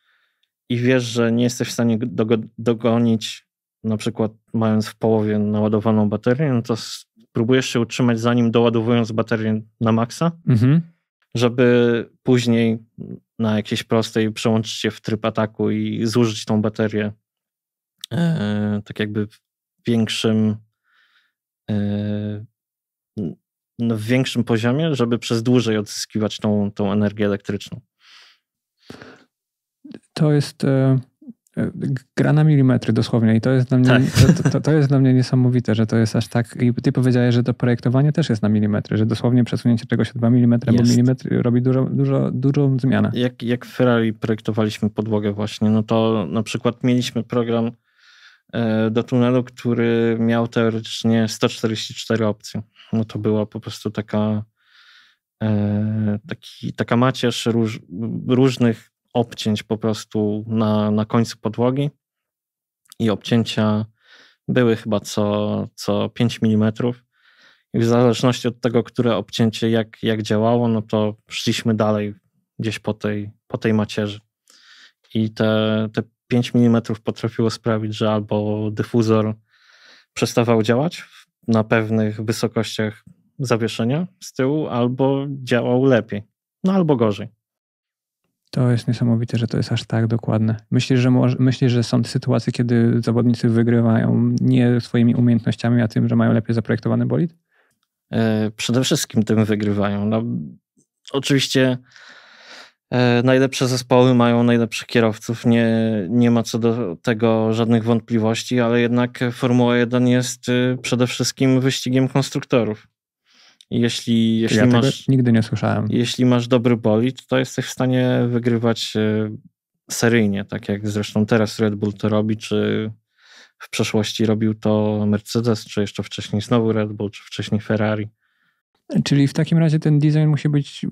i wiesz, że nie jesteś w stanie dogo, dogonić, na przykład mając w połowie naładowaną baterię, no to próbujesz się utrzymać zanim doładowując baterię na maksa, mhm. żeby później na jakiejś prostej przełączyć się w tryb ataku i zużyć tą baterię e, tak jakby w większym e, no, w większym poziomie, żeby przez dłużej odzyskiwać tą, tą energię elektryczną? To jest e, e, gra na milimetry dosłownie i to jest dla mnie, tak. to, to, to, jest dla mnie niesamowite, że to jest aż tak i ty powiedziałeś, że to projektowanie też jest na milimetry, że dosłownie przesunięcie czegoś o 2 mm bo milimetr robi dużo, dużo, dużą zmianę. Jak, jak w Ferrari projektowaliśmy podłogę właśnie, no to na przykład mieliśmy program E, do tunelu, który miał teoretycznie 144 opcje. No to była po prostu taka, e, taki, taka macierz róż, różnych obcięć po prostu na, na końcu podłogi i obcięcia były chyba co, co 5 mm. I w zależności od tego, które obcięcie jak, jak działało, no to szliśmy dalej gdzieś po tej, po tej macierzy. I te, te 5 mm potrafiło sprawić, że albo dyfuzor przestawał działać na pewnych wysokościach zawieszenia z tyłu, albo działał lepiej, no albo gorzej. To jest niesamowite, że to jest aż tak dokładne. Myślisz, że, może, myślisz, że są sytuacje, kiedy zawodnicy wygrywają nie swoimi umiejętnościami, a tym, że mają lepiej zaprojektowany bolid? E, przede wszystkim tym wygrywają. No, oczywiście E, najlepsze zespoły mają najlepszych kierowców, nie, nie ma co do tego żadnych wątpliwości, ale jednak Formuła 1 jest y, przede wszystkim wyścigiem konstruktorów. Jeśli, jeśli ja masz, nigdy nie słyszałem. Jeśli masz dobry bolid, to jesteś w stanie wygrywać y, seryjnie, tak jak zresztą teraz Red Bull to robi, czy w przeszłości robił to Mercedes, czy jeszcze wcześniej znowu Red Bull, czy wcześniej Ferrari. Czyli w takim razie ten design musi być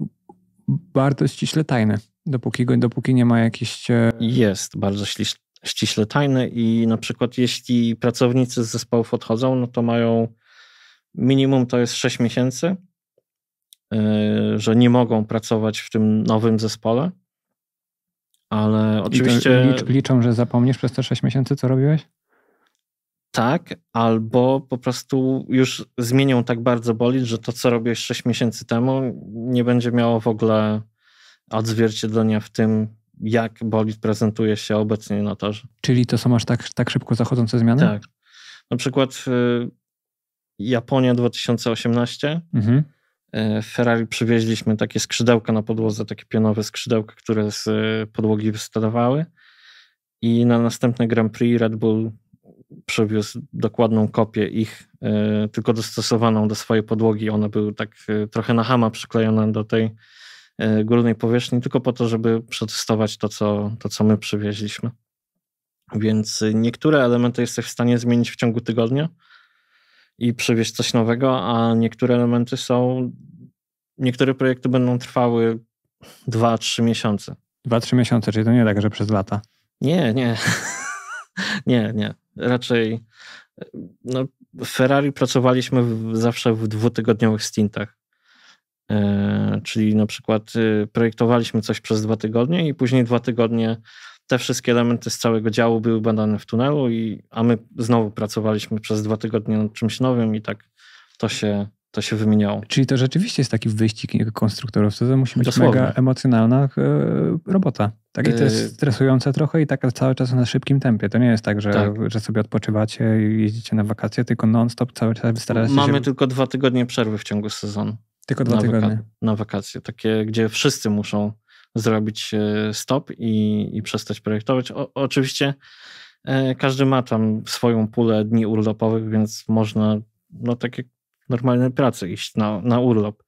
bardzo ściśle tajny, dopóki, dopóki nie ma jakichś... E, jest bardzo ściśle, tajne tajny i na przykład jeśli pracownicy z zespołów odchodzą, no to mają minimum to jest 6 miesięcy, e, że nie mogą pracować w tym nowym zespole, ale oczywiście... Licz, liczą, że zapomnisz przez te 6 miesięcy, co robiłeś? tak, albo po prostu już zmienią tak bardzo bolić, że to, co robiłeś 6 miesięcy temu, nie będzie miało w ogóle odzwierciedlenia w tym, jak bolid prezentuje się obecnie na torze. Czyli to są aż tak, tak szybko zachodzące zmiany? Tak. Na przykład y, Japonia 2018. Mhm. Y, Ferrari przywieźliśmy takie skrzydełka na podłodze, takie pionowe skrzydełka, które z y, podłogi wystawały. I na następne Grand Prix Red Bull przywiózł dokładną kopię ich, e, tylko dostosowaną do swojej podłogi. Ona była tak e, trochę na hama przyklejona do tej e, górnej powierzchni, tylko po to, żeby przetestować to, co, to, co my przywieźliśmy. Więc niektóre elementy jesteś w stanie zmienić w ciągu tygodnia i przywieźć coś nowego, a niektóre elementy są. Niektóre projekty będą trwały 2-3 miesiące. 2-3 miesiące, czyli to nie tak, że przez lata. Nie, nie. [LAUGHS] nie, nie. Raczej no, w Ferrari pracowaliśmy w, zawsze w dwutygodniowych stintach. E, czyli na przykład y, projektowaliśmy coś przez dwa tygodnie i później dwa tygodnie te wszystkie elementy z całego działu były badane w tunelu, i, a my znowu pracowaliśmy przez dwa tygodnie nad czymś nowym i tak to się to się wymieniało. Czyli to rzeczywiście jest taki wyścig konstruktorów, to, to musi być Dosłownie. mega emocjonalna e, robota. Tak, i to jest e, stresujące trochę i taka cały czas na szybkim tempie. To nie jest tak, że, tak. że sobie odpoczywacie i jeździcie na wakacje, tylko non-stop cały czas wystarczy. się... Mamy tylko dwa tygodnie przerwy w ciągu sezonu. Tylko dwa na tygodnie. Waka na wakacje, takie, gdzie wszyscy muszą zrobić e, stop i, i przestać projektować. O, oczywiście każdy ma tam swoją pulę dni urlopowych, więc można, no tak jak normalnej pracy, iść na, na urlop.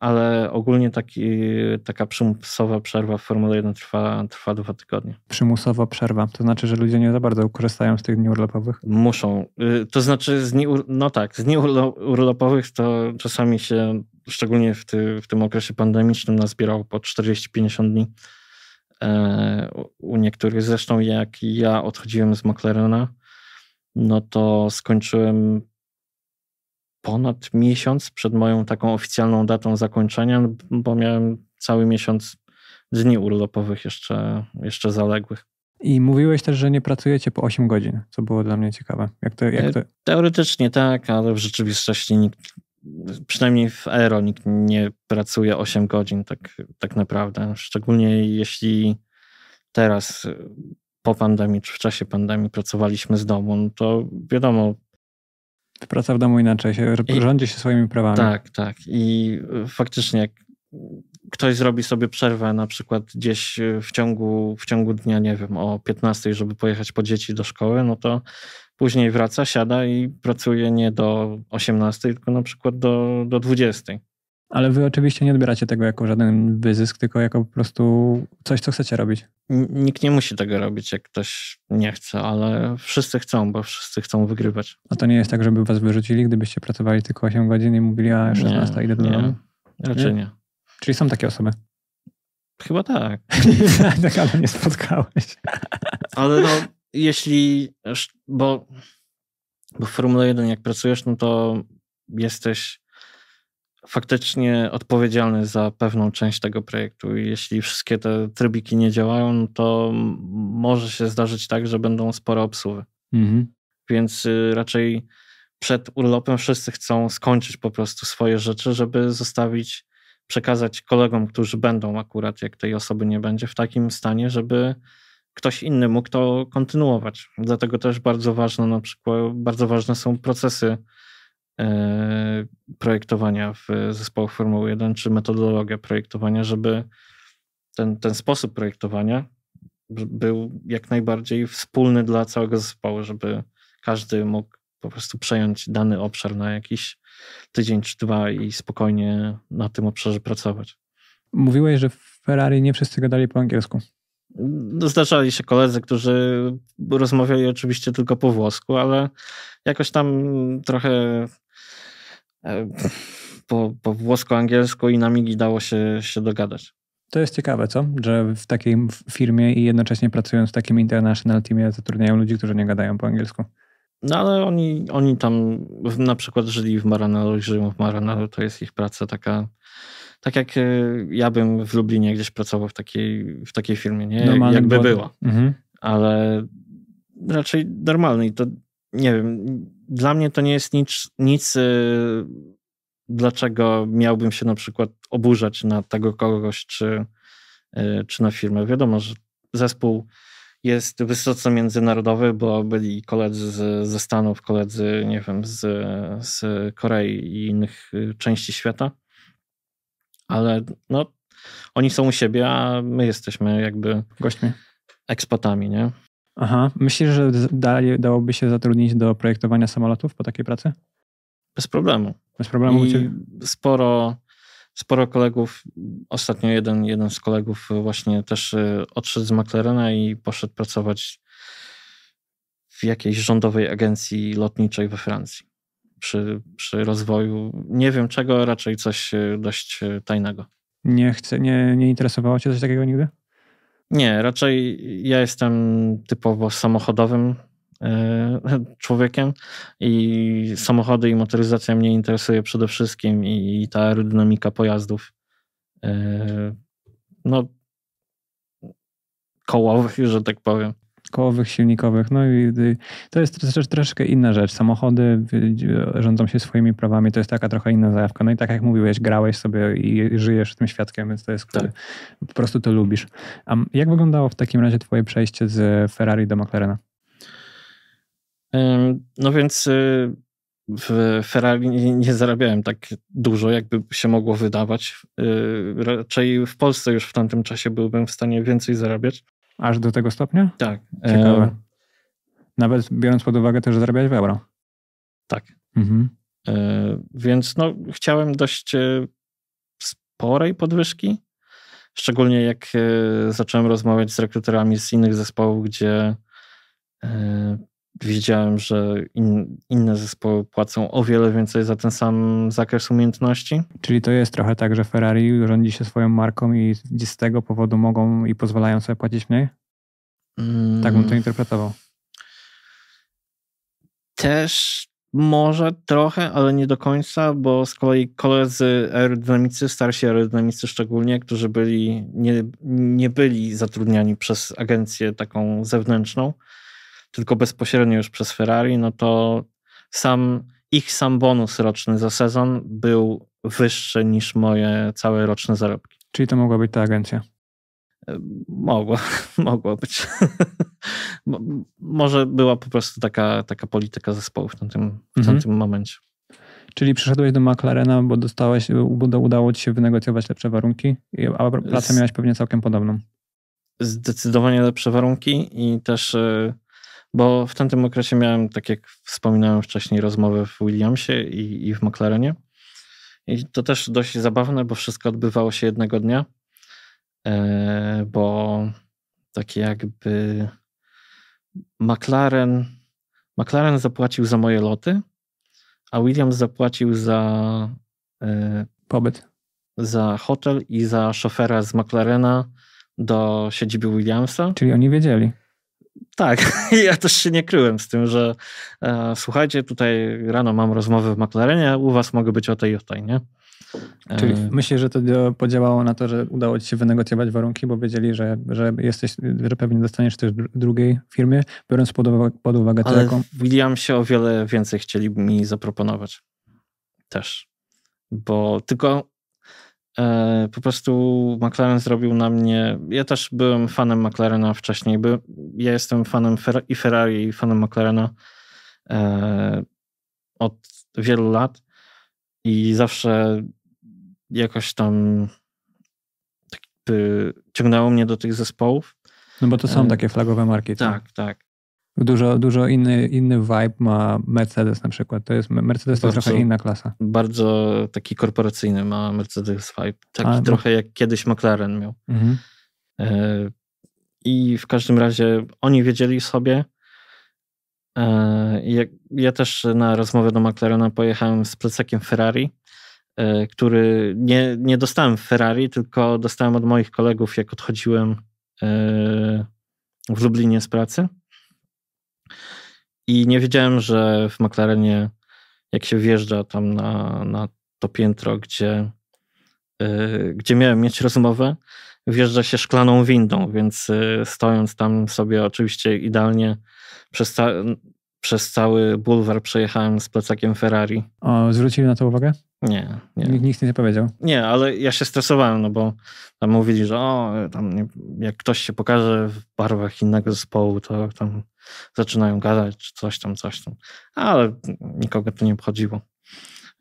Ale ogólnie taki, taka przymusowa przerwa w Formule 1 trwa, trwa dwa tygodnie. Przymusowa przerwa, to znaczy, że ludzie nie za bardzo korzystają z tych dni urlopowych? Muszą. Y, to znaczy, z dni, no tak, z dni urlopowych to czasami się, szczególnie w, ty, w tym okresie pandemicznym, nazbierało po 40-50 dni. E, u niektórych zresztą, jak ja odchodziłem z McLarena, no to skończyłem ponad miesiąc przed moją taką oficjalną datą zakończenia, bo miałem cały miesiąc dni urlopowych jeszcze, jeszcze zaległych. I mówiłeś też, że nie pracujecie po 8 godzin, co było dla mnie ciekawe. Jak to, jak to... E, teoretycznie tak, ale w rzeczywistości nikt, przynajmniej w Aero nikt nie pracuje 8 godzin tak, tak naprawdę. Szczególnie jeśli teraz po pandemii czy w czasie pandemii pracowaliśmy z domu, no to wiadomo, Praca w domu inaczej, się, rządzi się swoimi prawami. Tak, tak. I y, faktycznie jak ktoś zrobi sobie przerwę na przykład gdzieś y, w ciągu, w ciągu dnia, nie wiem, o 15, żeby pojechać po dzieci do szkoły, no to później wraca, siada i pracuje nie do 18, tylko na przykład do, do 20. Ale wy oczywiście nie odbieracie tego jako żaden wyzysk, tylko jako po prostu coś, co chcecie robić. Nikt nie musi tego robić, jak ktoś nie chce, ale wszyscy chcą, bo wszyscy chcą wygrywać. A to nie jest tak, żeby was wyrzucili, gdybyście pracowali tylko 8 godzin i mówili, a 16 nie, idę do domu? Raczej nie? nie. Czyli są takie osoby? Chyba tak. [LAUGHS] Tak, tak, ale nie spotkałeś. [LAUGHS] ale no, jeśli, bo, bo w Formule 1 jak pracujesz, no to jesteś faktycznie odpowiedzialny za pewną część tego projektu. I jeśli wszystkie te trybiki nie działają, no to może się zdarzyć tak, że będą spore obsuwy. Mhm. Więc y, raczej przed urlopem wszyscy chcą skończyć po prostu swoje rzeczy, żeby zostawić, przekazać kolegom, którzy będą akurat, jak tej osoby nie będzie, w takim stanie, żeby ktoś inny mógł to kontynuować. Dlatego też bardzo ważne na przykład, bardzo ważne są procesy E, projektowania w zespołach Formuły 1, czy metodologię projektowania, żeby ten, ten sposób projektowania był jak najbardziej wspólny dla całego zespołu, żeby każdy mógł po prostu przejąć dany obszar na jakiś tydzień czy dwa i spokojnie na tym obszarze pracować. Mówiłeś, że w Ferrari nie wszyscy gadali po angielsku. Zdarzali się koledzy, którzy rozmawiali oczywiście tylko po włosku, ale jakoś tam trochę e, po, po włosko-angielsku i na migi dało się, się dogadać. To jest ciekawe, co? Że w takiej firmie i jednocześnie pracując w takim international teamie zatrudniają ludzi, którzy nie gadają po angielsku. No ale oni, oni tam na przykład żyli w Maranello żyją w Maranello, to jest ich praca taka tak jak y, ja bym w Lublinie gdzieś pracował w takiej, w takiej firmie, nie? Normalny Jakby była. Mhm. Ale raczej i To nie wiem, dla mnie to nie jest nic, nic y, dlaczego miałbym się na przykład oburzać na tego kogoś, czy, y, czy na firmę. Wiadomo, że zespół jest wysoce międzynarodowy, bo byli koledzy z, ze Stanów, koledzy, nie wiem, z, z Korei i innych części świata ale no, oni są u siebie, a my jesteśmy jakby gośćmi, ekspatami, nie? Aha. Myślisz, że dalej dałoby się zatrudnić do projektowania samolotów po takiej pracy? Bez problemu. Bez problemu. I sporo, sporo kolegów, ostatnio jeden, jeden z kolegów właśnie też y, odszedł z McLarena i poszedł pracować w jakiejś rządowej agencji lotniczej we Francji przy, przy rozwoju nie wiem czego, raczej coś e, dość e, tajnego. Nie, chce, nie, nie interesowało cię coś takiego nigdy? Nie, raczej ja jestem typowo samochodowym e, [LAUGHS] człowiekiem i samochody i motoryzacja mnie interesuje przede wszystkim i, i ta aerodynamika pojazdów. No, kołowych, [LAUGHS] że tak powiem kołowych, silnikowych. No i to jest trosz, troszeczkę inna rzecz. Samochody rządzą się swoimi prawami, to jest taka trochę inna zajawka. No i tak jak mówiłeś, grałeś sobie i żyjesz tym świadkiem, więc to jest, tak. po prostu to lubisz. A jak wyglądało w takim razie twoje przejście z Ferrari do McLarena? No więc y, w Ferrari nie zarabiałem tak dużo, jakby się mogło wydawać. Y, raczej w Polsce już w tamtym czasie byłbym w stanie więcej zarabiać. Aż do tego stopnia? Tak. E, ciekawe. E... Nawet biorąc pod uwagę też że zarabiałeś w euro. Tak. Mhm. E... Więc no, chciałem dość e, sporej podwyżki. Szczególnie jak e, zacząłem rozmawiać z rekruterami z innych zespołów, gdzie widziałem, że in, inne zespoły płacą o wiele więcej za ten sam zakres umiejętności. Czyli to jest trochę tak, że Ferrari rządzi się swoją marką i z tego powodu mogą i pozwalają sobie płacić mniej? Mm. Tak bym to mm. interpretował. Też może trochę, ale nie do końca, bo z kolei koledzy aerodynamicy, starsi aerodynamicy szczególnie, którzy byli, nie, nie byli zatrudniani przez agencję taką zewnętrzną, tylko bezpośrednio już przez Ferrari, no to sam ich sam bonus roczny za sezon był wyższy niż moje całe roczne zarobki. Czyli to mogła być ta agencja? Mogła, e, mogła [LAUGHS] być. [LAUGHS] Może była po prostu taka, taka polityka zespołu w tamtym, w mhm. momencie. Czyli przyszedłeś do McLarena, bo dostałeś, udało ci się wynegocjować lepsze warunki, a pracę miałeś pewnie całkiem podobną. Zdecydowanie lepsze warunki i też e, bo w tamtym okresie miałem, tak jak wspominałem wcześniej, rozmowy w Williamsie i, i w McLarenie. I to też dość zabawne, bo wszystko odbywało się jednego dnia, e, bo takie jakby McLaren, McLaren zapłacił za moje loty, a Williams zapłacił za e, pobyt. Za hotel i za szofera z McLarena do siedziby Williamsa. Czyli oni wiedzieli tak, [LAUGHS] ja też się nie kryłem z tym, że e, słuchajcie, tutaj rano mam rozmowę w McLarenie, u was mogę być o tej i o tej, nie? E, Czyli myślę, że to podziałało na to, że udało ci się wynegocjować warunki, bo wiedzieli, że, że jesteś, że pewnie dostaniesz też drugiej firmie. biorąc pod, uwagę, pod uwagę ale to, jaką... William się o wiele więcej chcieli mi zaproponować. Też. Bo tylko E, po prostu McLaren zrobił na mnie. Ja też byłem fanem McLarena wcześniej. By, ja jestem fanem Fer i Ferrari, i fanem McLarena e, od wielu lat i zawsze jakoś tam tak ciągnęło mnie do tych zespołów. No bo to są e, takie flagowe marki. tak. tak. tak. Dużo, dużo inny, inny vibe ma Mercedes na przykład. To jest, Mercedes bardzo, to trochę inna klasa. Bardzo taki korporacyjny ma Mercedes vibe. Taki A, no. trochę jak kiedyś McLaren miał. Mhm. E, I w każdym razie oni wiedzieli sobie. E, ja, ja też na rozmowę do McLarena pojechałem z plecakiem Ferrari, e, który nie, nie dostałem w Ferrari, tylko dostałem od moich kolegów, jak odchodziłem w Lublinie z pracy. I nie wiedziałem, że w McLarenie, jak się wjeżdża tam na, na to piętro, gdzie, yy, gdzie miałem mieć rozmowę, wjeżdża się szklaną windą, więc yy, stojąc tam sobie oczywiście idealnie przez, przez cały bulwar przejechałem z plecakiem Ferrari. O, zwrócił na to uwagę? Nie, nie. Nikt, nikt nie powiedział. Nie, ale ja się stresowałem, no bo tam mówili, że o, tam nie, jak ktoś się pokaże w barwach innego zespołu, to tam zaczynają gadać, coś tam, coś tam. Ale nikogo to nie obchodziło.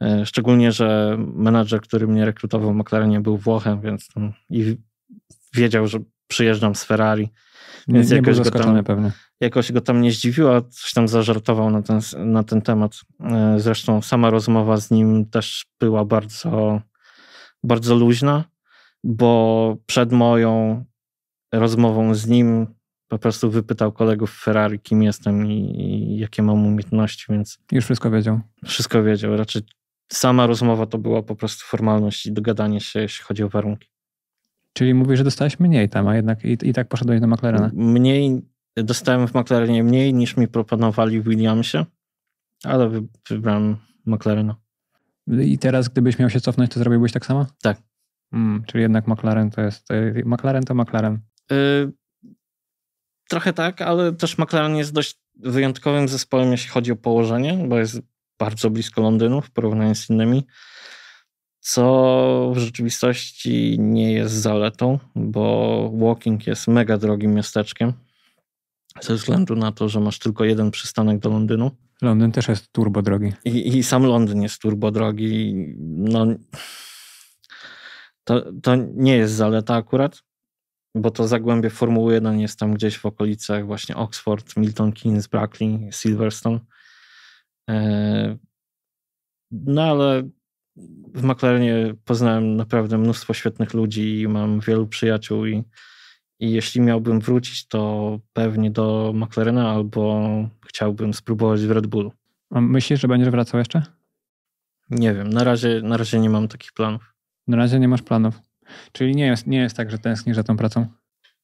E, szczególnie, że menadżer, który mnie rekrutował w McLarenie był Włochem, więc i wiedział, że przyjeżdżam z Ferrari więc nie, nie jakoś, go tam, pewnie. jakoś go tam nie zdziwił, coś tam zażartował na ten, na ten temat. E, zresztą sama rozmowa z nim też była bardzo, bardzo luźna, bo przed moją rozmową z nim po prostu wypytał kolegów Ferrari, kim jestem i, i jakie mam umiejętności, więc... Już wszystko wiedział. Wszystko wiedział, raczej sama rozmowa to była po prostu formalność i dogadanie się, jeśli chodzi o warunki. Czyli mówisz, że dostałeś mniej tam, a jednak i, i tak poszedłeś do McLarena. Mniej, dostałem w McLarenie mniej niż mi proponowali w Williamsie, ale wybrałem McLarena. I teraz, gdybyś miał się cofnąć, to zrobiłbyś tak samo? Tak. Mm, czyli jednak McLaren to jest. E, McLaren to McLaren. Yy, trochę tak, ale też McLaren jest dość wyjątkowym zespołem, jeśli chodzi o położenie, bo jest bardzo blisko Londynu w porównaniu z innymi co w rzeczywistości nie jest zaletą, bo walking jest mega drogim miasteczkiem ze względu na to, że masz tylko jeden przystanek do Londynu. Londyn też jest turbo drogi. I, i sam Londyn jest turbo drogi. No, to, to nie jest zaleta akurat, bo to zagłębie Formuły 1 jest tam gdzieś w okolicach właśnie Oxford, Milton Keynes, Brackley, Silverstone. E, no ale w McLarenie poznałem naprawdę mnóstwo świetnych ludzi i mam wielu przyjaciół i, i jeśli miałbym wrócić, to pewnie do McLarena albo chciałbym spróbować w Red Bullu. A myślisz, że będziesz wracał jeszcze? Nie wiem, na razie, na razie nie mam takich planów. Na razie nie masz planów. Czyli nie jest, nie jest tak, że tęsknisz za tą pracą?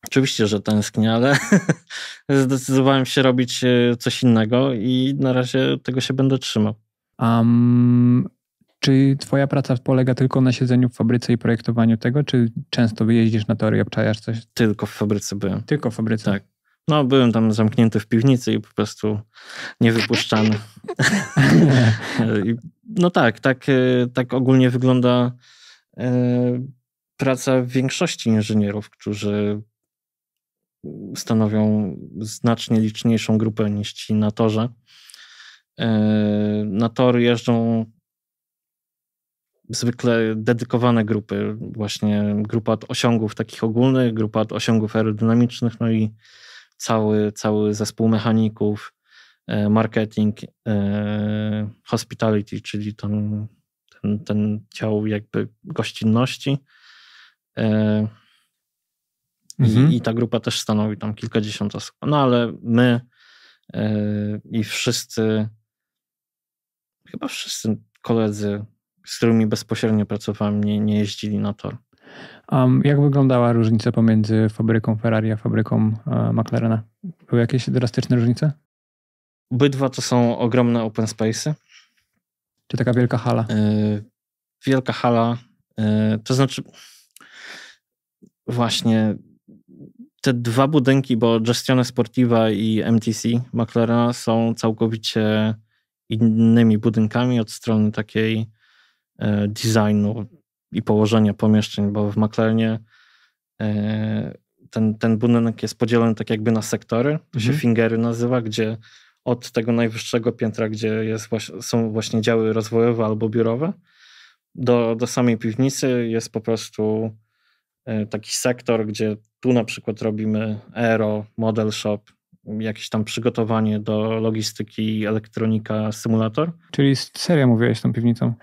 Oczywiście, że tęsknię, ale [LAUGHS] zdecydowałem się robić e, coś innego i na razie tego się będę trzymał. Um, czy twoja praca polega tylko na siedzeniu w fabryce i projektowaniu tego, czy często wyjeździsz na tory i obczajasz coś? Tylko w fabryce byłem. Tylko w fabryce? Tak. No, byłem tam zamknięty w piwnicy i po prostu niewypuszczany. [LAUGHS] no tak, tak, e, tak ogólnie wygląda e, praca większości inżynierów, którzy stanowią znacznie liczniejszą grupę niż ci na torze. Na tory jeżdżą zwykle dedykowane grupy, właśnie grupa osiągów takich ogólnych, grupa osiągów aerodynamicznych, no i cały, cały zespół mechaników, e, marketing, e, hospitality, czyli ten, ten, ten dział jakby gościnności. E, I, mhm. I ta grupa też stanowi tam kilkadziesiąt osób. No ale my i wszyscy, chyba wszyscy koledzy z którymi bezpośrednio pracowałem, nie, nie jeździli na tor. Um, jak wyglądała różnica pomiędzy fabryką Ferrari a fabryką e, McLarena? Były jakieś drastyczne różnice? Obydwa to są ogromne open space'y. Czy taka wielka hala? Yy, wielka hala, yy, to znaczy właśnie te dwa budynki, bo Gestione Sportiva i MTC McLarena są całkowicie innymi budynkami od strony takiej E, designu i położenia pomieszczeń, bo w McLarenie e, ten, ten budynek jest podzielony tak jakby na sektory, to się mhm. fingery nazywa, gdzie od tego najwyższego piętra, gdzie jest, są właśnie działy rozwojowe albo biurowe, do, do samej piwnicy jest po prostu e, taki sektor, gdzie tu na przykład robimy aero, model shop, jakieś tam przygotowanie do logistyki, elektronika, symulator. Czyli seria mówiłeś tą piwnicą?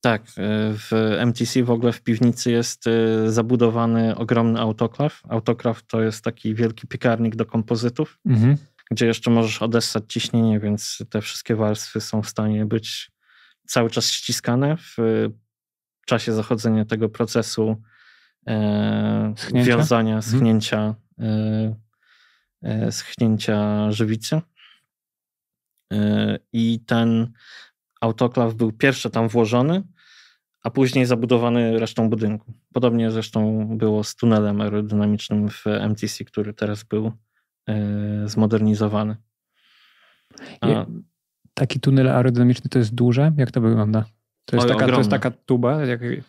Tak, e, w MTC w ogóle w piwnicy jest e, zabudowany ogromny autoklaw. Autoklaw to jest taki wielki piekarnik do kompozytów, mhm. gdzie jeszcze możesz odessać ciśnienie, więc te wszystkie warstwy są w stanie być cały czas ściskane. W czasie zachodzenia tego procesu e, schnięcia? wiązania, mhm. schnięcia, mhm. e, schnięcia żywicy. I ten autoklaw był pierwszy tam włożony, a później zabudowany resztą budynku. Podobnie zresztą było z tunelem aerodynamicznym w MTC, który teraz był e, zmodernizowany. A... Taki tunel aerodynamiczny to jest duże? Jak to wygląda? To jest, Oj, taka, to jest taka tuba? Jak... Y,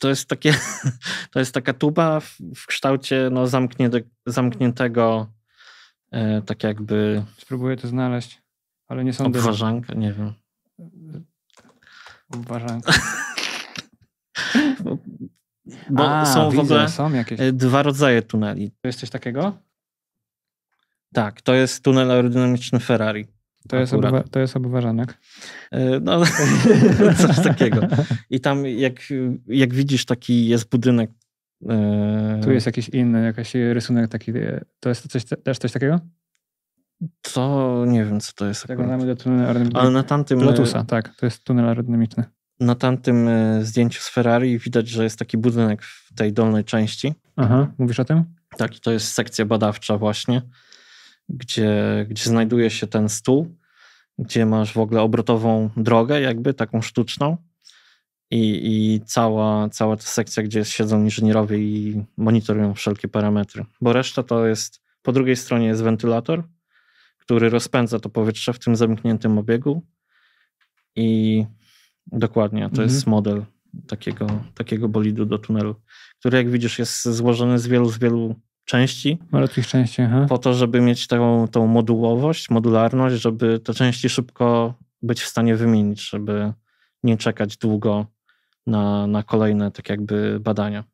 to, jest takie, [LAUGHS] to jest taka tuba w, w kształcie no, zamkniętego e, tak jakby... Spróbuję to znaleźć, ale nie sądzę... Obważanka? Nie wiem. Uważanka. [LAUGHS] Bo A, są widzę, w ogóle są jakieś... E, dwa rodzaje tuneli. To jest coś takiego? Tak, to jest tunel aerodynamiczny Ferrari. To jest, obywa- to jest e, No, [LAUGHS] coś takiego. I tam, jak, jak widzisz, taki jest budynek. E, tu jest jakiś inny, jakiś rysunek taki. To jest coś, też coś takiego? To nie wiem, co to jest. Zaglądamy do tunelu aerodynamicznego. Ale na tamtym. E, Lotusa, tak, to jest tunel aerodynamiczny. Na tamtym e, zdjęciu z Ferrari widać, że jest taki budynek w tej dolnej części. Aha, mówisz o tym? Tak, to jest sekcja badawcza, właśnie, gdzie, gdzie znajduje się ten stół, gdzie masz w ogóle obrotową drogę, jakby taką sztuczną. I, i, cała, cała ta sekcja, gdzie siedzą inżynierowie i monitorują wszelkie parametry. Bo reszta to jest, po drugiej stronie jest wentylator, który rozpędza to powietrze w tym zamkniętym obiegu. I dokładnie, to mhm. jest model takiego, takiego bolidu do tunelu, który jak widzisz jest złożony z wielu, z wielu części. Malutkich części, aha. Po to, żeby mieć tą, tą modułowość, modularność, żeby te części szybko być w stanie wymienić, żeby nie czekać długo na, na kolejne tak jakby badania.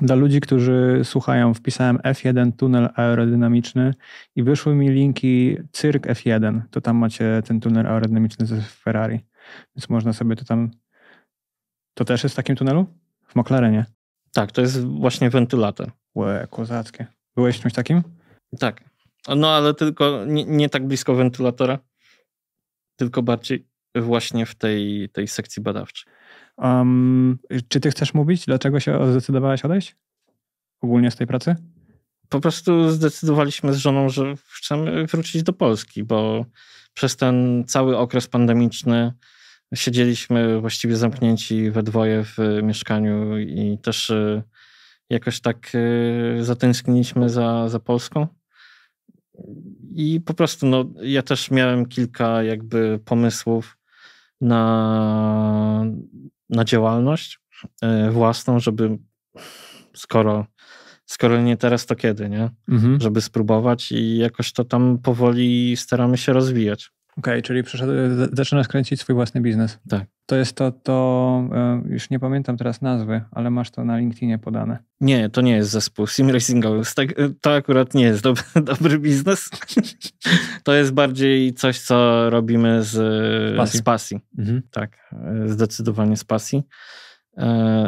Dla ludzi, którzy słuchają, wpisałem F1 tunel aerodynamiczny i wyszły mi linki Cyrk F1. To tam macie ten tunel aerodynamiczny z Ferrari. Więc można sobie to tam. To też jest w takim tunelu? W McLarenie. Tak, to jest właśnie wentylator. Łe, kozackie. Byłeś czymś takim? Tak. No ale tylko nie, nie tak blisko wentylatora, tylko bardziej właśnie w tej, tej sekcji badawczej. Um, czy ty chcesz mówić, dlaczego się zdecydowałeś odejść ogólnie z tej pracy? Po prostu zdecydowaliśmy z żoną, że chcemy wrócić do Polski, bo przez ten cały okres pandemiczny siedzieliśmy właściwie zamknięci we dwoje w mieszkaniu i też e, jakoś tak e, zatęskniliśmy za, za Polską. I po prostu no, ja też miałem kilka jakby pomysłów na, na działalność e, własną, żeby skoro, skoro nie teraz, to kiedy, nie? Mhm. Żeby spróbować i jakoś to tam powoli staramy się rozwijać okay, czyli zaczynasz kręcić swój własny biznes. Tak. To jest to, to e, już nie pamiętam teraz nazwy, ale masz to na LinkedInie podane. Nie, to nie jest zespół sim tak, e, To akurat nie jest dobry, [LAUGHS] dobry biznes. [LAUGHS] to jest bardziej coś, co robimy z, pasji. Z pasji. Mhm. Tak, e, zdecydowanie z pasji.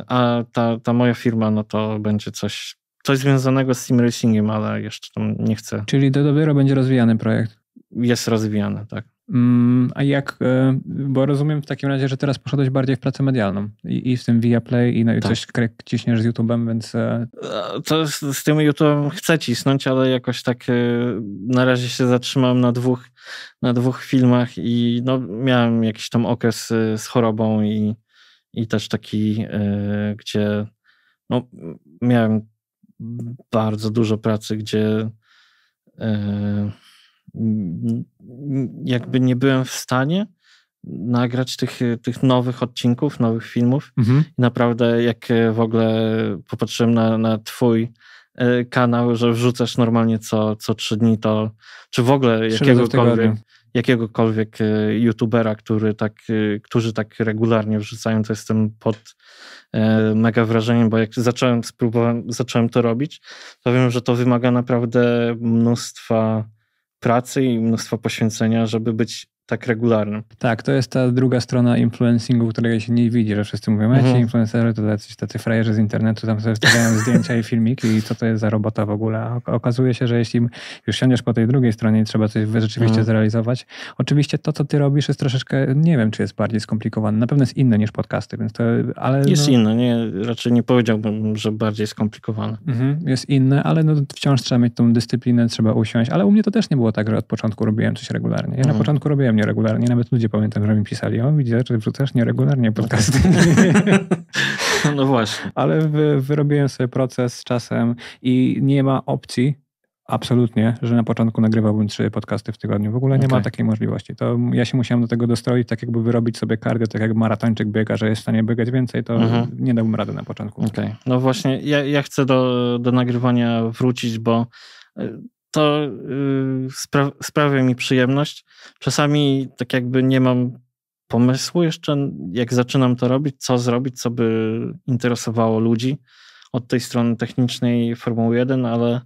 A ta, ta moja firma, no to będzie coś, coś związanego z simracingiem, ale jeszcze tam nie chcę. Czyli to dopiero będzie rozwijany projekt. Jest rozwijany, tak. Mm, a jak, e, bo rozumiem w takim razie, że teraz poszedłeś bardziej w pracę medialną i, i w tym Viaplay i, na no i tak. coś ciśniesz z YouTube'em, więc... E, e, to z, z tym YouTube'em chcę cisnąć, ale jakoś tak na razie się zatrzymałem na dwóch, na dwóch filmach i no, miałem jakiś tam okres z chorobą i, i też taki, gdzie no, miałem bardzo dużo pracy, gdzie... Yy, Mm, mm, jakby nie byłem w stanie nagrać tych, tych nowych odcinków, nowych filmów. Mhm. I naprawdę, jak e, w ogóle popatrzyłem na, na Twój e, kanał, że wrzucasz normalnie co, co trzy dni, to czy w ogóle jakiegokolwiek, jakiegokolwiek e, youtubera, który tak, którzy tak regularnie wrzucają, to jestem pod mega wrażeniem, bo jak zacząłem, spróbowałem, zacząłem to robić, to wiem, że to wymaga naprawdę mnóstwa pracy i mnóstwo poświęcenia, żeby być tak regularnym. Tak, to jest ta druga strona influencingu, której się nie widzi, że wszyscy mówią, mhm. ci influencerzy to jacyś tacy frajerzy z internetu, tam sobie stawiają zdjęcia i filmiki i co to jest za robota w ogóle. okazuje się, że jeśli już siądziesz po tej drugiej stronie i trzeba coś rzeczywiście mhm. zrealizować, oczywiście to, co ty robisz jest troszeczkę, nie wiem, czy jest bardziej skomplikowane. Na pewno jest inne niż podcasty, więc to, ale... No- jest no... inne, nie, raczej nie powiedziałbym, że bardziej skomplikowane. Mhm, jest inne, ale no wciąż trzeba mieć tą dyscyplinę, trzeba usiąść, ale u mnie to też nie było tak, że od początku robiłem coś regularnie. Ja na mhm. początku robiłem mnie regularnie, nawet ludzie pamiętam, że mi pisali, o widzę, że wrzucasz nieregularnie podcasty. [LAUGHS] [LAUGHS] No właśnie. Ale wy, wyrobiłem sobie proces z czasem i nie ma opcji, Absolutnie, że na początku nagrywałbym trzy podcasty w tygodniu. W ogóle nie okay. ma takiej możliwości. To ja się musiałem do tego dostroić, tak jakby wyrobić sobie kardio, tak jak maratończyk biega, że jest w stanie biegać więcej, to mhm. nie dałbym rady na początku. Okay. No właśnie, ja, ja chcę do, do nagrywania wrócić, bo y, to y, spra sprawia mi przyjemność. Czasami tak jakby nie mam pomysłu jeszcze, jak zaczynam to robić, co zrobić, co by interesowało ludzi od tej strony technicznej Formuły 1, ale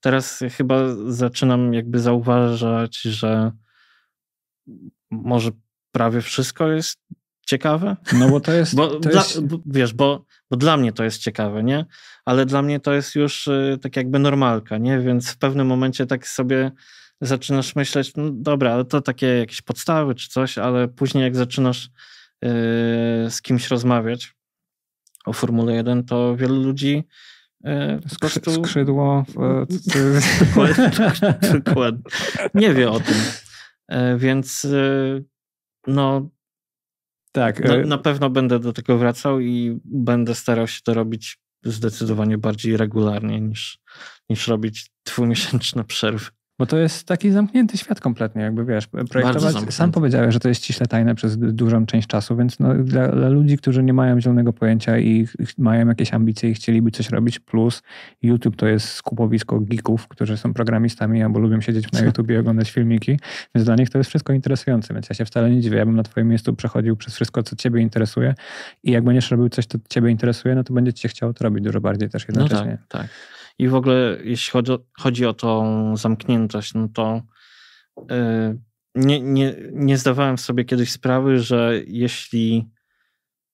teraz chyba zaczynam jakby zauważać, że może prawie wszystko jest ciekawe. No bo to jest. bo, to jest... Dla, bo, wiesz, bo bo dla mnie to jest ciekawe, nie? Ale dla mnie to jest już y, tak jakby normalka, nie? Więc w pewnym momencie tak sobie zaczynasz myśleć, no dobra, to takie jakieś podstawy czy coś, ale później jak zaczynasz yy, z kimś rozmawiać o Formule 1, to wielu ludzi y, Skrzydło, W, no. [LAUGHS] Dokładnie, dokładnie. Nie wie o tym. Y, więc no, tak. Na, y- na, pewno będę do tego wracał i będę starał się to robić zdecydowanie bardziej regularnie niż, niż robić dwumiesięczne przerwy. Bo to jest taki zamknięty świat kompletnie, jakby wiesz, projektować. Sam powiedziałeś, że to jest ściśle tajne przez dużą część czasu, więc no, dla, dla, ludzi, którzy nie mają zielonego pojęcia i mają jakieś ambicje i chcieliby coś robić, plus YouTube to jest skupowisko geeków, którzy są programistami albo lubią siedzieć na YouTube i oglądać filmiki, więc dla nich to jest wszystko interesujące, więc ja się wcale nie dziwię. Ja bym na twoim miejscu przechodził przez wszystko, co ciebie interesuje i jak będziesz robił coś, co ciebie interesuje, no to będzie cię chciał to robić dużo bardziej też jednocześnie. No tak, tak. I w ogóle, jeśli chodzi o, chodzi o tą zamkniętość, no to yy, nie, nie, nie zdawałem sobie kiedyś sprawy, że jeśli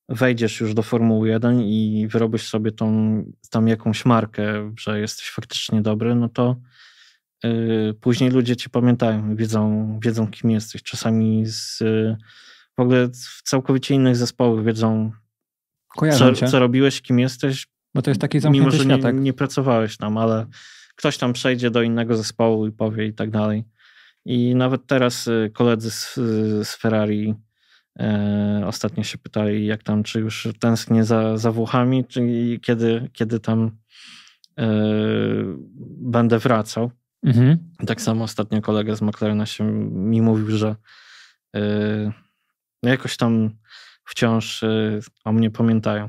wejdziesz już do Formuły 1 i wyrobisz sobie tą, tam jakąś markę, że jesteś faktycznie dobry, no to yy, później ludzie cię pamiętają, wiedzą, wiedzą kim jesteś. Czasami z, yy, w ogóle w całkowicie innych zespołów wiedzą, co, co robiłeś, kim jesteś, bo to jest taki zamknięty Mimo, że nie, nie pracowałeś tam, ale ktoś tam przejdzie do innego zespołu i powie i tak dalej. I nawet teraz y, koledzy z, z Ferrari e, ostatnio się pytali, jak tam, czy już tęsknię za, za Włochami, czy kiedy, kiedy tam e, będę wracał. Mhm. Tak samo ostatnio kolega z McLarena się mi mówił, że e, jakoś tam wciąż o mnie pamiętają.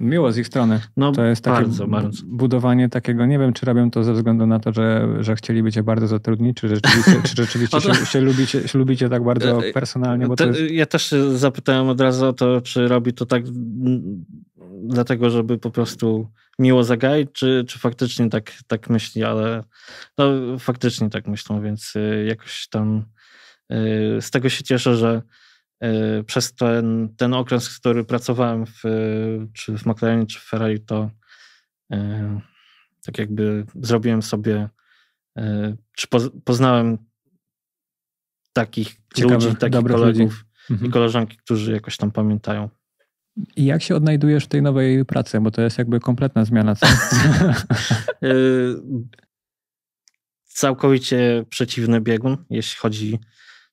Miło z ich strony. No, to jest takie bardzo, bardzo. budowanie takiego, nie wiem, czy robią to ze względu na to, że, że chcieliby cię bardzo zatrudnić, czy rzeczywiście, czy rzeczywiście [LAUGHS] się, się, lubicie, się lubicie tak bardzo e, e, personalnie. Bo to, jest... Ja też zapytałem od razu o to, czy robi to tak dlatego, żeby po prostu miło zagaić, czy, czy faktycznie tak, tak myśli, ale no, faktycznie tak myślą, więc y, jakoś tam y, z tego się cieszę, że Y, przez ten, ten okres, który pracowałem w, czy w McLarenie, czy w Ferrari, to y, tak jakby zrobiłem sobie, y, czy poznałem takich Ciekawych, ludzi, takich kolegów ludzi. i mhm. koleżanki, którzy jakoś tam pamiętają. I jak się odnajdujesz w tej nowej pracy? Bo to jest jakby kompletna zmiana. [LAUGHS] Całkowicie przeciwny biegun, jeśli chodzi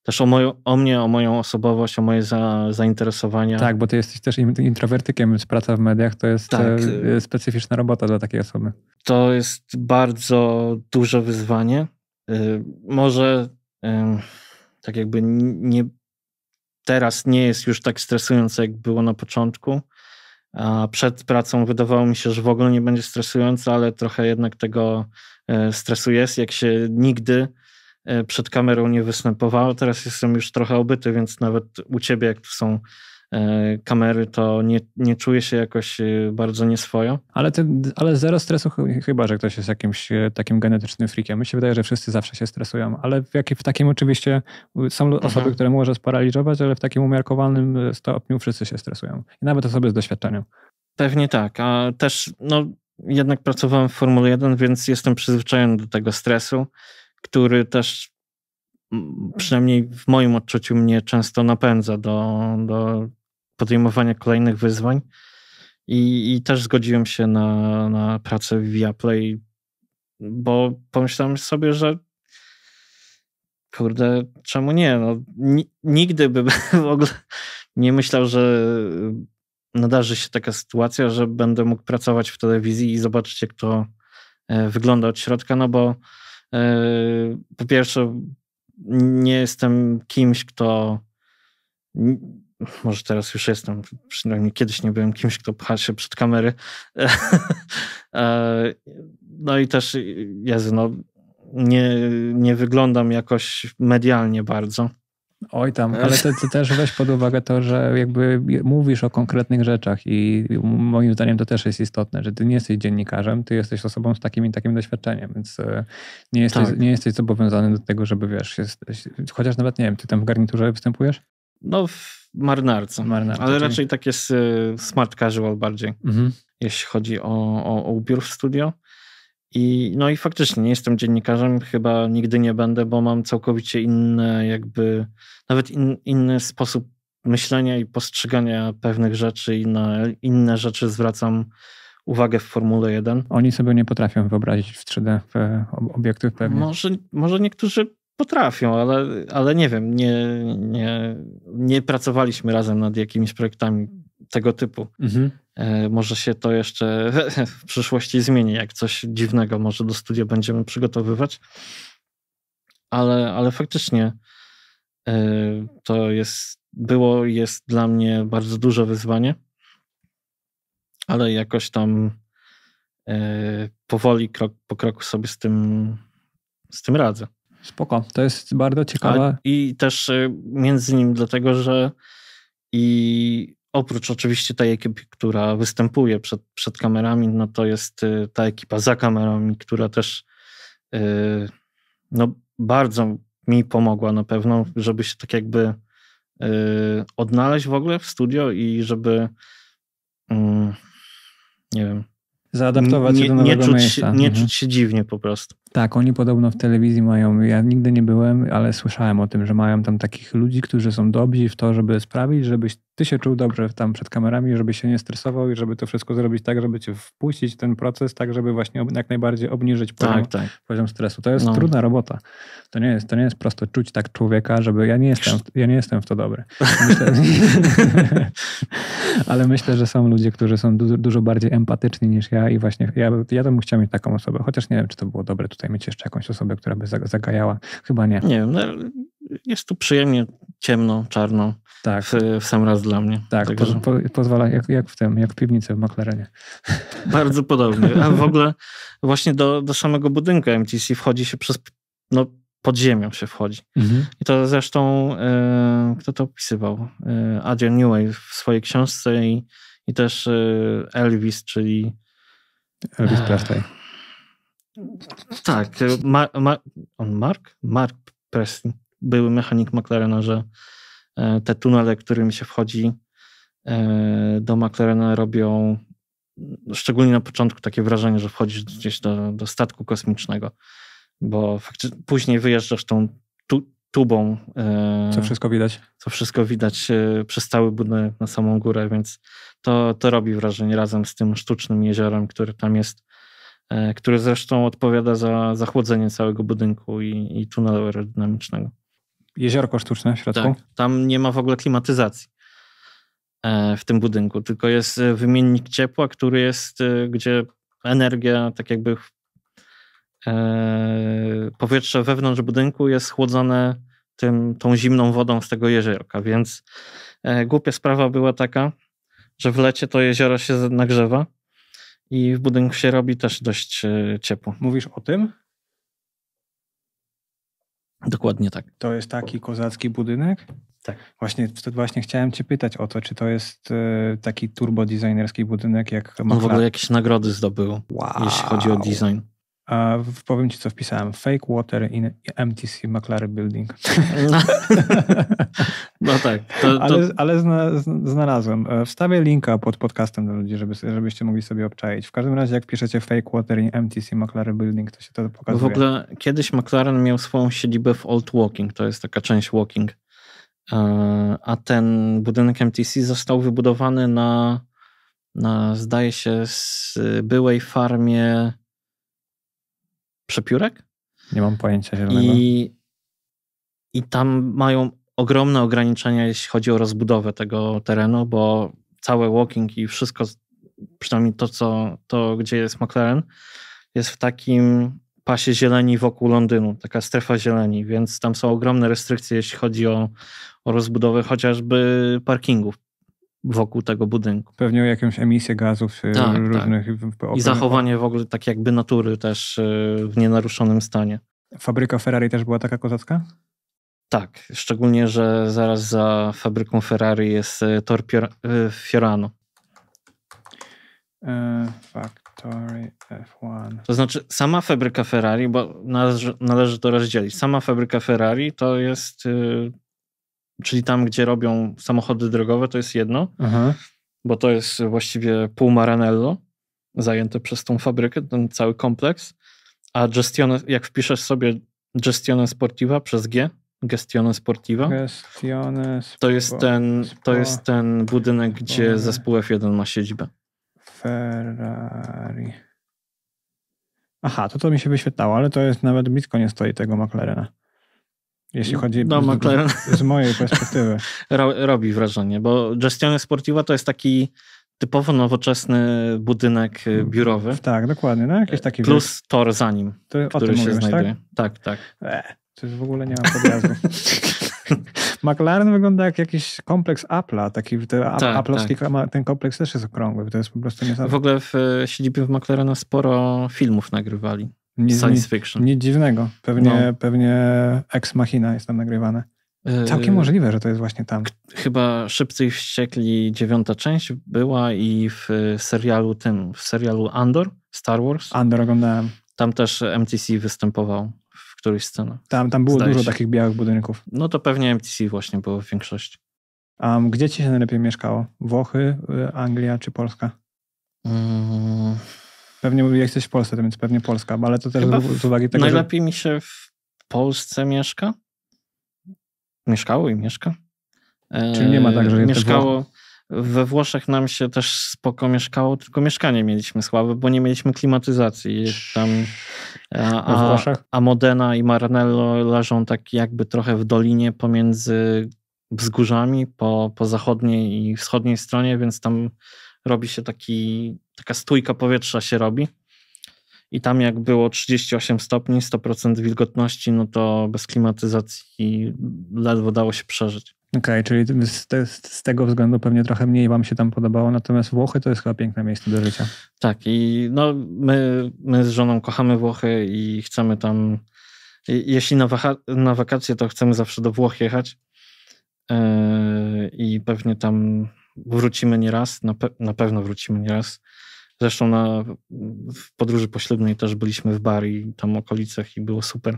też o, moją, o mnie, o moją osobowość, o moje za, zainteresowania. Tak, bo ty jesteś też introwertykiem, więc praca w mediach to jest tak. E, e, specyficzna robota dla takiej osoby. To jest bardzo duże wyzwanie. E, może tak jakby nie, teraz nie jest już tak stresujące, jak było na początku. A przed pracą wydawało mi się, że w ogóle nie będzie stresujące, ale trochę jednak tego stresu jest. Jak się nigdy E, przed kamerą nie występowała. Teraz jestem już trochę obyty, więc nawet u ciebie, jak tu są e, kamery, to nie, nie czuję się jakoś e, bardzo nieswojo. Ale, ty, ale zero stresu, chyba że ktoś jest jakimś takim genetycznym frikiem. Mi się wydaje, że wszyscy zawsze się stresują, ale w, jak, w takim oczywiście są Aha. osoby, mhm. które może sparaliżować, ale w takim umiarkowanym stopniu wszyscy się stresują. I nawet osoby z doświadczeniem. Pewnie tak, a też no, jednak pracowałem w Formule 1, więc jestem przyzwyczajony do tego stresu który też przynajmniej w moim odczuciu mnie często napędza do, do podejmowania kolejnych wyzwań. I, I, też zgodziłem się na, na pracę w Viaplay, bo pomyślałem sobie, że kurde, czemu nie? No, nigdy bym [LAUGHS] w ogóle nie myślał, że nadarzy się taka sytuacja, że będę mógł pracować w telewizji i zobaczyć, jak to e, wygląda od środka, no bo E, po pierwsze, nie jestem kimś, kto. Może teraz już jestem, przynajmniej kiedyś nie byłem kimś, kto pcha się przed kamery. [LAUGHS] E, no i też, Jezu, no, nie, nie wyglądam jakoś medialnie bardzo. Oj tam, e, ale ty, ty, też weź pod uwagę to, że jakby mówisz o konkretnych rzeczach i moim zdaniem to też jest istotne, że ty nie jesteś dziennikarzem, ty jesteś osobą z takim i takim doświadczeniem, więc e, nie jesteś, tak. nie jesteś zobowiązany do tego, żeby wiesz, jesteś, chociaż nawet nie wiem, ty tam w garniturze występujesz? No w marynarce, marynarce ale czyli... raczej tak jest e, smart casual bardziej, mhm. jeśli chodzi o, o, o ubiór w studio. I, no i faktycznie nie jestem dziennikarzem, chyba nigdy nie będę, bo mam całkowicie inny, jakby nawet in, inny sposób myślenia i postrzegania pewnych rzeczy i na inne rzeczy zwracam uwagę w Formule 1. Oni sobie nie potrafią wyobrazić w 3D obiektów pewnie. Może, może niektórzy potrafią, ale, ale nie wiem, nie, nie, nie pracowaliśmy razem nad jakimiś projektami tego typu. Mhm. E, może się to jeszcze [LAUGHS] w przyszłości zmieni, jak coś dziwnego może do studia będziemy przygotowywać. Ale, ale faktycznie e, to jest, było, jest dla mnie bardzo duże wyzwanie, ale jakoś tam e, powoli, krok po kroku sobie z tym, z tym radzę. Spoko, to jest bardzo ciekawe. I też między innymi dlatego, że i oprócz oczywiście tej ekipy, która występuje przed, przed kamerami, no to jest y, ta ekipa za kamerami, która też y, no, bardzo mi pomogła na pewno, żeby się tak jakby y, odnaleźć w ogóle w studio i żeby mm, nie wiem. Zaadaptować nie, się do nowego nie czuć, miejsca. Nie mhm. czuć się dziwnie po prostu. Tak, oni podobno w telewizji mają, ja nigdy nie byłem, ale słyszałem o tym, że mają tam takich ludzi, którzy są dobrzy w to, żeby sprawić, żebyś ty się czuł dobrze tam przed kamerami, żebyś się nie stresował i żeby to wszystko zrobić tak, żeby cię wpuścić w ten proces, tak, żeby właśnie jak najbardziej obniżyć tak, poziom, tak, tak. poziom stresu. To jest no. trudna robota. To nie, jest, to nie jest prosto czuć tak człowieka, żeby ja nie jestem, ja nie jestem w to dobry. Myślę, [LAUGHS] ale myślę, że są ludzie, którzy są du dużo bardziej empatyczni niż ja i właśnie ja, ja bym chciał mieć taką osobę, chociaż nie wiem, czy to było dobre tutaj tutaj mieć jeszcze jakąś osobę, która by zagajała? Chyba nie. Nie, no, jest tu przyjemnie ciemno, czarno. Tak. W, w sam raz dla mnie. Tak, po, po, pozwala jak, jak, w tym, jak w piwnicy w McLarenie. [LAUGHS] Bardzo podobnie. A w ogóle właśnie do, do samego budynku MTC wchodzi się przez, no pod ziemią się wchodzi. Mhm. I to zresztą, y, kto to opisywał? Y, Adrian Newey w swojej książce i, i też y, Elvis, czyli... Elvis Presley. Tak, Mar, y, Mar, on Mark? Mark Preston, były mechanik McLarena, że e, te tunele, którymi się wchodzi e, do McLarena robią szczególnie na początku takie wrażenie, że wchodzisz gdzieś do, do statku kosmicznego, bo później wyjeżdżasz tą tu, tubą. E, co wszystko widać. Co wszystko widać przez cały budynek na samą górę, więc to, to robi wrażenie razem z tym sztucznym jeziorem, które tam jest E, który zresztą odpowiada za zachłodzenie całego budynku i, i tunelu aerodynamicznego. Jeziorko sztuczne w środku? Tak, tam nie ma w ogóle klimatyzacji e, w tym budynku, tylko jest e, wymiennik ciepła, który jest, gdzie energia, tak jakby powietrze wewnątrz budynku jest chłodzone tym, tą zimną wodą z tego jeziorka, więc głupia sprawa była taka, że w lecie to jezioro się nagrzewa, i w budynku się robi też dość e, ciepło. Mówisz o tym? Dokładnie tak. To jest taki kozacki budynek? Tak. Właśnie, właśnie chciałem cię pytać o to, czy to jest e, taki turbo designerski budynek, jak ma On w ogóle jakieś nagrody zdobył, wow. jeśli chodzi o design. A powiem ci, co wpisałem. Fake water in MTC McLaren Building. No, [LAUGHS] no tak. To, to... Ale, ale zna, znalazłem. E, wstawię linka pod podcastem do ludzi, żeby, żebyście mogli sobie obczaić. W każdym razie, jak piszecie fake water in MTC McLaren Building, to się to pokazuje. w ogóle kiedyś McLaren miał swoją siedzibę w Old Walking. To jest taka część Walking. E, a ten budynek MTC został wybudowany na, na zdaje się, z byłej farmie przepiórek. Nie mam pojęcia zielonego. I, I tam mają ogromne ograniczenia, jeśli chodzi o rozbudowę tego terenu, bo całe walking i wszystko, przynajmniej to, co, to gdzie jest McLaren, jest w takim pasie zieleni wokół Londynu, taka strefa zieleni, więc tam są ogromne restrykcje, jeśli chodzi o, o rozbudowę chociażby parkingów wokół tego budynku. Pewnie o jakąś emisję gazów tak, tak, różnych. Tak. I zachowanie w ogóle tak jakby natury też y, w nienaruszonym stanie. Fabryka Ferrari też była taka kozacka? Tak, szczególnie, że zaraz za fabryką Ferrari jest y, Tor y, Fiorano. E, Factory F1. To znaczy, sama fabryka Ferrari, bo należy, należy to rozdzielić. Sama fabryka Ferrari to jest czyli tam, gdzie robią samochody drogowe, to jest jedno, Aha. bo to jest właściwie pół Maranello zajęte przez tą fabrykę, ten cały kompleks. A gestione, jak wpiszesz sobie gestione sportiva przez G, gestione sportiva, gestione spo, to, jest ten, spo, to jest ten budynek, gdzie zespół F1 ma siedzibę. Ferrari. Aha, to to mi się wyświetlało, ale to jest nawet blisko nie stoi tego McLarena. Jeśli chodzi no, McLaren. z, z mojej perspektywy. [LAUGHS] Robi wrażenie, bo Gestione Sportiva to jest taki typowo nowoczesny budynek y, biurowy. Tak, dokładnie. No, jakiś taki Plus wiek. tor za nim, to, który o tym się mówisz, tak? znajduje. Tak, tak. tak. E, to już w ogóle nie ma podjazdu. [LAUGHS] McLaren wygląda jak jakiś kompleks Apple'a, taki te, tak, Apple'owski, tak. ten kompleks też jest okrągły, to jest po prostu niesamowite. W ogóle w y, siedzibie w McLarena sporo filmów nagrywali nic, science fiction. Nic, dziwnego. Pewnie, no. pewnie Ex Machina jest tam nagrywane. Całkiem yy, możliwe, że to jest właśnie tam. Chyba Szybcy i Wściekli dziewiąta część była i w y, serialu tym, w serialu Andor, Star Wars. Andor oglądałem. Tam też MTC występował w którejś scenie. Tam, tam było Zdaje dużo się. takich białych budynków. No to pewnie MTC właśnie było w większości. A gdzie ci się najlepiej mieszkało? Włochy, y, Anglia czy Polska? Mm. Pewnie jak jesteś w Polsce, więc pewnie Polska, ale to też Chyba z uwagi tego, Najlepiej że... mi się w Polsce mieszka. Mieszkało i mieszka. Czyli nie ma tak, że... E, mieszkało... We Włoszech nam się też spoko mieszkało, tylko mieszkanie mieliśmy słabe, bo nie mieliśmy klimatyzacji. Tam, e, a, a Modena i Maranello leżą tak jakby trochę w dolinie pomiędzy wzgórzami po, po zachodniej i wschodniej stronie, więc tam robi się taki, taka stójka powietrza się robi. I tam jak było 38 stopni, 100% wilgotności, no to bez klimatyzacji ledwo dało się przeżyć. Okej, okay, czyli z, te, z, tego względu pewnie trochę mniej Wam się tam podobało, natomiast Włochy to jest chyba piękne miejsce do życia. Tak, i no, my, my z żoną kochamy Włochy i chcemy tam, jeśli na, na wakacje, to chcemy zawsze do Włoch jechać. Yy, I pewnie tam wrócimy nieraz, na, pe na pewno wrócimy nieraz. Zresztą na, w podróży poślubnej też byliśmy w Bari i tam okolicach i było super.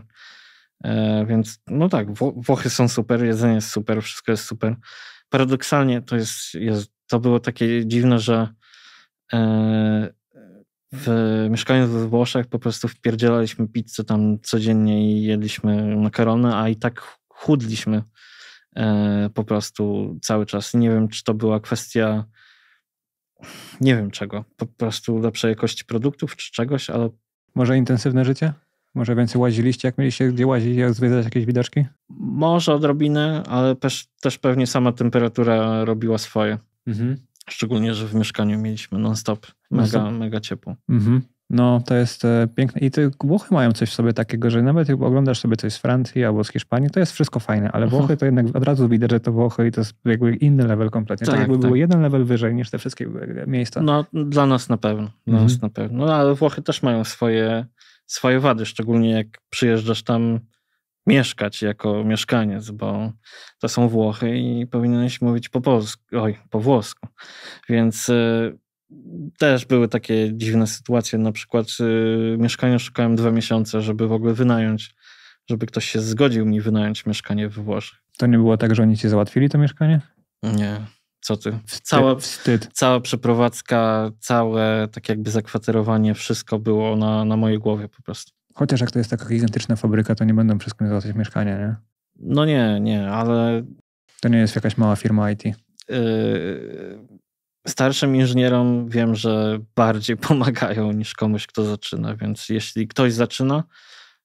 E, więc no tak, Wo Włochy są super, jedzenie jest super, wszystko jest super. Paradoksalnie to jest, jest to było takie dziwne, że e, w, mieszkając we Włoszech po prostu wpierdzielaliśmy pizzę tam codziennie i jedliśmy makarony, a i tak chudliśmy E, po prostu cały czas. Nie wiem, czy to była kwestia nie wiem czego, po prostu lepszej jakości produktów czy czegoś, ale... Może intensywne życie? Może więcej łaziliście, jak mieliście gdzie łazić, jak zwiedzać jakieś widoczki? Może odrobinę, ale też, też pewnie sama temperatura robiła swoje. Mhm. Szczególnie, że w mieszkaniu mieliśmy non-stop mega, mega ciepło. Mhm. No, to jest e, piękne. I te Włochy mają coś w sobie takiego, że nawet jak oglądasz sobie coś z Francji albo z Hiszpanii, to jest wszystko fajne, ale mhm. Włochy to jednak od razu widać, że to Włochy i to jest jakby inny level kompletnie. Tak, tak jakby tak. było jeden level wyżej niż te wszystkie e, miejsca. No, dla nas na pewno. Dla mhm. nas na pewno. No, ale Włochy też mają swoje, swoje wady, szczególnie jak przyjeżdżasz tam mieszkać jako mieszkaniec, bo to są Włochy i powinieneś mówić po polsku, oj, po włosku. Więc... E, też były takie dziwne sytuacje. Na przykład y, mieszkania szukałem dwa miesiące, żeby w ogóle wynająć, żeby ktoś się zgodził mi wynająć mieszkanie we Włoszech. To nie było tak, że oni ci załatwili to mieszkanie? Nie. Co ty? Cała, Wstyd. cała przeprowadzka, całe tak jakby zakwaterowanie, wszystko było na, na mojej głowie po prostu. Chociaż jak to jest taka gigantyczna fabryka, to nie będą wszystkim załatwiać mieszkania, nie? No nie, nie, ale... To nie jest jakaś mała firma IT. Yy, starszym inżynierom wiem, że bardziej [LAUGHS] pomagają niż komuś, kto zaczyna, więc jeśli ktoś zaczyna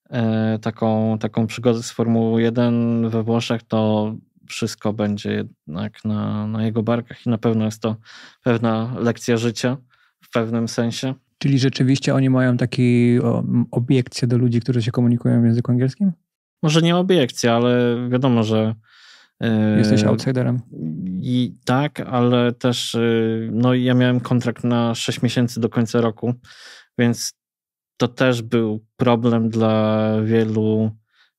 e, taką, taką przygodę z Formuły 1 we Włoszech, to wszystko będzie jednak na, na jego barkach i na pewno jest to pewna lekcja życia w pewnym sensie. Czyli rzeczywiście oni mają takie obiekcję do ludzi, którzy się komunikują w języku angielskim? Może nie obiekcję, ale wiadomo, że Jesteś e, outsiderem. I tak, ale też e, no, ja miałem kontrakt na 6 miesięcy do końca roku, więc to też był problem dla wielu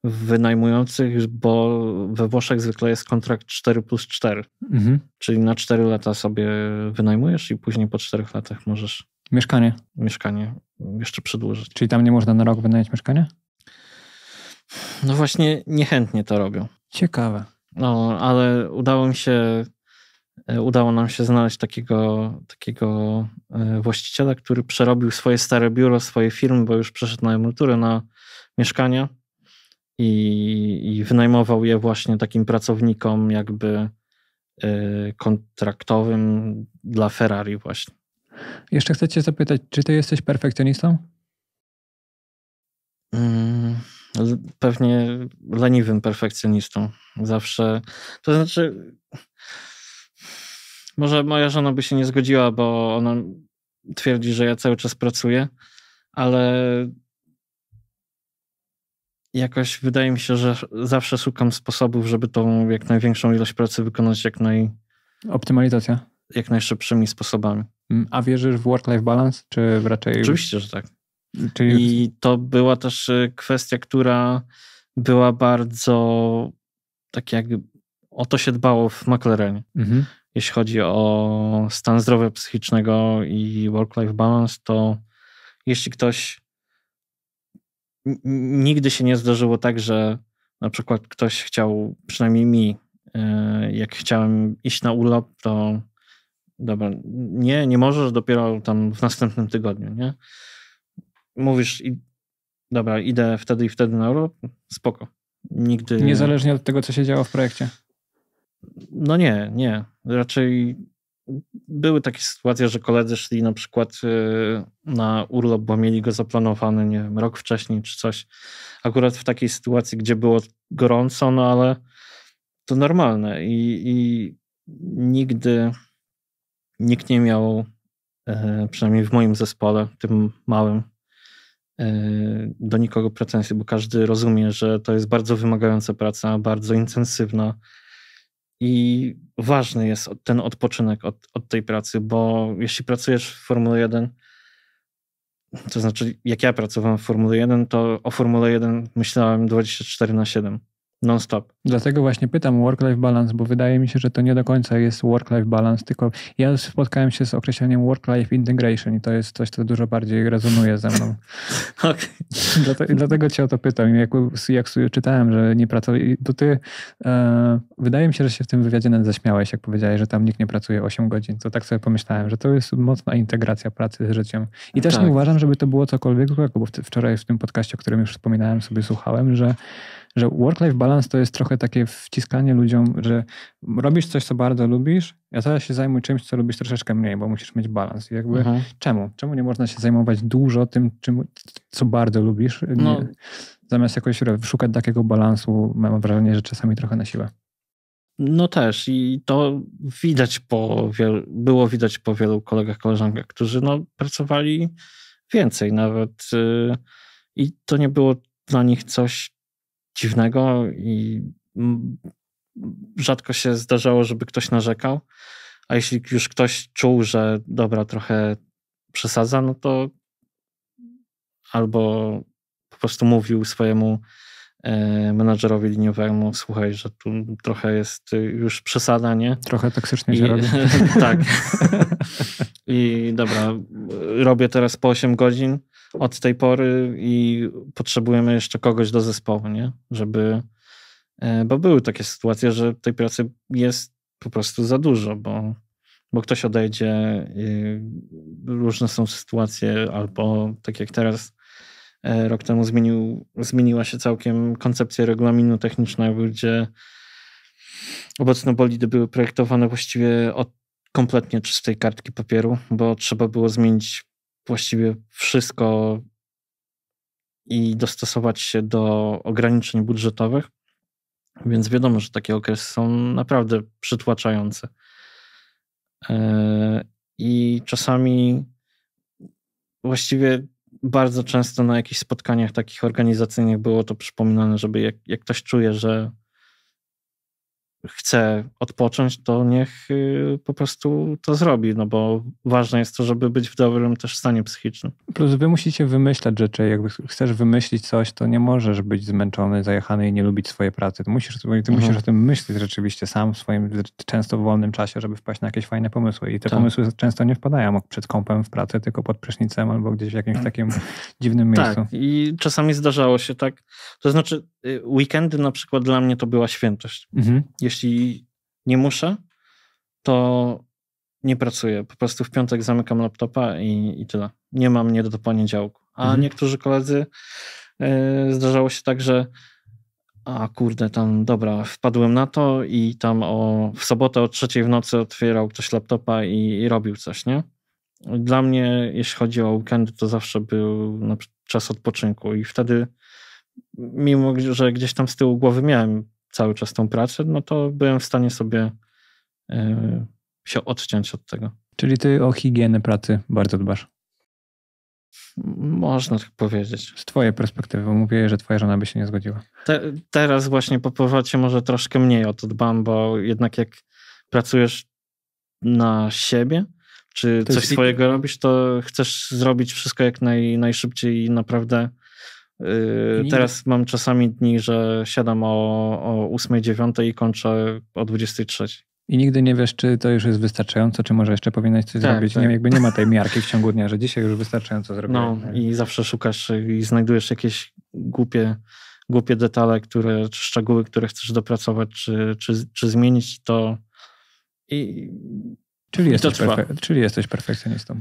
wynajmujących, bo we Włoszech zwykle jest kontrakt 4 plus 4, mhm. czyli na 4 lata sobie wynajmujesz i później po 4 latach możesz... Mieszkanie. Mieszkanie jeszcze przedłużyć. Czyli tam nie można na rok wynająć mieszkania? No właśnie niechętnie to robią. Ciekawe. No, ale udało mi się, e, udało nam się znaleźć takiego, takiego e, właściciela, który przerobił swoje stare biuro, swoje firmy, bo już przeszedł na emeryturę, na mieszkania i, i wynajmował je właśnie takim pracownikom jakby e, kontraktowym dla Ferrari właśnie. Jeszcze chcę cię zapytać, czy ty jesteś perfekcjonistą? Mm pewnie leniwym perfekcjonistą. Zawsze. To znaczy, może moja żona by się nie zgodziła, bo ona twierdzi, że ja cały czas pracuję, ale jakoś wydaje mi się, że zawsze szukam sposobów, żeby tą jak największą ilość pracy wykonać jak naj. Optymalizacja. Jak najszybszymi sposobami. Mm, a wierzysz w work-life balance, czy raczej. Oczywiście, że tak. Czyli... I to była też y, kwestia, która była bardzo tak jak o to się dbało w McLarenie. Mhm. Jeśli chodzi o stan zdrowia psychicznego i work-life balance, to jeśli ktoś nigdy się nie zdarzyło tak, że na przykład ktoś chciał, przynajmniej mi, y, jak chciałem iść na urlop, to dobra, nie, nie możesz dopiero tam w następnym tygodniu, nie? mówisz, i, dobra, idę wtedy i wtedy na urlop, spoko. Nigdy... Niezależnie od tego, co się działo w projekcie. No nie, nie. Raczej były takie sytuacje, że koledzy szli na przykład y, na urlop, bo mieli go zaplanowany, nie wiem, rok wcześniej czy coś. Akurat w takiej sytuacji, gdzie było gorąco, no ale to normalne i, i nigdy nikt nie miał, e, przynajmniej w moim zespole, tym małym, E, do nikogo pretensji, bo każdy rozumie, że to jest bardzo wymagająca praca, bardzo intensywna i ważny jest ten odpoczynek od, od tej pracy, bo jeśli pracujesz w Formule 1, to znaczy jak ja pracowałem w Formule 1, to o Formule 1 myślałem 24 na 7 non-stop. Dlatego właśnie pytam work-life balance, bo wydaje mi się, że to nie do końca jest work-life balance, tylko ja spotkałem się z określeniem work-life integration i to jest coś, co dużo bardziej rezonuje ze mną. [LAUGHS] Dlatego, dlatego cię o to pytam. Jak, jak czytałem, że nie pracuje, to ty e, wydaje mi się, że się w tym wywiadzie nawet zaśmiałeś, jak powiedziałeś, że tam nikt nie pracuje 8 godzin. To tak sobie pomyślałem, że to jest mocna integracja pracy z życiem. I też tak. nie uważam, żeby to było cokolwiek złego, bo wczoraj w tym podcaście, o którym już wspominałem, sobie słuchałem, że że work-life balance to jest trochę takie wciskanie ludziom, że robisz coś, co bardzo lubisz, a teraz się zajmuj czymś, co lubisz troszeczkę mniej, bo musisz mieć balans. jakby mhm. czemu? Czemu nie można się zajmować dużo tym, czym, co bardzo lubisz? No. Nie, zamiast jakoś szukać takiego balansu, mam wrażenie, że czasami trochę na siłę. No też i to widać po wielu, było widać po wielu kolegach, koleżankach, którzy no, pracowali więcej nawet y, i to nie było dla nich coś, dziwnego i rzadko się zdarzało, żeby ktoś narzekał. A jeśli już ktoś czuł, że dobra, trochę przesadza, no to albo po prostu mówił swojemu e, menadżerowi liniowemu, słuchaj, że tu trochę jest już przesada, nie? Trochę [LAUGHS] tak się I, robi. tak. I dobra, robię teraz po 8 godzin, od tej pory i potrzebujemy jeszcze kogoś do zespołu, nie? Żeby, e, bo były takie sytuacje, że tej pracy jest po prostu za dużo, bo, bo ktoś odejdzie, e, różne są sytuacje, albo tak jak teraz, e, rok temu zmienił, zmieniła się całkiem koncepcja regulaminu technicznego, gdzie obecne bolidy były projektowane właściwie od kompletnie czystej kartki papieru, bo trzeba było zmienić właściwie wszystko i dostosować się do ograniczeń budżetowych. Więc wiadomo, że takie okresy są naprawdę przytłaczające. E, I czasami właściwie bardzo często na jakichś spotkaniach takich organizacyjnych było to przypominane, żeby jak, jak ktoś czuje, że chce odpocząć, to niech y, po prostu to zrobi, no bo ważne jest to, żeby być w dobrym też stanie psychicznym. Plus wy musicie wymyślać rzeczy, jakby chcesz wymyślić coś, to nie możesz być zmęczony, zajechany i nie lubić swojej pracy. Ty musisz, ty mhm. musisz o tym myśleć rzeczywiście sam w swoim często wolnym czasie, żeby wpaść na jakieś fajne pomysły i te tak. pomysły często nie wpadają przed kąpem w pracy, tylko pod prysznicem albo gdzieś w jakimś mm. takim [LAUGHS] dziwnym tak, miejscu. Tak. i czasami zdarzało się tak, to znaczy y, weekendy na przykład dla mnie to była świętość. Mhm. Jeśli jeśli nie muszę, to nie pracuję. Po prostu w piątek zamykam laptopa i, i tyle. Nie mam nie do poniedziałku. A mhm. niektórzy koledzy yy, zdarzało się tak, że a kurde, tam dobra, wpadłem na to i tam o, w sobotę o trzeciej w nocy otwierał ktoś laptopa i, i robił coś, nie? Dla mnie, jeśli chodzi o weekendy, to zawsze był no, czas odpoczynku i wtedy, mimo że gdzieś tam z tyłu głowy miałem cały czas tą pracę, no to byłem w stanie sobie e, się odciąć od tego. Czyli ty o higienę pracy bardzo dbasz? Można tak powiedzieć. Z twojej perspektywy, mówię, że twoja żona by się nie zgodziła. Te, teraz właśnie po powrocie może troszkę mniej o to dbam, bo jednak jak pracujesz na siebie, czy to coś jest... swojego robisz, to chcesz zrobić wszystko jak naj, najszybciej i naprawdę Yy, teraz mam czasami dni, że siadam o, o 8, 9 i kończę o 23. I nigdy nie wiesz, czy to już jest wystarczająco, czy może jeszcze powinnaś coś tak, zrobić. Tak. Nie, jakby nie ma tej [LAUGHS] miarki w ciągu dnia, że dzisiaj już wystarczająco zrobiłem. No tak? i zawsze szukasz i znajdujesz jakieś głupie, głupie detale, które, czy szczegóły, które chcesz dopracować, czy, czy, czy zmienić to. I, czyli, i jesteś to czyli jesteś perfekcjonistą.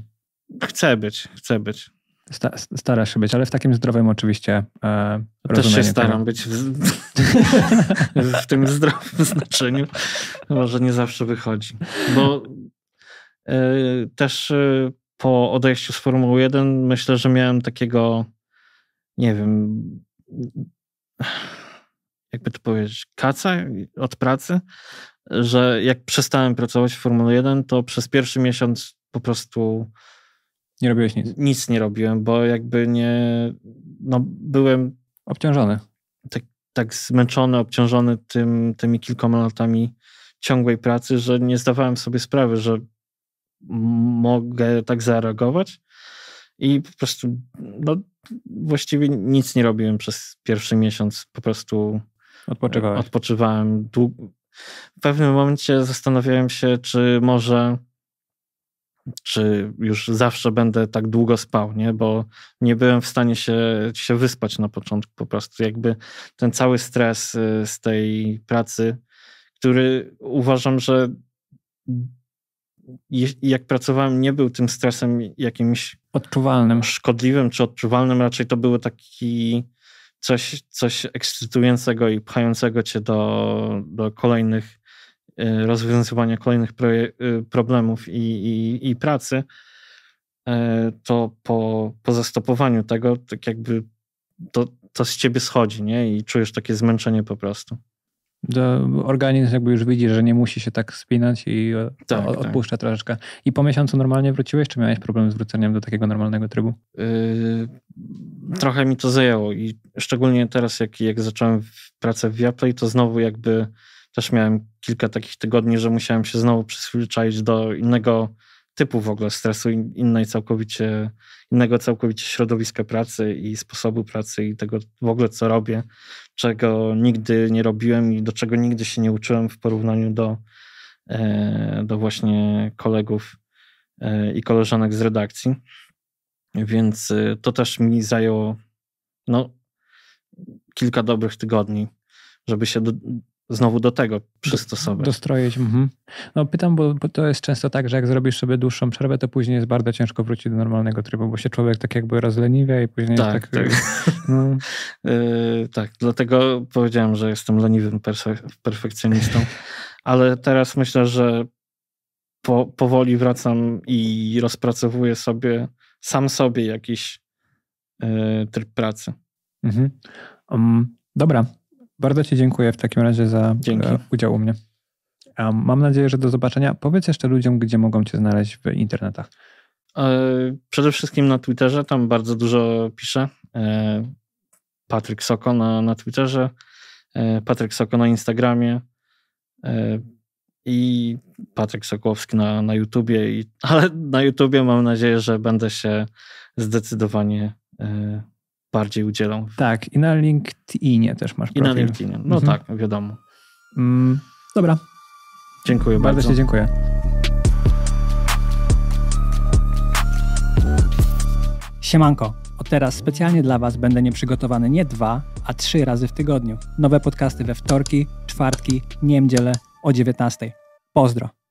Chcę być, chcę być. Sta starasz się być, ale w takim zdrowym oczywiście e, Też się staram tego. być w, [LAUGHS] w tym zdrowym [LAUGHS] znaczeniu. Może nie zawsze wychodzi. Bo e, też e, po odejściu z Formuły 1 myślę, że miałem takiego, nie wiem, jakby to powiedzieć, kaca od pracy, że jak przestałem pracować w Formule 1, to przez pierwszy miesiąc po prostu nie robiłeś nic? Nic nie robiłem, bo jakby nie, no byłem... Obciążony. Tak, tak zmęczony, obciążony tym, tymi kilkoma latami ciągłej pracy, że nie zdawałem sobie sprawy, że mogę tak zareagować i po prostu no, właściwie nic nie robiłem przez pierwszy miesiąc, po prostu e, odpoczywałem. W pewnym momencie zastanawiałem się, czy może czy już zawsze będę tak długo spał, nie? bo nie byłem w stanie się, się wyspać na początku po prostu. Jakby ten cały stres y, z tej pracy, który uważam, że jak pracowałem, nie był tym stresem jakimś odczuwalnym, szkodliwym czy odczuwalnym, raczej to było taki coś, coś ekscytującego i pchającego cię do, do kolejnych Y, rozwiązywania kolejnych y, problemów i, i, i pracy, y, to po, po zastopowaniu tego, tak jakby to, to z ciebie schodzi, nie? I czujesz takie zmęczenie po prostu. organizm jakby już widzi, że nie musi się tak spinać i tak, tak, odpuszcza tak. troszeczkę. I po miesiącu normalnie wróciłeś, czy miałeś problem z wróceniem do takiego normalnego trybu? Yy, trochę mi to zajęło i szczególnie teraz, jak, jak zacząłem pracę w Viaplay, to znowu jakby też miałem kilka takich tygodni, że musiałem się znowu przyzwyczaić do innego typu w ogóle stresu, innej całkowicie, innego całkowicie środowiska pracy i sposobu pracy i tego w ogóle, co robię, czego nigdy nie robiłem i do czego nigdy się nie uczyłem w porównaniu do, e, do właśnie kolegów e, i koleżanek z redakcji. Więc e, to też mi zajęło no, kilka dobrych tygodni, żeby się do, znowu do tego przystosować. Dostroić. Mhm. No pytam, bo, bo, to jest często tak, że jak zrobisz sobie dłuższą przerwę, to później jest bardzo ciężko wrócić do normalnego trybu, bo się człowiek tak jakby rozleniwia i później tak. Tak, tak. [LAUGHS] No. Yy, tak, dlatego powiedziałem, że jestem leniwym perfekcjonistą, ale teraz myślę, że po, powoli wracam i rozpracowuję sobie, sam sobie jakiś yy, tryb pracy. Mhm. Um, dobra, bardzo Ci dziękuję w takim razie za Dzięki. E, udział u mnie. Mam nadzieję, że do zobaczenia. Powiedz jeszcze ludziom, gdzie mogą Cię znaleźć w internetach. E, przede wszystkim na Twitterze, tam bardzo dużo piszę. E, Patryk Soko na, na Twitterze, Patryk Soko na Instagramie i Patryk Sokłowski na, na YouTubie. I, [LAUGHS] ale na YouTubie mam nadzieję, że będę się zdecydowanie bardziej udzielą. Tak, i na LinkedInie też masz I profil. I na LinkedInie, no mhm. tak, wiadomo. Mm, dobra. Dziękuję bardzo. Bardzo się dziękuję. Siemanko. Od teraz specjalnie dla Was będę nieprzygotowany nie dwa, a trzy razy w tygodniu. Nowe podcasty we wtorki, czwartki, niedzielę o 19. Pozdro.